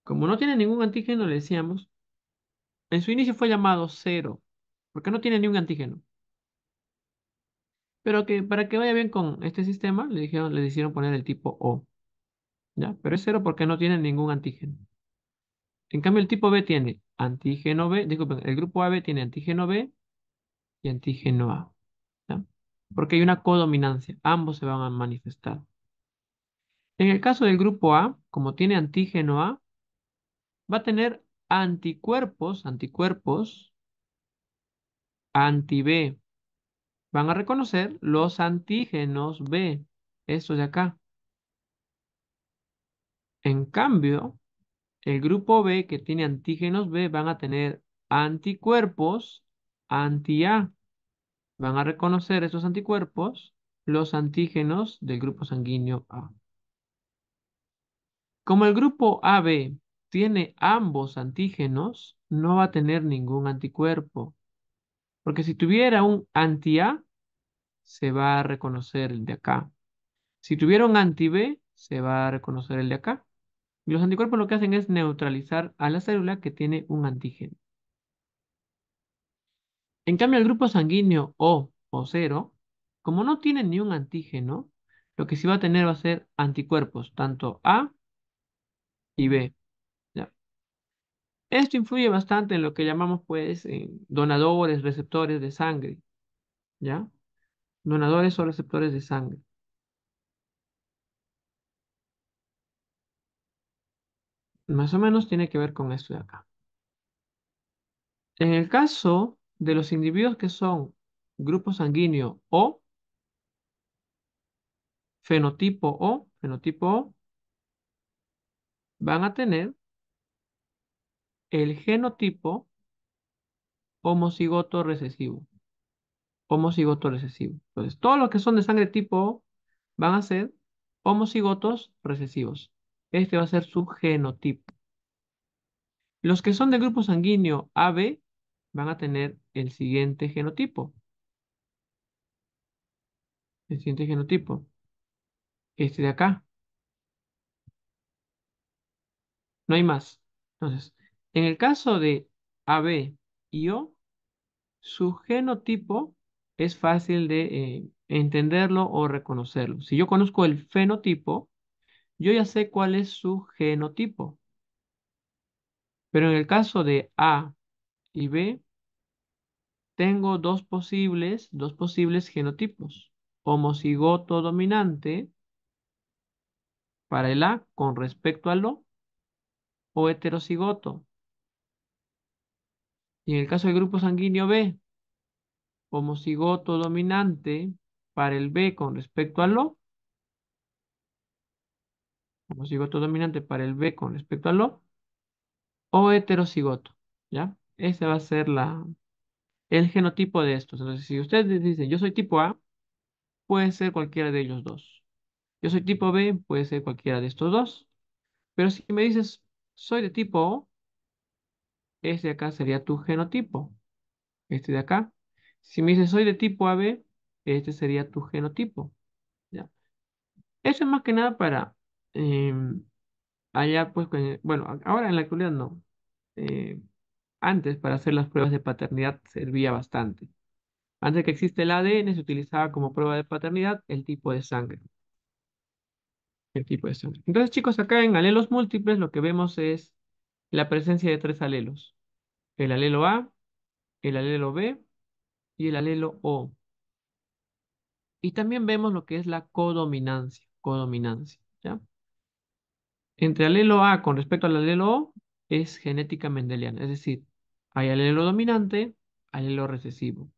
Como no tiene ningún antígeno, le decíamos, en su inicio fue llamado cero, porque no tiene ningún antígeno. Pero que para que vaya bien con este sistema, le, dijeron, le hicieron poner el tipo O. ¿ya? Pero es cero porque no tiene ningún antígeno. En cambio, el tipo B tiene antígeno B, disculpen, el grupo AB tiene antígeno B y antígeno A. Porque hay una codominancia, ambos se van a manifestar. En el caso del grupo A, como tiene antígeno A, va a tener anticuerpos, anticuerpos, anti-B. Van a reconocer los antígenos B, estos de acá. En cambio, el grupo B que tiene antígenos B van a tener anticuerpos anti-A. Van a reconocer esos anticuerpos los antígenos del grupo sanguíneo A. Como el grupo AB tiene ambos antígenos, no va a tener ningún anticuerpo. Porque si tuviera un anti-A, se va a reconocer el de acá. Si tuviera un anti-B, se va a reconocer el de acá. Y los anticuerpos lo que hacen es neutralizar a la célula que tiene un antígeno. En cambio, el grupo sanguíneo O o cero, como no tiene ni un antígeno, lo que sí va a tener va a ser anticuerpos, tanto A y B. Esto influye bastante en lo que llamamos, pues, eh, donadores, receptores de sangre. ¿Ya? Donadores o receptores de sangre. Más o menos tiene que ver con esto de acá. En el caso de los individuos que son grupo sanguíneo O, fenotipo O, fenotipo O, van a tener el genotipo homocigoto recesivo. Homocigoto recesivo. Entonces, todos los que son de sangre tipo O van a ser homocigotos recesivos. Este va a ser su genotipo. Los que son del grupo sanguíneo AB van a tener el siguiente genotipo. El siguiente genotipo. Este de acá. No hay más. Entonces, en el caso de AB y O, su genotipo es fácil de eh, entenderlo o reconocerlo. Si yo conozco el fenotipo, yo ya sé cuál es su genotipo. Pero en el caso de A y B, tengo dos posibles, dos posibles genotipos. Homocigoto dominante para el A con respecto al O o heterocigoto. Y en el caso del grupo sanguíneo B, homocigoto dominante para el B con respecto al O cigoto dominante para el B con respecto al O, o heterocigoto, ¿ya? Ese va a ser la, el genotipo de estos. Entonces, si ustedes dicen, yo soy tipo A, puede ser cualquiera de ellos dos. Yo soy tipo B, puede ser cualquiera de estos dos. Pero si me dices, soy de tipo O, este de acá sería tu genotipo. Este de acá. Si me dices, soy de tipo AB, este sería tu genotipo. ¿ya? Eso es más que nada para Em, allá, pues, bueno, ahora en la actualidad no. Eh, antes, para hacer las pruebas de paternidad servía bastante. Antes que existe el ADN, se utilizaba como prueba de paternidad el tipo de sangre. El tipo de sangre. Entonces, chicos, acá en alelos múltiples lo que vemos es la presencia de tres alelos. El alelo A, el alelo B y el alelo O. Y también vemos lo que es la codominancia, codominancia, ¿ya? Entre alelo A con respecto al alelo O es genética mendeliana, es decir, hay alelo dominante, alelo recesivo.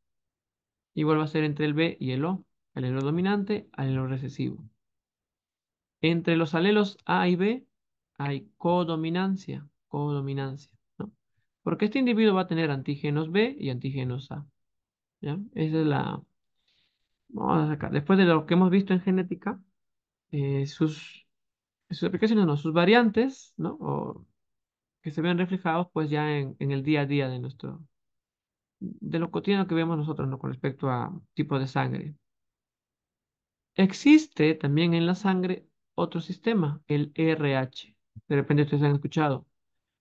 Igual va a ser entre el B y el O, alelo dominante, alelo recesivo. Entre los alelos A y B hay codominancia, codominancia, ¿no? Porque este individuo va a tener antígenos B y antígenos A. ¿ya? Esa es la... Vamos a sacar. Después de lo que hemos visto en genética, eh, sus sus aplicaciones, no, sus variantes, ¿no? O que se vean reflejados pues ya en, el día a día de nuestro, de lo cotidiano que vemos nosotros, ¿no? Con respecto a tipo de sangre. Existe también en la sangre otro sistema, el RH. De repente ustedes han escuchado.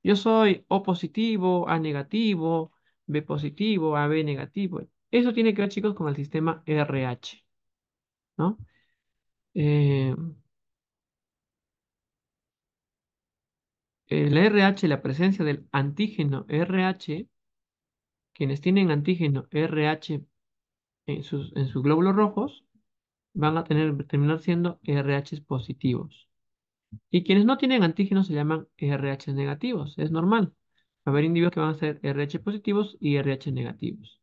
Yo soy O positivo, A negativo, B positivo, AB negativo. Eso tiene que ver, chicos, con el sistema RH. ¿No? Eh, el eh, RH, la presencia del antígeno RH, quienes tienen antígeno RH en sus, en sus glóbulos rojos, van a tener, terminar siendo RH positivos. Y quienes no tienen antígeno se llaman RH negativos, es normal. Va a haber individuos que van a ser RH positivos y RH negativos.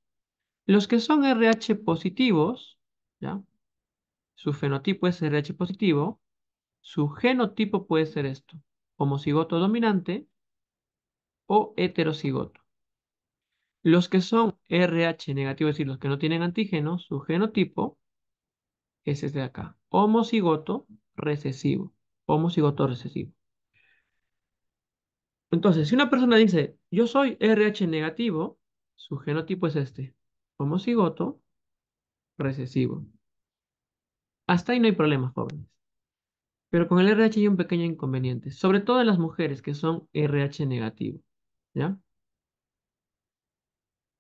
Los que son RH positivos, ¿ya? su fenotipo es RH positivo, su genotipo puede ser esto homocigoto dominante o heterocigoto. Los que son RH negativo, es decir, los que no tienen antígeno, su genotipo es este de acá, homocigoto recesivo, homocigoto recesivo. Entonces, si una persona dice, yo soy RH negativo, su genotipo es este, homocigoto recesivo. Hasta ahí no hay problemas, jóvenes. Pero con el RH hay un pequeño inconveniente, sobre todo en las mujeres que son RH negativo, ¿ya?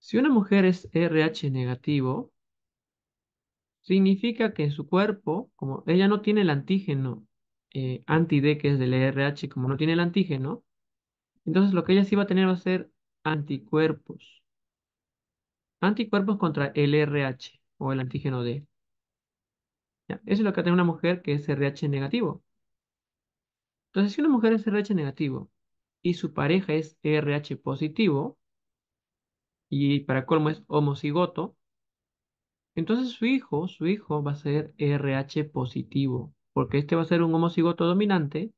Si una mujer es RH negativo, significa que en su cuerpo, como ella no tiene el antígeno eh, anti-D, que es del RH, como no tiene el antígeno, entonces lo que ella sí va a tener va a ser anticuerpos. Anticuerpos contra el RH o el antígeno D. Eso es lo que tiene una mujer que es RH negativo. Entonces, si una mujer es RH negativo y su pareja es RH positivo, y para colmo es homocigoto, entonces su hijo, su hijo va a ser RH positivo, porque este va a ser un homocigoto dominante,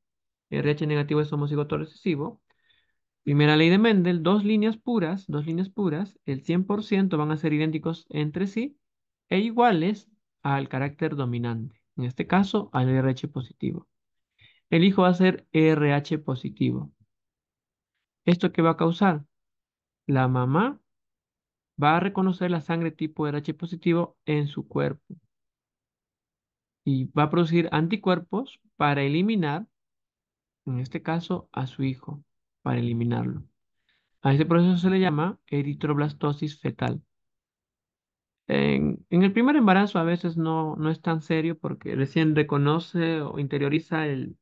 RH negativo es homocigoto recesivo. Primera ley de Mendel, dos líneas puras, dos líneas puras, el 100% van a ser idénticos entre sí e iguales al carácter dominante, en este caso al RH positivo. El hijo va a ser RH positivo. ¿Esto qué va a causar? La mamá va a reconocer la sangre tipo RH positivo en su cuerpo y va a producir anticuerpos para eliminar, en este caso, a su hijo, para eliminarlo. A ese proceso se le llama eritroblastosis fetal. En, el primer embarazo a veces no, no es tan serio porque recién reconoce o interioriza el,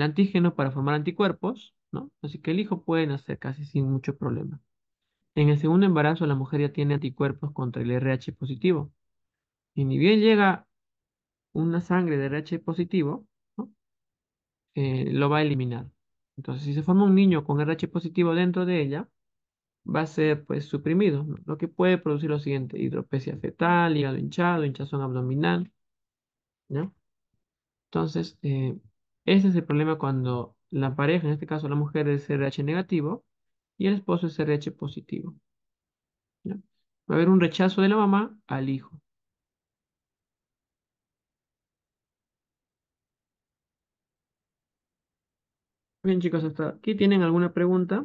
antígeno para formar anticuerpos, ¿no? Así que el hijo puede nacer casi sin mucho problema. En el segundo embarazo la mujer ya tiene anticuerpos contra el RH positivo. Y ni bien llega una sangre de RH positivo, ¿no? Eh, lo va a eliminar. Entonces, si se forma un niño con RH positivo dentro de ella, va a ser pues suprimido, lo que puede producir lo siguiente, hidropesia fetal, hígado hinchado, hinchazón abdominal, Entonces, eh, ese es el problema cuando la pareja, en este caso la mujer es RH negativo y el esposo es RH positivo. Va a haber un rechazo de la mamá al hijo. Bien chicos, hasta aquí tienen alguna pregunta.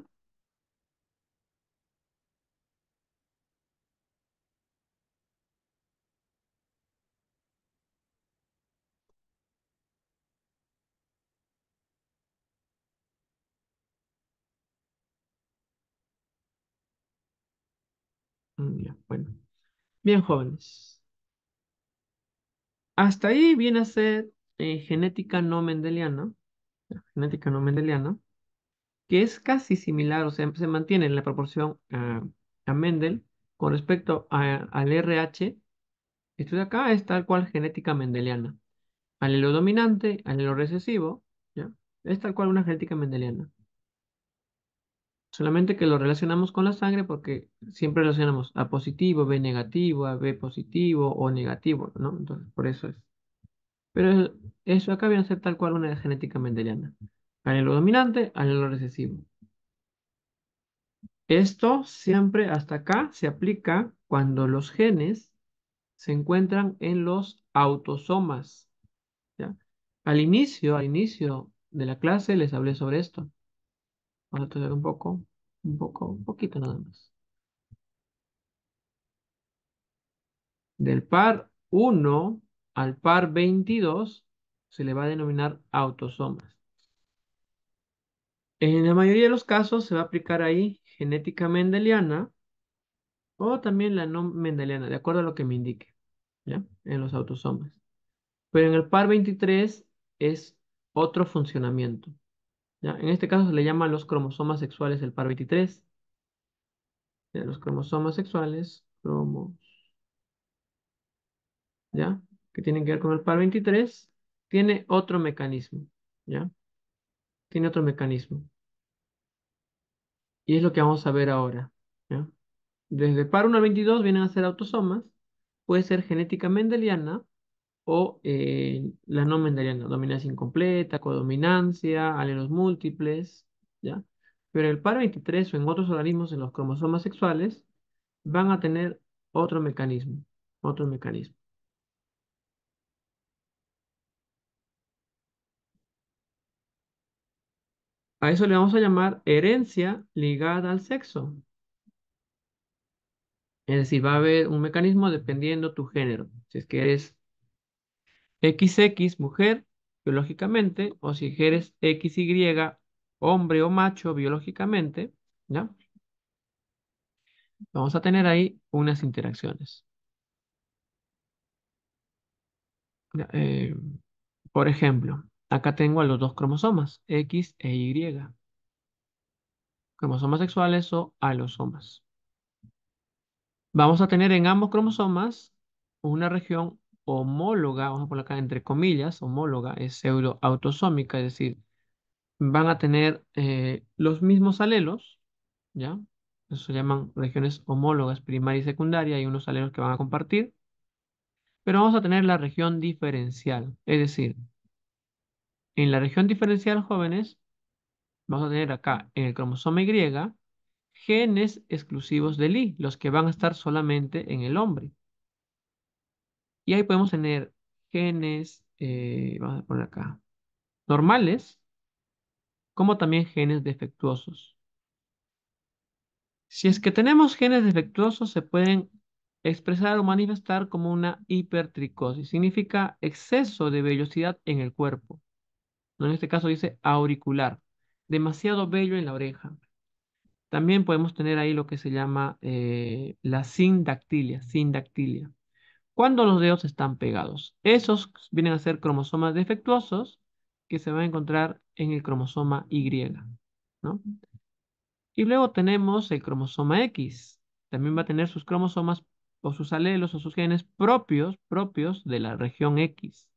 Bien, jóvenes. Hasta ahí viene a ser eh, genética no mendeliana, genética no mendeliana, que es casi similar, o sea, se mantiene en la proporción a Mendel con respecto al RH. Esto de acá es tal cual genética mendeliana. Alelo dominante, alelo recesivo, Es tal cual una genética mendeliana. Solamente que lo relacionamos con la sangre porque siempre relacionamos A positivo, B negativo, A B positivo o negativo, ¿no? Entonces, por eso es. Pero eso acá viene a ser tal cual una genética mendeliana. Alelo dominante, alelo recesivo. Esto siempre hasta acá se aplica cuando los genes se encuentran en los autosomas. Al inicio, al inicio de la clase les hablé sobre esto. Vamos a tener un poco, un poco, un poquito nada más. Del par 1 al par 22 se le va a denominar autosomas. En la mayoría de los casos se va a aplicar ahí genética mendeliana o también la no mendeliana, de acuerdo a lo que me indique, ¿ya? En los autosomas. Pero en el par 23 es otro funcionamiento. En este caso se le llaman los cromosomas sexuales el par 23. Los cromosomas sexuales, cromos, ¿ya? Que tienen que ver con el par 23, tiene otro mecanismo, ¿ya? Tiene otro mecanismo. Y es lo que vamos a ver ahora, ¿ya? Desde par 1 al 22 vienen a ser autosomas, puede ser genética mendeliana, o eh, las no dominancia incompleta, codominancia, alelos múltiples, ¿ya? Pero el par 23 o en otros organismos en los cromosomas sexuales van a tener otro mecanismo, otro mecanismo. A eso le vamos a llamar herencia ligada al sexo. Es decir, va a haber un mecanismo dependiendo tu género. Si es que eres XX, mujer, biológicamente, o si eres XY, hombre o macho, biológicamente, ¿ya? Vamos a tener ahí unas interacciones. Eh, por ejemplo, acá tengo a los dos cromosomas, X e Y. Cromosomas sexuales o alosomas. Vamos a tener en ambos cromosomas una región homóloga, vamos a poner acá entre comillas, homóloga, es pseudo-autosómica es decir, van a tener eh, los mismos alelos, ¿ya? Eso se llaman regiones homólogas primaria y secundaria, hay unos alelos que van a compartir, pero vamos a tener la región diferencial, es decir, en la región diferencial, jóvenes, vamos a tener acá en el cromosoma Y genes exclusivos del Y, los que van a estar solamente en el hombre. Y ahí podemos tener genes, eh, vamos a poner acá, normales, como también genes defectuosos. Si es que tenemos genes defectuosos, se pueden expresar o manifestar como una hipertricosis. Significa exceso de vellosidad en el cuerpo. En este caso dice auricular. Demasiado vello en la oreja. También podemos tener ahí lo que se llama eh, la sindactilia, sindactilia cuando los dedos están pegados. Esos vienen a ser cromosomas defectuosos que se van a encontrar en el cromosoma Y. Y luego tenemos el cromosoma X. También va a tener sus cromosomas o sus alelos o sus genes propios, propios de la región X.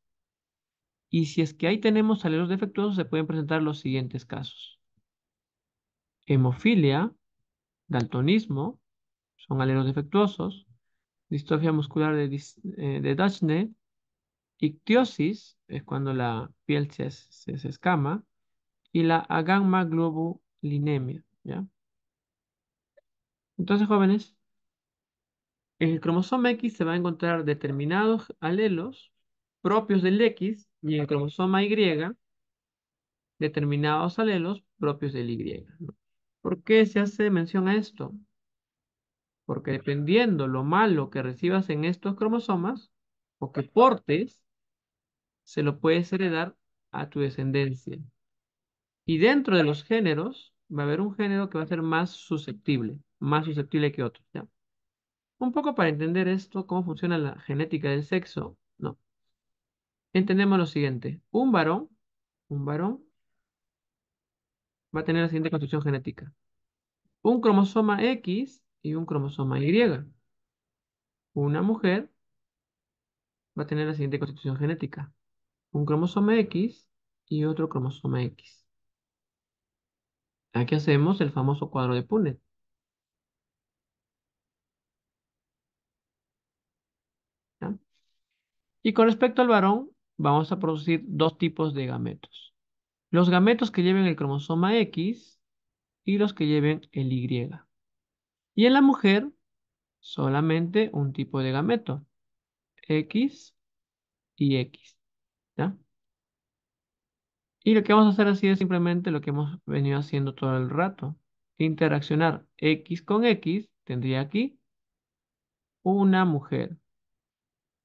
Y si es que ahí tenemos alelos defectuosos, se pueden presentar los siguientes casos. Hemofilia, daltonismo, son alelos defectuosos distrofia muscular de, eh, de Dachne, ictiosis, es cuando la piel se, escama, y la agamma globulinemia, ¿ya? Entonces, jóvenes, en el cromosoma X se va a encontrar determinados alelos propios del X y en el cromosoma Y determinados alelos propios del Y. ¿Por qué se hace mención a esto? Porque dependiendo lo malo que recibas en estos cromosomas o que portes, se lo puedes heredar a tu descendencia. Y dentro de los géneros, va a haber un género que va a ser más susceptible, más susceptible que otro. ¿ya? Un poco para entender esto, cómo funciona la genética del sexo, no. Entendemos lo siguiente. Un varón, un varón, va a tener la siguiente construcción genética. Un cromosoma X y un cromosoma Y. Una mujer va a tener la siguiente constitución genética. Un cromosoma X y otro cromosoma X. Aquí hacemos el famoso cuadro de Punnett. Y con respecto al varón, vamos a producir dos tipos de gametos. Los gametos que lleven el cromosoma X y los que lleven el Y. Y en la mujer, solamente un tipo de gameto, X y X. ¿ya? Y lo que vamos a hacer así es simplemente lo que hemos venido haciendo todo el rato. Interaccionar X con X, tendría aquí una mujer.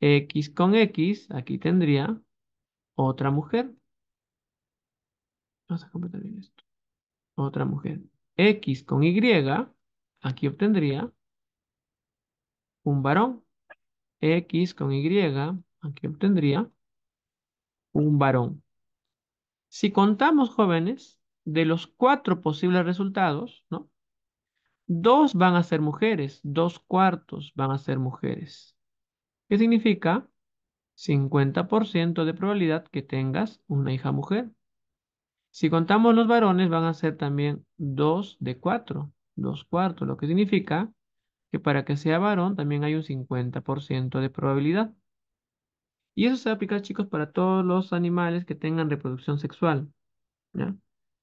X con X, aquí tendría otra mujer. Vamos a completar bien esto. Otra mujer. X con Y, Aquí obtendría un varón. X con Y, aquí obtendría un varón. Si contamos, jóvenes, de los cuatro posibles resultados, ¿no? Dos van a ser mujeres, dos cuartos van a ser mujeres. ¿Qué significa? 50% de probabilidad que tengas una hija mujer. Si contamos los varones, van a ser también dos de cuatro dos cuartos, lo que significa que para que sea varón también hay un 50% de probabilidad. Y eso se va a aplicar, chicos, para todos los animales que tengan reproducción sexual.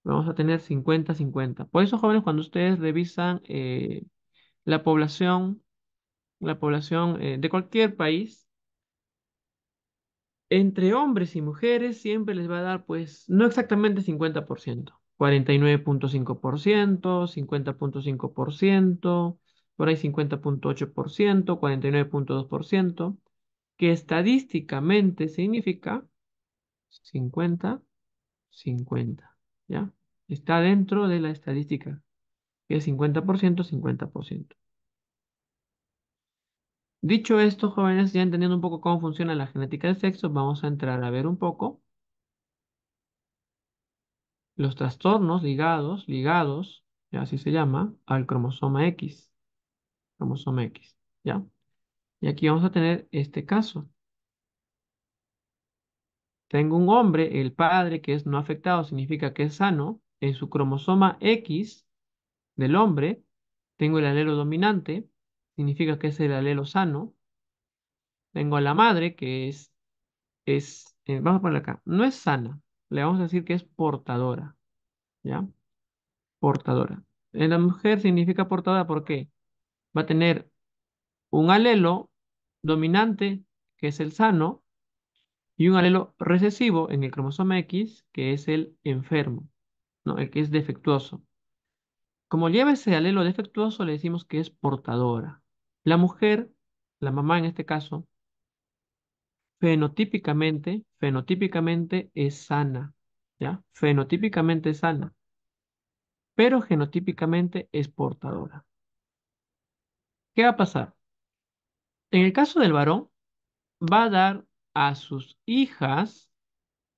Vamos a tener 50-50. Por eso, jóvenes, cuando ustedes revisan eh, la población, la población eh, de cualquier país, entre hombres y mujeres siempre les va a dar, pues, no exactamente 50%, 49.5%, 50.5%, por ahí 50.8%, 49.2%, que estadísticamente significa 50, 50, ¿ya? Está dentro de la estadística, que es 50%, 50%. Dicho esto, jóvenes, ya entendiendo un poco cómo funciona la genética del sexo, vamos a entrar a ver un poco los trastornos ligados, ligados, así se llama, al cromosoma X. Cromosoma X, ¿ya? Y aquí vamos a tener este caso. Tengo un hombre, el padre, que es no afectado, significa que es sano. En su cromosoma X del hombre, tengo el alelo dominante, significa que es el alelo sano. Tengo a la madre, que es, es eh, vamos a poner acá, no es sana, le vamos a decir que es portadora, ¿ya? Portadora. En eh, la mujer significa portadora porque va a tener un alelo dominante, que es el sano, y un alelo recesivo en el cromosoma X, que es el enfermo, ¿no? el que es defectuoso. Como lleva ese alelo defectuoso, le decimos que es portadora. La mujer, la mamá en este caso, fenotípicamente, fenotípicamente es sana, ¿ya? Fenotípicamente es sana, pero genotípicamente es portadora. ¿Qué va a pasar? En el caso del varón, va a dar a sus hijas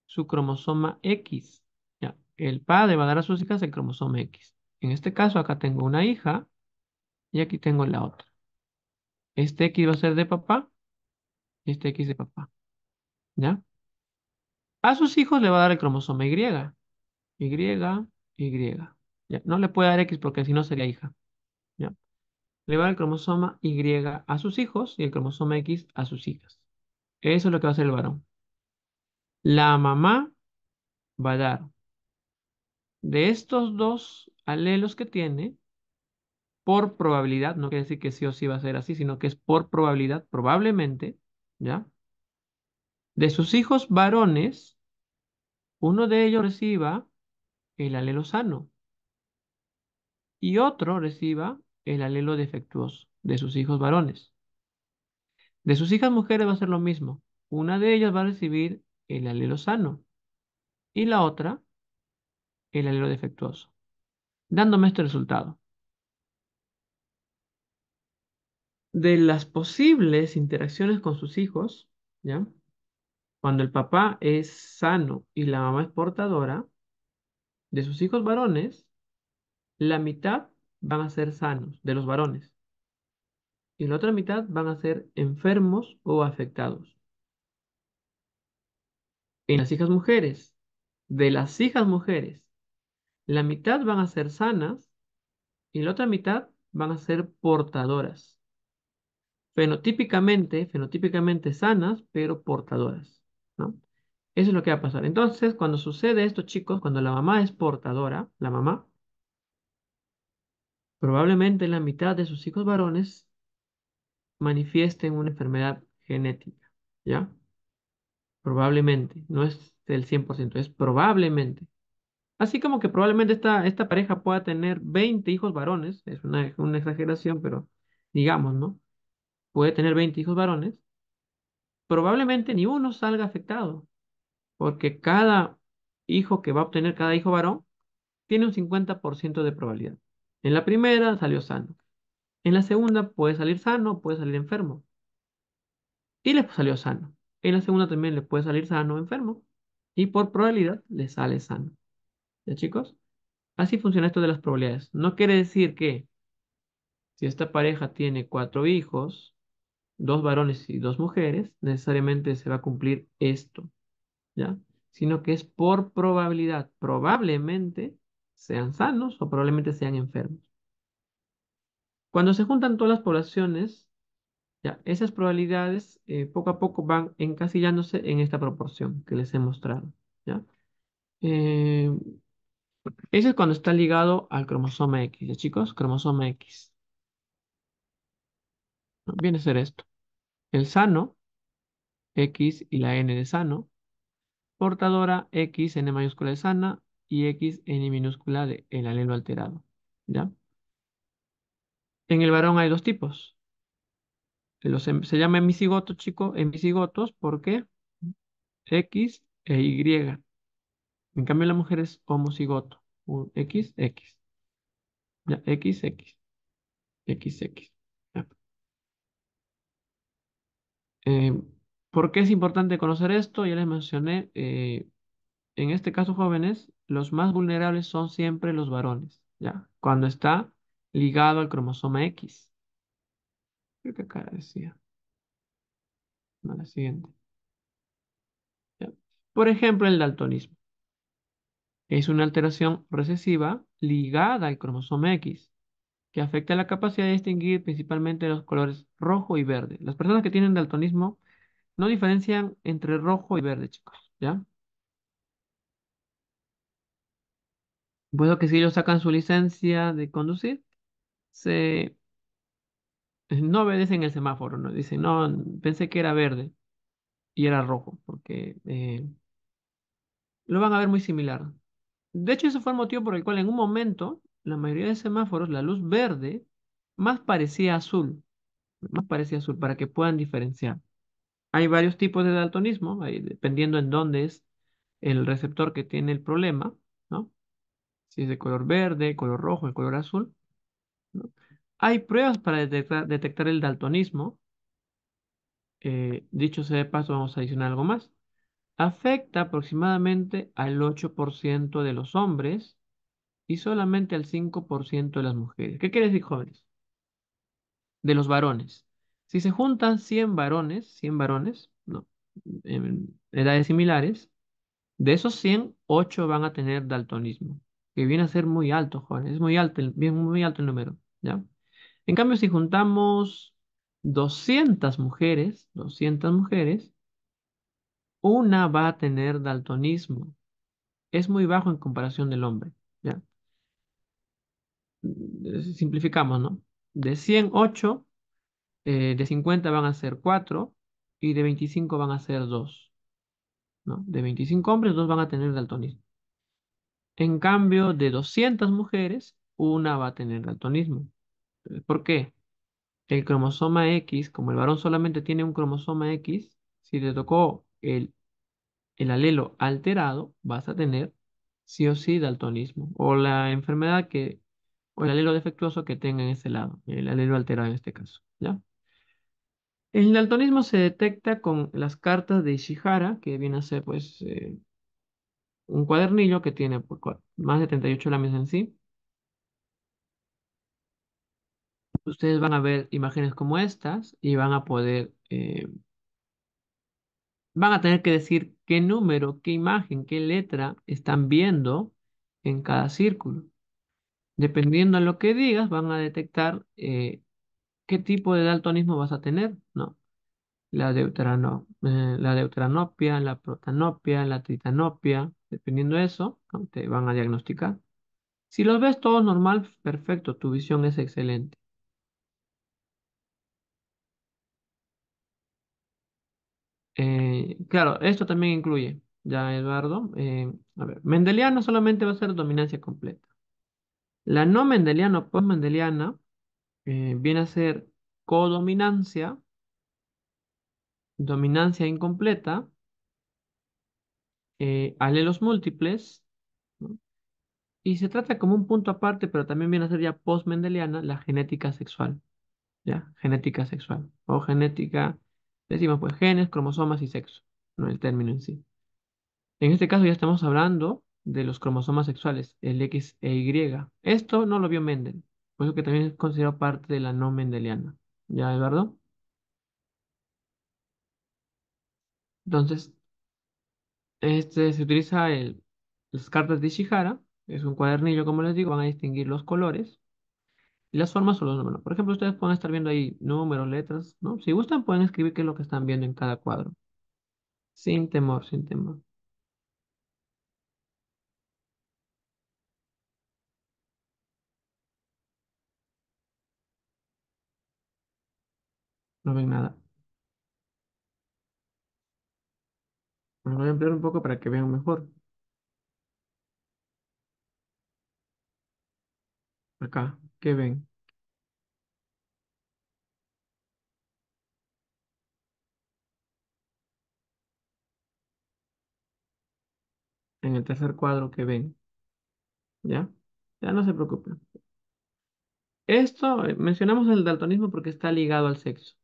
su cromosoma X. ¿ya? El padre va a dar a sus hijas el cromosoma X. En este caso, acá tengo una hija y aquí tengo la otra. Este X va a ser de papá este X de papá. ¿Ya? A sus hijos le va a dar el cromosoma Y. Y, Y. No le puede dar X porque si no sería hija. ¿Ya? Le va a dar el cromosoma Y a sus hijos y el cromosoma X a sus hijas. Eso es lo que va a hacer el varón. La mamá va a dar de estos dos alelos que tiene, por probabilidad, no quiere decir que sí o sí va a ser así, sino que es por probabilidad, probablemente, ¿ya? De sus hijos varones, uno de ellos reciba el alelo sano y otro reciba el alelo defectuoso de sus hijos varones. De sus hijas mujeres va a ser lo mismo. Una de ellas va a recibir el alelo sano y la otra el alelo defectuoso, dándome este resultado. de las posibles interacciones con sus hijos, ¿ya? Cuando el papá es sano y la mamá es portadora, de sus hijos varones, la mitad van a ser sanos, de los varones. Y la otra mitad van a ser enfermos o afectados. En las hijas mujeres, de las hijas mujeres, la mitad van a ser sanas y la otra mitad van a ser portadoras fenotípicamente, fenotípicamente sanas, pero portadoras, ¿no? Eso es lo que va a pasar. Entonces, cuando sucede esto, chicos, cuando la mamá es portadora, la mamá, probablemente la mitad de sus hijos varones manifiesten una enfermedad genética, ¿ya? Probablemente, no es del 100%, es probablemente. Así como que probablemente esta, esta pareja pueda tener 20 hijos varones, es una exageración, pero digamos, ¿no? puede tener 20 hijos varones, probablemente ni uno salga afectado, porque cada hijo que va a obtener cada hijo varón tiene un 50% de probabilidad. En la primera salió sano. En la segunda puede salir sano, puede salir enfermo. Y le salió sano. En la segunda también le puede salir sano o enfermo. Y por probabilidad le sale sano. ¿Ya chicos? Así funciona esto de las probabilidades. No quiere decir que si esta pareja tiene cuatro hijos, dos varones y dos mujeres, necesariamente se va a cumplir esto, ¿ya? Sino que es por probabilidad. Probablemente sean sanos o probablemente sean enfermos. Cuando se juntan todas las poblaciones, ya, esas probabilidades eh, poco a poco van encasillándose en esta proporción que les he mostrado. ¿ya? Eh, eso es cuando está ligado al cromosoma X, ¿ya, chicos? Cromosoma X. Viene a ser esto. El sano, X y la N de sano. Portadora, X, N mayúscula de sana y X, N minúscula de el alelo alterado. ¿Ya? En el varón hay dos tipos. Em, se llama chico chicos, por qué? X e Y. En cambio, la mujer es homocigoto. X, X. Ya, X, X. X, X. Eh, ¿Por qué es importante conocer esto? Ya les mencioné, eh, en este caso jóvenes, los más vulnerables son siempre los varones, ¿ya? Cuando está ligado al cromosoma X. Creo que decía. la siguiente. Por ejemplo, el daltonismo. Es una alteración recesiva ligada al cromosoma X que afecta la capacidad de distinguir principalmente los colores rojo y verde. Las personas que tienen daltonismo no diferencian entre rojo y verde, chicos, ¿ya? Puedo que si ellos sacan su licencia de conducir, se no obedecen el semáforo, ¿no? Dicen, no, pensé que era verde y era rojo, porque eh, lo van a ver muy similar. De hecho, ese fue el motivo por el cual en un momento la mayoría de semáforos, la luz verde más parecía azul, más parecía azul, para que puedan diferenciar. Hay varios tipos de daltonismo, dependiendo en dónde es el receptor que tiene el problema, ¿no? Si es de color verde, color rojo, el color azul. Hay pruebas para detectar, el daltonismo. Eh, dicho sea de paso, vamos a adicionar algo más. Afecta aproximadamente al 8% de los hombres y solamente al 5% de las mujeres. ¿Qué quiere decir jóvenes? De los varones. Si se juntan 100 varones, 100 varones, no, en edades similares, de esos 100, 8 van a tener daltonismo, que viene a ser muy alto, jóvenes, es muy alto, muy alto el número, ¿ya? En cambio, si juntamos 200 mujeres, 200 mujeres, una va a tener daltonismo. Es muy bajo en comparación del hombre, ¿ya? Eh, simplificamos, ¿no? De 108, eh, de 50 van a ser 4 y de 25 van a ser 2. ¿no? De 25 hombres, 2 van a tener daltonismo. En cambio, de 200 mujeres, una va a tener daltonismo. Eh, ¿Por qué? El cromosoma X, como el varón solamente tiene un cromosoma X, si le tocó el, el alelo alterado, vas a tener sí o sí daltonismo. O la enfermedad que o el alelo defectuoso que tenga en ese lado, el alelo alterado en este caso, ¿ya? El daltonismo se detecta con las cartas de Ishihara, que viene a ser pues eh, un cuadernillo que tiene pues, más de 38 láminas en sí. Ustedes van a ver imágenes como estas y van a poder, eh, van a tener que decir qué número, qué imagen, qué letra están viendo en cada círculo. Dependiendo de lo que digas, van a detectar eh, qué tipo de daltonismo vas a tener, ¿no? La, eh, la deuteranopia, la protanopia, la tritanopia, dependiendo de eso, te van a diagnosticar. Si los ves todos normal, perfecto, tu visión es excelente. Eh, claro, esto también incluye, ya Eduardo, a ver, mendeliano solamente va a ser dominancia completa. La no mendeliana o post-mendeliana eh, viene a ser codominancia, dominancia incompleta, eh, alelos múltiples, y se trata como un punto aparte, pero también viene a ser ya post-mendeliana la genética sexual. ¿Ya? Genética sexual o genética, decimos pues genes, cromosomas y sexo, no el término en sí. En este caso ya estamos hablando de los cromosomas sexuales, el X e Y. Esto no lo vio Mendel, por eso que también es considerado parte de la no mendeliana. ¿Ya, Eduardo? Entonces, este se utiliza el, las cartas de Ishihara, es un cuadernillo, como les digo, van a distinguir los colores y las formas o los números. Por ejemplo, ustedes pueden estar viendo ahí números, letras, ¿no? Si gustan, pueden escribir qué es lo que están viendo en cada cuadro. Sin temor, sin temor. No ven nada. Lo voy a ampliar un poco para que vean mejor. Acá, ¿qué ven? En el tercer cuadro, ¿qué ven? ¿Ya? Ya no se preocupen. Esto, eh, mencionamos el daltonismo porque está ligado al sexo.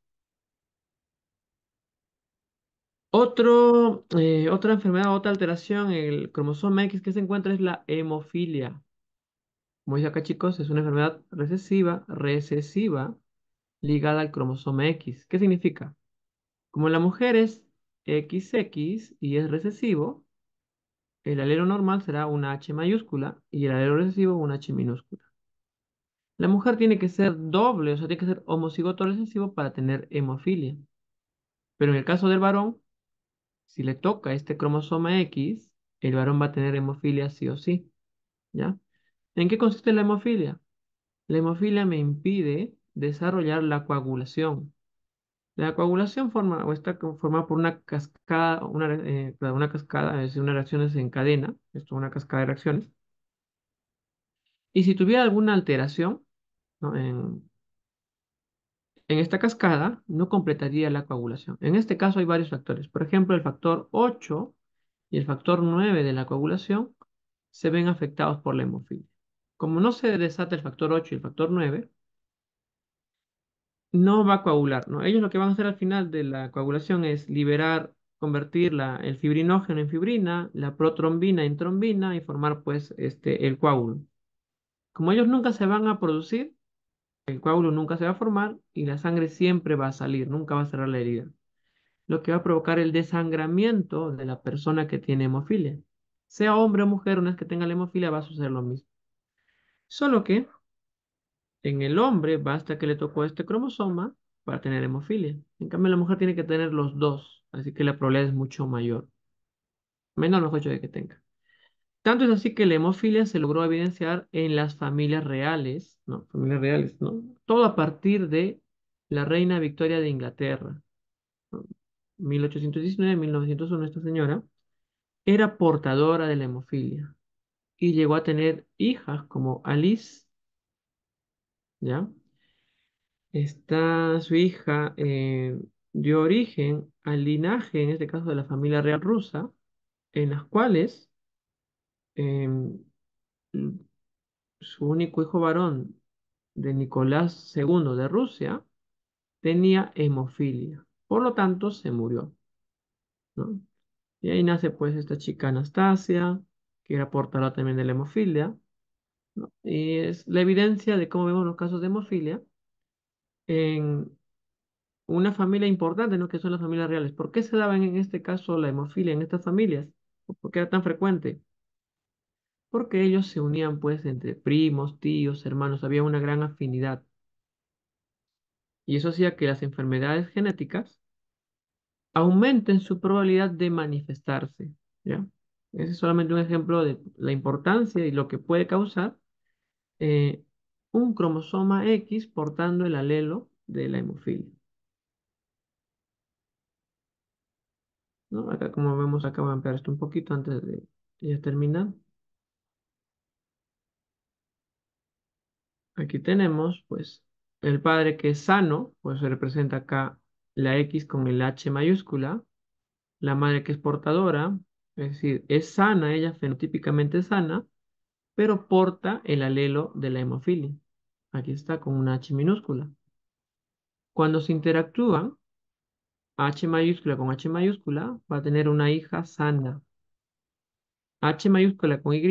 Otro, eh, otra enfermedad, otra alteración en el cromosoma X que se encuentra es la hemofilia. Como dice acá, chicos, es una enfermedad recesiva, recesiva, ligada al cromosoma X. ¿Qué significa? Como la mujer es XX y es recesivo, el alero normal será una H mayúscula y el alero recesivo una H minúscula. La mujer tiene que ser doble, o sea, tiene que ser homocigoto recesivo para tener hemofilia. Pero en el caso del varón, si le toca este cromosoma X, el varón va a tener hemofilia sí o sí. ¿Ya? ¿En qué consiste la hemofilia? La hemofilia me impide desarrollar la coagulación. La coagulación forma, o está formada por una cascada, una, eh, cascada, es decir, una reacción en cadena, esto es una cascada de reacciones. Y si tuviera alguna alteración ¿no? en, en esta cascada no completaría la coagulación. En este caso hay varios factores. Por ejemplo, el factor 8 y el factor 9 de la coagulación se ven afectados por la hemofilia. Como no se desata el factor 8 y el factor 9, no va a coagular. Ellos lo que van a hacer al final de la coagulación es liberar, convertir el fibrinógeno en fibrina, la protrombina en trombina y formar pues este, el coágulo. Como ellos nunca se van a producir, el coágulo nunca se va a formar y la sangre siempre va a salir, nunca va a cerrar la herida. Lo que va a provocar el desangramiento de la persona que tiene hemofilia. Sea hombre o mujer, una vez que tenga la hemofilia va a suceder lo mismo. Solo que en el hombre basta que le tocó este cromosoma para tener hemofilia. En cambio, la mujer tiene que tener los dos, así que la probabilidad es mucho mayor. Menos los ocho de que tenga. Tanto es así que la hemofilia se logró evidenciar en las familias reales, ¿no? Familias reales, ¿no? Todo a partir de la reina Victoria de Inglaterra. 1819-1901 esta señora era portadora de la hemofilia y llegó a tener hijas como Alice, ¿ya? Esta su hija eh, dio origen al linaje, en este caso de la familia real rusa, en las cuales Em, su único hijo varón de Nicolás II de Rusia tenía hemofilia. Por lo tanto, se murió. Y ahí nace pues esta chica Anastasia, que era portadora también de la hemofilia. Y es la evidencia de cómo vemos los casos de hemofilia en una familia importante, ¿no? que son las familias reales. ¿Por qué se daba en este caso la hemofilia en estas familias? ¿Por qué era tan frecuente? porque ellos se unían pues entre primos, tíos, hermanos, había una gran afinidad. Y eso hacía que las enfermedades genéticas aumenten su probabilidad de manifestarse, ¿ya? Ese es solamente un ejemplo de la importancia y lo que puede causar eh, un cromosoma X portando el alelo de la hemofilia. ¿No? Acá, como vemos, acá voy a ampliar esto un poquito antes de ya terminar. Aquí tenemos, pues, el padre que es sano, pues se representa acá la X con el H mayúscula. La madre que es portadora, es decir, es sana, ella fenotípicamente sana, pero porta el alelo de la hemofilia. Aquí está con una H minúscula. Cuando se interactúan, H mayúscula con H mayúscula va a tener una hija sana. H mayúscula con Y,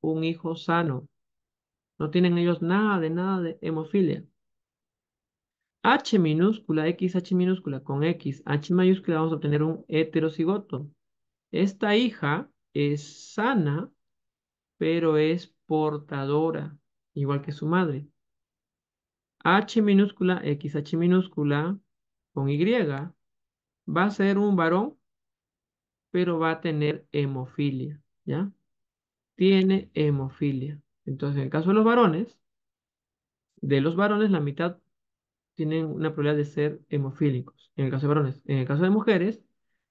un hijo sano. No tienen ellos nada de nada de hemofilia. H minúscula, X, H minúscula con X, H mayúscula, vamos a obtener un heterocigoto. Esta hija es sana, pero es portadora, igual que su madre. H minúscula, X, H minúscula con Y va a ser un varón, pero va a tener hemofilia, ¿ya? Tiene hemofilia. Entonces, en el caso de los varones, de los varones la mitad tienen una probabilidad de ser hemofílicos, en el caso de varones. En el caso de mujeres,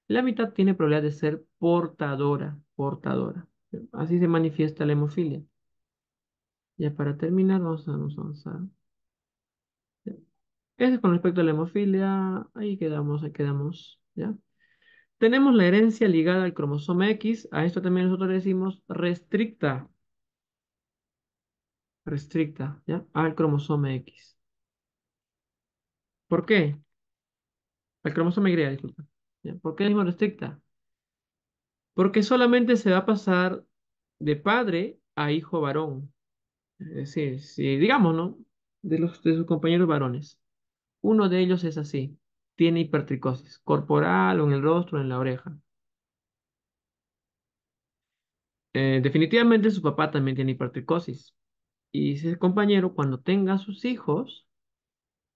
la mitad tiene probabilidad de ser portadora, portadora. Así se manifiesta la hemofilia. Ya para terminar, vamos a, Eso es con respecto a la hemofilia. Ahí quedamos, ahí quedamos. ¿ya? Tenemos la herencia ligada al cromosoma X. A esto también nosotros le decimos restricta restricta ¿ya? al cromosoma X. ¿Por qué? Al cromosoma Y, disculpa. ¿Por qué es más restricta? Porque solamente se va a pasar de padre a hijo varón. Es decir, si digamos, ¿no? De, los, de sus compañeros varones. Uno de ellos es así. Tiene hipertricosis corporal o en el rostro en la oreja. Eh, definitivamente su papá también tiene hipertricosis. Y dice el compañero, cuando tenga sus hijos,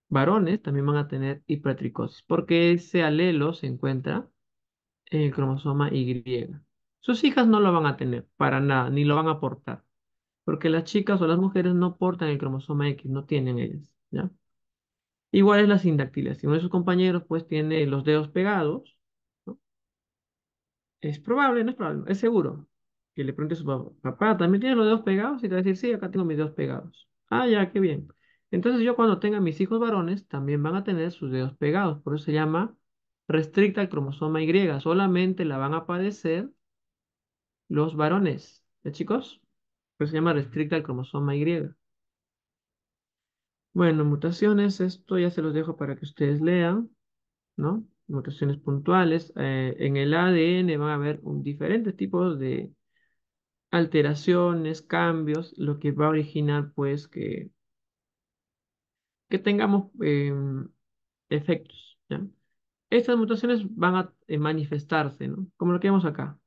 varones, también van a tener hipertricosis, porque ese alelo se encuentra en el cromosoma Y. Sus hijas no lo van a tener para nada, ni lo van a portar, porque las chicas o las mujeres no portan el cromosoma X, no tienen ellas, ¿ya? Igual es la sindactilia. Si uno de sus compañeros pues tiene los dedos pegados, es probable, no es probable, es seguro que le pregunte a su papá, papá, ¿también tienes los dedos pegados? Y te va a decir, sí, acá tengo mis dedos pegados. Ah, ya, qué bien. Entonces yo cuando tenga mis hijos varones, también van a tener sus dedos pegados. Por eso se llama restricta al cromosoma Y. Solamente la van a padecer los varones. ¿Ya, chicos? Por se llama restricta al cromosoma Y. Bueno, mutaciones, esto ya se los dejo para que ustedes lean, ¿no? Mutaciones puntuales. Eh, en el ADN van a haber un, diferentes tipos de alteraciones, cambios, lo que va a originar pues que, que tengamos em, efectos. Estas mutaciones van a eh, manifestarse, ¿no? Como lo que vemos acá.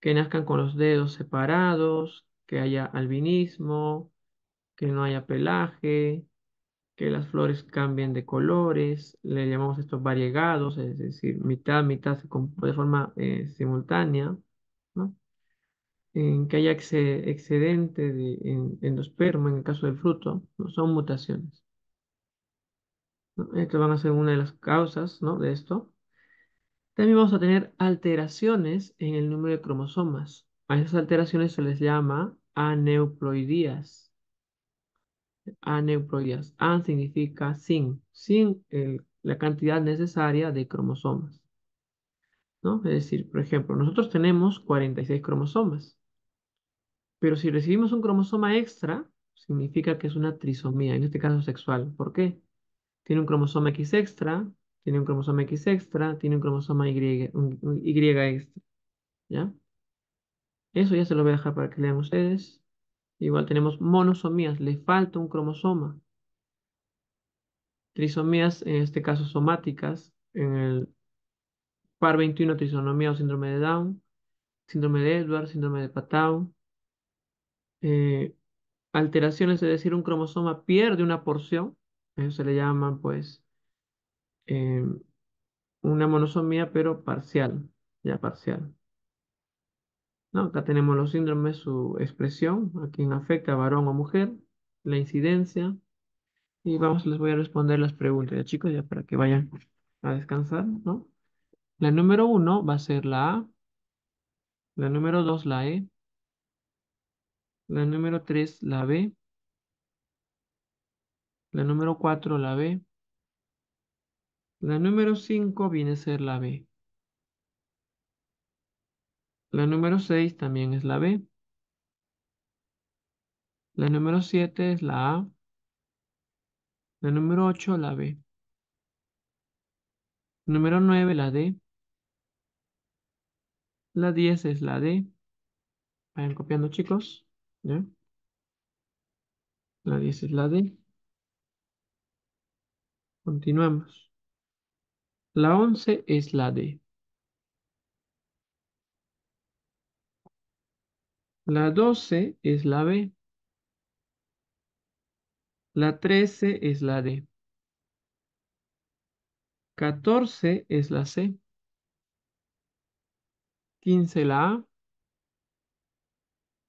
Que nazcan con los dedos separados, que haya albinismo, que no haya pelaje, que las flores cambien de colores, le llamamos estos variegados, es decir, mitad, mitad de forma eh, simultánea, en que haya excedente de, en, endosperma, en el caso del fruto, ¿no? son mutaciones. Esto Estas eh, van a ser una de las causas ¿no? de esto. También vamos a tener alteraciones en el número de cromosomas. A esas alteraciones se les llama aneuploidías. Aneuploidías. An significa sin, sin la cantidad necesaria de cromosomas. ¿no? Es decir, por ejemplo, nosotros tenemos 46 cromosomas. Pero si recibimos un cromosoma extra, significa que es una trisomía, en este caso sexual. ¿Por qué? Tiene un cromosoma X extra, tiene un cromosoma X extra, tiene un cromosoma Y, extra. ¿Ya? Eso ya se lo voy a dejar para que lean ustedes. Igual tenemos monosomías, le falta un cromosoma. Trisomías, en este caso somáticas, en el par 21 trisonomía o síndrome de Down, síndrome de Edward síndrome de Patau, eh, alteraciones, es decir, un cromosoma pierde una porción, eso se le llama pues eh, una monosomía, pero parcial, ya parcial. Acá tenemos los síndromes, su expresión, a quien afecta, varón o mujer, la incidencia. Y vamos, les voy a responder las preguntas, ya chicos, ya para que vayan a descansar, ¿no? La número uno va a ser la A, la número dos la E, la número 3, la B. La número 4, la B. La número 5 viene a ser la B. La número 6 también es la B. La número 7 es la A. La número 8, la B. Número 9, la D. La 10 es la D. Vayan copiando, chicos. ¿Ya? La 10 es la D. Continuamos. La 11 es la D. La 12 es la B. La 13 es la D. 14 es la C. 15 la A.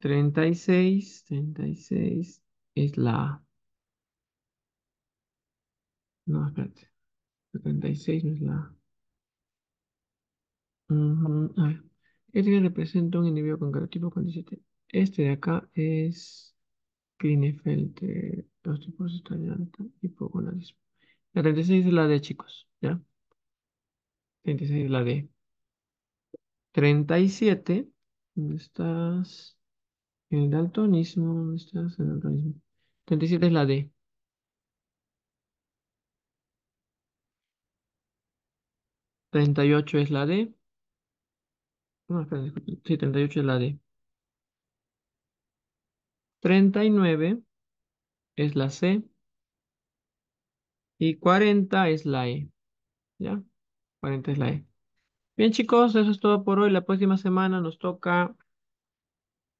36, 36 es la... No, espérate. 36 no es la... Este representa un individuo con carácter con 17. Este de acá es Klinefelter, los tipos están alta, hipogonadismo. La 36 es la de chicos, ¿ya? 36 es la D. 37, ¿dónde estás? El daltonismo, ¿dónde estás? El daltonismo. 37 es la D. ¿38 es la D? No, espera, ocho es la D. 39 es la C. Y 40 es la E. ¿Ya? 40 es la E. Bien, chicos, eso es todo por hoy. La próxima semana nos toca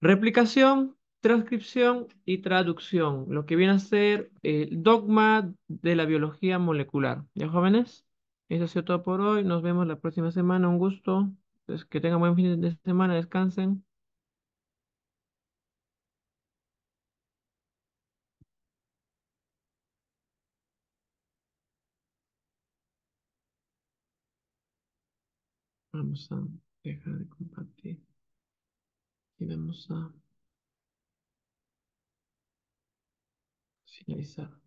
Replicación, transcripción y traducción, lo que viene a ser el dogma de la biología molecular. ¿Ya jóvenes? Eso ha sido todo por hoy. Nos vemos la próxima semana. Un gusto. que tengan buen fin de semana. Descansen. Vamos a dejar de compartir y vamos a finalizar.